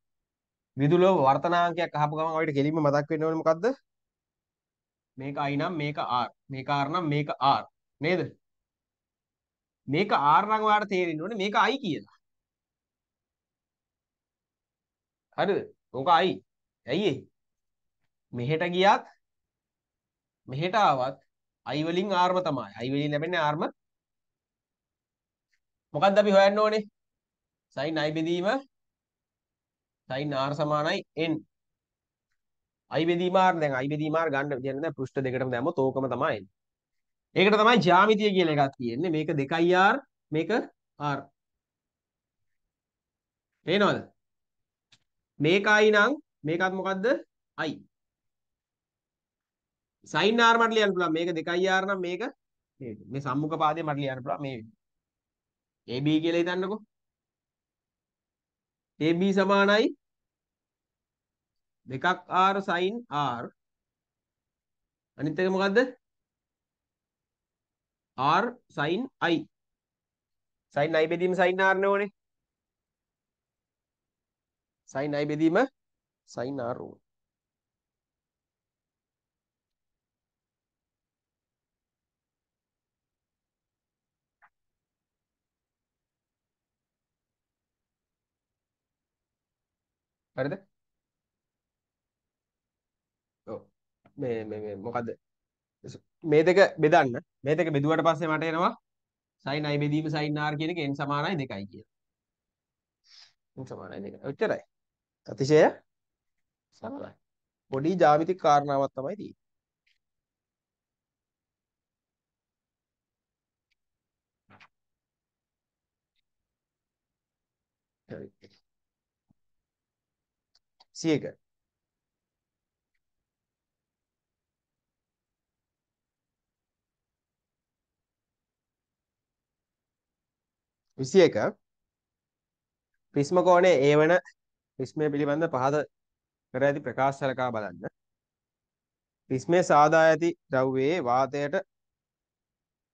විදුරු වල වර්තනාංකයක් අහපු ගමන් අපිට ගැලීම මතක් වෙන්න ඕනේ මොකද්ද? මේක i නම් මේක r. මේක R නම් මේක R නේද මේක R නම් ඔයාලට තේරෙන්න ඕනේ මේක I කියලා හරිද ඕක I ඇයි මෙහෙට ගියත් මෙහෙට ආවත් I වලින් R ම තමයි I වලින් ලැබෙන්නේ R ම මොකද්ද අපි හොයන්න ඕනේ sin i බෙදීම sin r සමානයි n අයිබෙදී මාර් දැන් අයිබෙදී මාර් ගන්න කියන්නේ දැන් පෘෂ්ඨ දෙකටම දැම්මොත් ඕකම තමයි ඒකට තමයි ජ්‍යාමිතිය කියලා එකක් තියෙන්නේ මේක 2R මේක R පේනවද මේකයි නම් මේකත් මොකද්ද i sin r මට ලියන්න පුළුවන් මේක 2r නම් මේක මේ සම්මුඛ පාදේ මට ලියන්න පුළුවන් මේ ab කියලා හිතන්නකෝ ab සමානයි දෙකක් r sin r අනිත් එක මොකද්ද r sin i sin i බෙදීම sin r නේ ඕනේ sin i බෙදීම sin r ඕනේ හරිද මේ මේ මොකද්ද මේ දෙක බෙදන්න මේ දෙක බෙදුවට පස්සේ මට එනවා sin i බෙදීම sin r කියන එක n සමානයි 2යි කියලා n සමානයි 2 ඔච්චරයි අතිශය සරලයි පොඩි ජ්‍යාමිතික කාරණාවක් තමයි තියෙන්නේ හරි සියයක 21 ප්‍රිස්ම කෝණය ඒ වන ප්‍රිස්මය පිළිබඳ පහත කර ඇති ප්‍රකාශ සලකා බලන්න. ප්‍රිස්මය සාදා ඇති ද්‍රව්‍යයේ වාතයට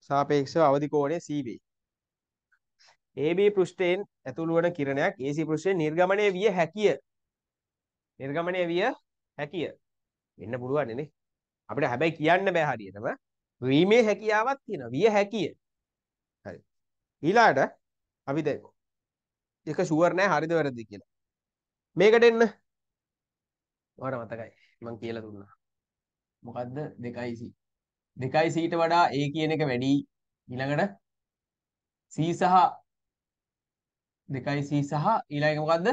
සාපේක්ෂව අවදි කෝණය C වේ. AB පෘෂ්ඨයෙන් ඇතුළු වන කිරණයක් AC පෘෂ්ඨයෙන් නිර්ගමණය විය හැකිය. නිර්ගමණය විය හැකිය. වෙන්න පුළුවන් නේ. අපිට හැබැයි කියන්න බෑ හරියටම. වීමේ හැකියාවක් තියෙනවා. විය හැකිය. හරි. ඊළාට අපිද එක ෂුවර් නෑ හරිද වැරදි කියලා මේකට එන්න වට මතකයි මං කියලා දුන්නා මොකක්ද දෙකයි සී දෙකයි සීට වඩා ඒ කියන එක වැඩි ඊළඟට සී සහ දෙකයි සී සහ ඊළඟ මොකක්ද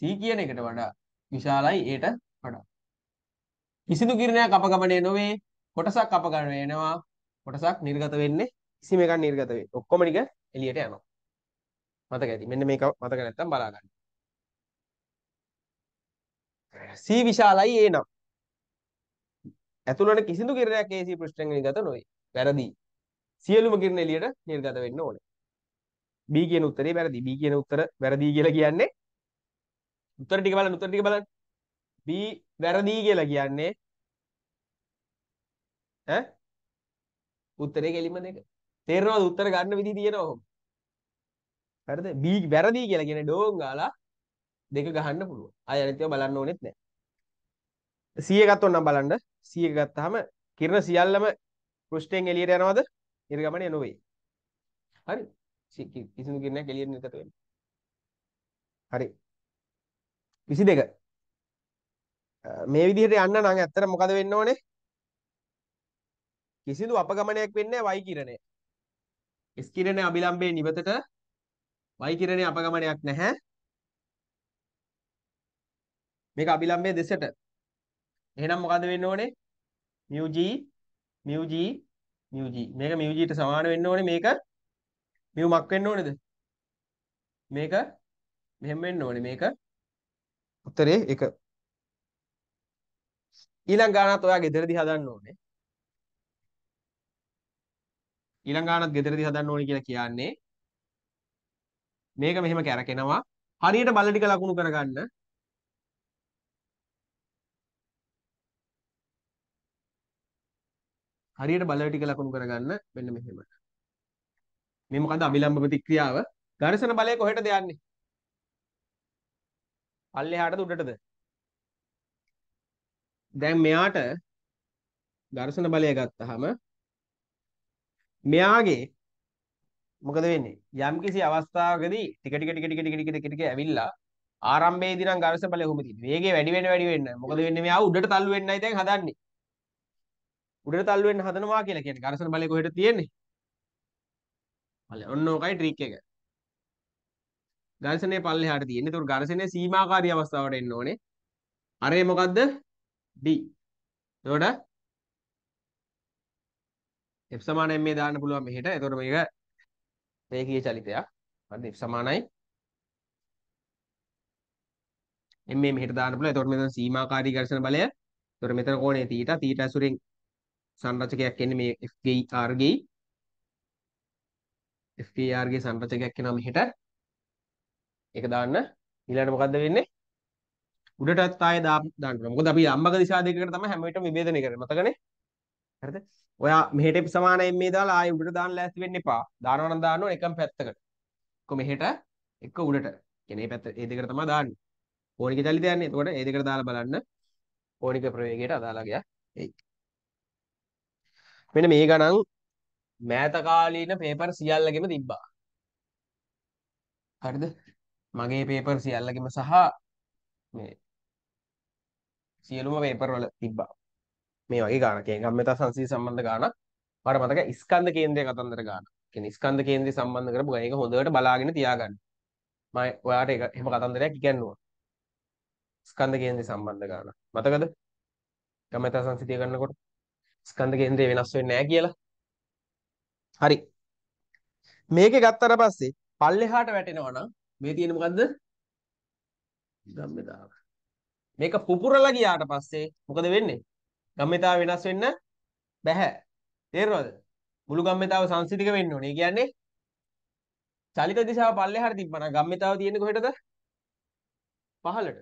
සී කියන එකට වඩා විශාලයි ඒට වඩා කිසිදු කිරණයක් අපගමනය නොවේ කොටසක් අපගමනය වෙනවා කොටසක් නිර්ගත වෙන්නේ කිසිම එකක් නිර්ගත වේ ඔක්කොම ටික එළියට යනවා. මතක ඇති. මෙන්න මේක මතක නැත්තම් බලා ගන්න. සී විශාලයි ඒ නම්. ඇතුළට කිසිදු කිරණයක් AC පෘෂ්ඨයෙන් නිර්ගත නොවේ. වැරදි. සියලුම කිරණ එළියට නිර්ගත වෙන්න ඕනේ. B කියන උත්තරේ වැරදි. B කියන උත්තර වැරදි කියලා කියන්නේ උත්තර ටික බලන්න උත්තර ටික බලන්න. B වැරදි කියලා කියන්නේ ඈ උත්තරේ කෙලිම දෙක. තේරෙනවද උත්තර ගන්න විදි තියෙනවා ඔහොම. හරිද? B වැරදි කියලා කියන්නේ ඩෝන් ගාලා දෙක ගහන්න පුළුවන්. ආය අනිත් ඒවා බලන්න ඕනෙත් නැහැ. C එකත් ඔන්නම් බලන්න. C එක ගත්තාම කිරණ සියල්ලම පෘෂ්ඨයෙන් එළියට යනවද? ඊට ගමනේ නොවේ. හරි. කිසිදු කිරණයක් එළියට නිරත වෙන්නේ. හරි. 22. මේ විදිහට යන්න නම් ඇත්තට මොකද වෙන්න ඕනේ? කිසිදු අපගමනයක් වෙන්නේ නැහැ වයි කිරණේ. S කිරණේ අභිලම්බයේ නිවතට Y කිරණේ අපගමනයක් නැහැ. මේක අභිලම්බයේ දෙසට. එහෙනම් මොකද වෙන්න ඕනේ? mu g mu g mu g මේක mu g ට සමාන වෙන්න ඕනේ මේක mu මක් වෙන්න ඕනේද? මේක මෙහෙම වෙන්න ඕනේ මේක උත්තරේ 1 ඊළඟ ගානත් ඔයා ගෙදරදී හදන්න ඕනේ ඊළඟානත් ගෙදරදී හදන්න ඕනේ කියලා කියන්නේ මේක මෙහෙම කැරකෙනවා හරියට බල ටික ලකුණු කරගන්න හරියට බල ටික ලකුණු කරගන්න මෙන්න මෙහෙම මේ මොකද අවිලම්භ ප්‍රතික්‍රියාව ඝර්ෂණ බලය කොහෙටද යන්නේ පල්ලෙහාටද උඩටද දැන් මෙයාට ඝර්ෂණ බලය ගත්තාම මෙයාගේ මොකද වෙන්නේ යම්කිසි අවස්ථාවකදී ටික ටික ටික ටික ටික ටික ටික ටික ඇවිල්ලා ආරම්භයේදී නම් ගර්ස බලය කොහොමද තියෙන්නේ වේගය වැඩි වෙන වැඩි වෙන්න මොකද වෙන්නේ මෙයා උඩට තල්ලු වෙන්නයි දැන් හදන්නේ උඩට තල්ලු වෙන්න හදනවා කියලා කියන්නේ ගර්සන බලය කොහෙට තියෙන්නේ බලය ඔන්න ඕකයි ට්‍රික් එක ගර්සනේ පල්ලෙහාට තියෙන්නේ ඒතකොට ගර්සනේ සීමාකාරී අවස්ථාවට එන්න ඕනේ අරේ මොකද්ද D එතකොට f සමානයි මේ දාන්න පුළුවන් මෙහෙට. එතකොට මේක රේඛීය චලිතයක්. හරිද? f සමානයි මේ මෙහෙට දාන්න පුළුවන්. එතකොට මෙතන සීමාකාරී ඝර්ෂණ බලය. එතකොට මෙතන කෝණය තීටා. තීටා ඇසුරෙන් සංරචකයක් එන්නේ මේ F ගේ R ගේ. F ගේ R ගේ සංරචකයක් එනවා මෙහෙට. ඒක දාන්න. ඊළඟට මොකද්ද වෙන්නේ? උඩටත් ආයෙ දාන්න පුළුවන්. මොකද අපි අම්මක දිශා දෙකකට තමයි හැම විටම විභේදනය කරන්නේ. මතකනේ? හරිද? ඔයා මෙහෙට සමානයි මේ දාලා ආයෙ උඩට දාන්න ලෑස්ති වෙන්න එපා. දානවා නම් දාන්න ඕන එකම පැත්තකට. එක්ක මෙහෙට එක්ක උඩට. කියන්නේ මේ පැත්ත ඒ දෙකට තමයි දාන්නේ. ඕනික චලිතය යන්නේ. එතකොට ඒ දෙකට දාලා බලන්න ඕනික ප්‍රවේගයට අදාළ ගියා. එයි. මෙන්න මේ ගණන් මෑත කාලීන පේපර් සියල්ලගෙම තිබ්බා. හරිද? මගේ පේපර් සියල්ලගෙම සහ මේ සියලුම පේපර් වල තිබ්බා. මේ වගේ ගානක්. ඒ ගම්මෙතා සංසී සම්බන්ධ ගානක්. මට මතක ස්කන්ධ කේන්ද්‍රය කතන්දර ගානක්. කියන්නේ ස්කන්ධ කේන්ද්‍රය සම්බන්ධ කරපු ගාන. ඒක හොඳට බලාගෙන තියාගන්න. මම ඔයාට ඒක එහෙම කතන්දරයක් ඉගන්නුවා. ස්කන්ධ කේන්ද්‍රය සම්බන්ධ ගානක්. මතකද? ගම්මෙතා සංසිතිය ගන්නකොට ස්කන්ධ කේන්ද්‍රය වෙනස් වෙන්නේ නැහැ කියලා. හරි. මේකේ ගත්තට පස්සේ පල්ලෙහාට වැටෙනවා නම් මේ තියෙන්නේ මොකද්ද? ගම්මෙදාව. මේක පුපුරලා ගියාට පස්සේ මොකද වෙන්නේ? ගම්මිතාව වෙනස් වෙන්න බැහැ. තේරෙනවද? මුළු ගම්මිතාව සංසිතික වෙන්න ඕනේ. කියන්නේ චලිත දිශාව පල්ලෙහාට තිබ්බනම් ගම්මිතාව තියෙන්නේ කොහෙටද? පහළට.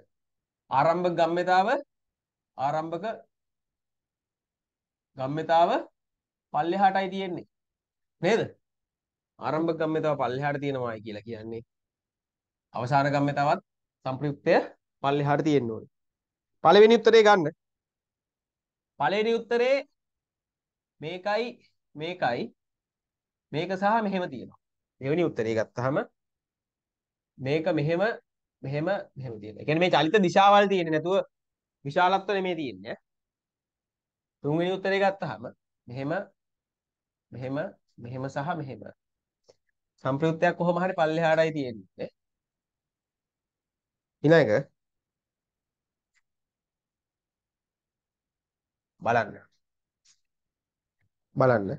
ආරම්භක ගම්මිතාව ආරම්භක ගම්මිතාව පල්ලෙහාටයි තියෙන්නේ. නේද? ආරම්භක ගම්මිතාව පල්ලෙහාට තියෙනවායි කියලා කියන්නේ අවසාන ගම්මිතාවත් සංප්‍රයුක්තය පල්ලෙහාට තියෙන්න ඕනේ. පළවෙනි උත්තරේ ගන්න. පළවෙනි උත්තරේ මේකයි මේකයි මේක සහ මෙහෙම තියෙනවා. දෙවෙනි උත්තරේ ගත්තාම මේක මෙහෙම මෙහෙම මෙහෙම තියෙනවා. ඒ කියන්නේ මේ චලිත දිශාවල් තියෙන්නේ නැතුව විශාලත්වනේ මේ තියෙන්නේ. තුන්වෙනි උත්තරේ ගත්තාම මෙහෙම මෙහෙම මෙහෙම සහ මෙහෙම සම්ප්‍රයුක්තයක් කොහොම හරි පල්ලෙහාටයි තියෙන්නේ. ඊළඟ බලන්න. බලන්න.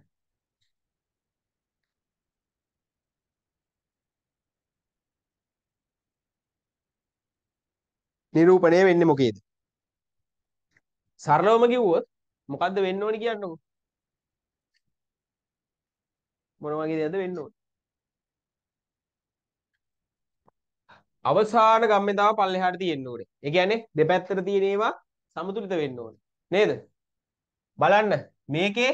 නිරූපණය වෙන්නේ මොකේද? සරලවම කිව්වොත් මොකද්ද වෙන්න ඕනි කියන්නකෝ. මොන වගේ දේද වෙන්න ඕනි? අවසාන ගම්මේ තව පල්ලෙහාට තියෙන්න ඕනේ. ඒ කියන්නේ දෙපැත්තට තියෙන ඒවා සමතුලිත වෙන්න ඕනේ. නේද? බලන්න මේකේ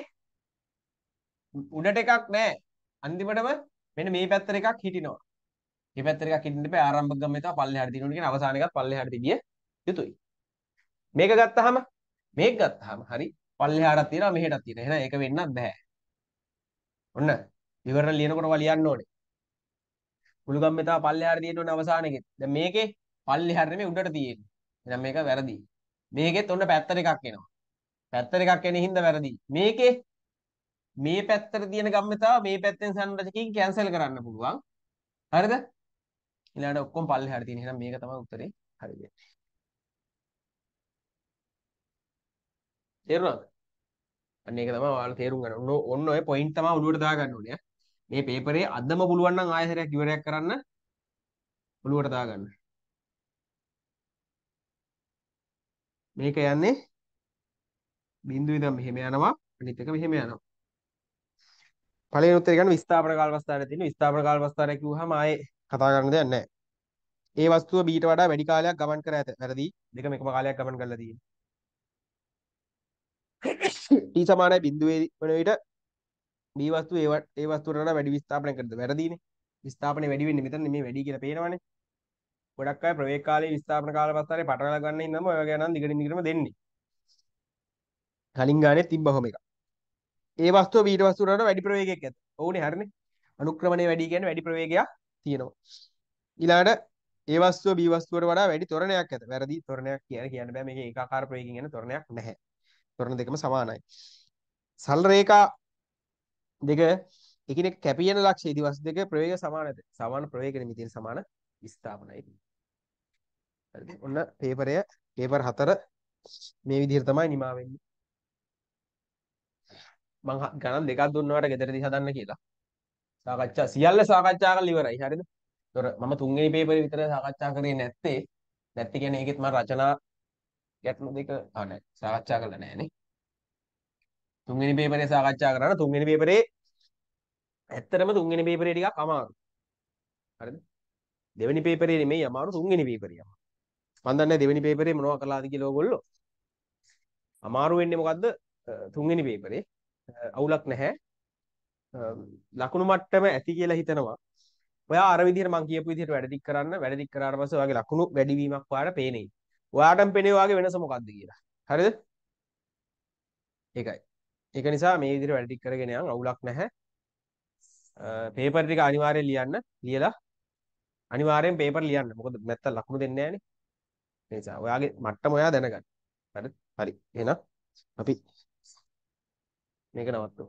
උඩට එකක් නැහැ. අන්තිමටම මෙන්න මේ පැත්තට එකක් හිටිනවා. මේ පැත්තට එකක් හිටින්න බෑ ආරම්භක ගමේ තව පල්ලෙහාට දිනනකොට කියන අවසාන එකත් පල්ලෙහාට දිගිය යුතුයි. මේක ගත්තාම මේක ගත්තාම හරි පල්ලෙහාටත් තියෙනවා මෙහෙටත් තියෙනවා. එහෙනම් ඒක වෙන්නත් බෑ. ඔන්න විවරණ ලියනකොට වලියන්න ඕනේ. මුළු ගමේ තව පල්ලෙහාට තියෙන්න ඕනේ අවසාන එකෙත්. දැන් මේකේ පල්ලෙහාට නෙමෙයි උඩට තියෙන්නේ. එහෙනම් මේක වැරදි. මේකෙත් ඔන්න පැත්තට එකක් එනවා. පැත්තර එකක් එන හින්දා වැරදි. මේකේ මේ පැත්තට තියෙන ගම්මිතාව මේ පැත්තෙන් සංරචකකින් කැන්සල් කරන්න පුළුවන්. හරිද? ඊළඟට ඔක්කොම පල්ලෙහාට තියෙන. එහෙනම් මේක තමයි උත්තරේ. හරිද? තේරුණාද? අන්න ඒක තමයි ඔයාලා තේරුම් ගන්න. ඔන්න ඔය පොයින්ට් තමයි ඔළුවට දාගන්න ඕනේ. මේ පේපරේ අදම පුළුවන් නම් ආයෙසරයක් ඉවරයක් කරන්න ඔළුවට දාගන්න. මේක යන්නේ බිඳුව ඉඳන් මෙහෙම යනවා අනිත් එක මෙහෙම යනවා පළවෙනි උත්තරේ කියන්නේ විස්ථාපන කාල අවස්ථාවේ තියෙන විස්ථාපන කාල අවස්ථාවේ කිව්වහම ආයේ කතා කරන්න දෙයක් නැහැ ඒ වස්තුව බීට වඩා වැඩි කාලයක් ගමන් කර ඇත. වැරදි. දෙකම එකම කාලයක් ගමන් කරලා තියෙනවා. t සමානයි බිඳුවේ වන විට b වස්තුව ඒ ඒ වස්තුවට වඩා වැඩි විස්ථාපනය කරද. වැරදිනේ. විස්ථාපනය වැඩි වෙන්නේ මෙතන නෙමෙයි වැඩි කියලා පේනවනේ. ගොඩක් අය ප්‍රවේග කාලයේ විස්ථාපන කාල පස්තරේ පටලවා ගන්න ඉන්නම ඔය වගේ නම් දිගින් දිගටම දෙන්නේ. කලින් ගානේ තිබ්බ හොම එක. ඒ වස්තුව ඊට වස්තුවට වඩා වැඩි ප්‍රවේගයක් ඇත. ඕනේ හරිනේ. අනුක්‍රමණය වැඩි කියන්නේ වැඩි ප්‍රවේගයක් තියෙනවා. ඊළඟට ඒ වස්තුව B වස්තුවට වඩා වැඩි තොරණයක් ඇත. වැරදි තොරණයක් කියලා කියන්න බෑ. මේකේ ඒකාකාර ප්‍රවේගයෙන් යන තොරණයක් නැහැ. තොරණ දෙකම සමානයි. සල් රේඛා දෙක එකිනෙක කැපී යන ලක්ෂ්‍ය දිවස් දෙක ප්‍රවේග සමාන ඇත. සමාන ප්‍රවේග නිමිතින් සමාන ස්ථාපනයි. හරිද? ඔන්න පේපරය පේපර් හතර මේ විදිහට තමයි නිමා වෙන්නේ. මං ගණන් දෙකක් දුන්නාට ගෙදරදී හදන්න කියලා. සාකච්ඡා සියල්ල සාකච්ඡා කරලා ඉවරයි. හරිද? ඒතොර මම තුන්වෙනි පේපරේ විතර සාකච්ඡා කරේ නැත්තේ. නැත්ති කියන්නේ ඒකෙත් මම රචනා ගැටලු දෙක ආ නැහැ. සාකච්ඡා කළා නැහැ නේ. තුන්වෙනි පේපරේ සාකච්ඡා කරා තුන්වෙනි පේපරේ ඇත්තටම තුන්වෙනි පේපරේ ටිකක් අමාරු. හරිද? දෙවෙනි පේපරේ නෙමෙයි අමාරු තුන්වෙනි පේපරේ අමාරු. මම දන්නේ දෙවෙනි පේපරේ මොනවද කළාද කියලා ඕගොල්ලෝ. අමාරු වෙන්නේ මොකද්ද? තුන්වෙනි පේපරේ. අවුලක් නැහැ. ලකුණු මට්ටම ඇති කියලා හිතනවා. ඔයා අර විදිහට මං කියපු විදිහට වැඩ දික් කරන්න වැඩ දික් කරාට පස්සේ ඔයාගේ ලකුණු වැඩිවීමක් ඔයාලට පේන්නේ. ඔයාටම පේන්නේ ඔයාගේ වෙනස මොකද්ද කියලා. හරිද? ඒකයි. ඒක නිසා මේ විදිහට වැඩ ටික කරගෙන යන්න අවුලක් නැහැ. පේපර් ටික අනිවාර්යෙන් ලියන්න. ලියලා අනිවාර්යෙන් පේපර් ලියන්න. මොකද නැත්තම් ලකුණු දෙන්නේ නැහනේ. ඒ නිසා ඔයාගේ මට්ටම ඔයා දැනගන්න. හරි. හරි. එහෙනම් අපි මේක නිකනවත්තු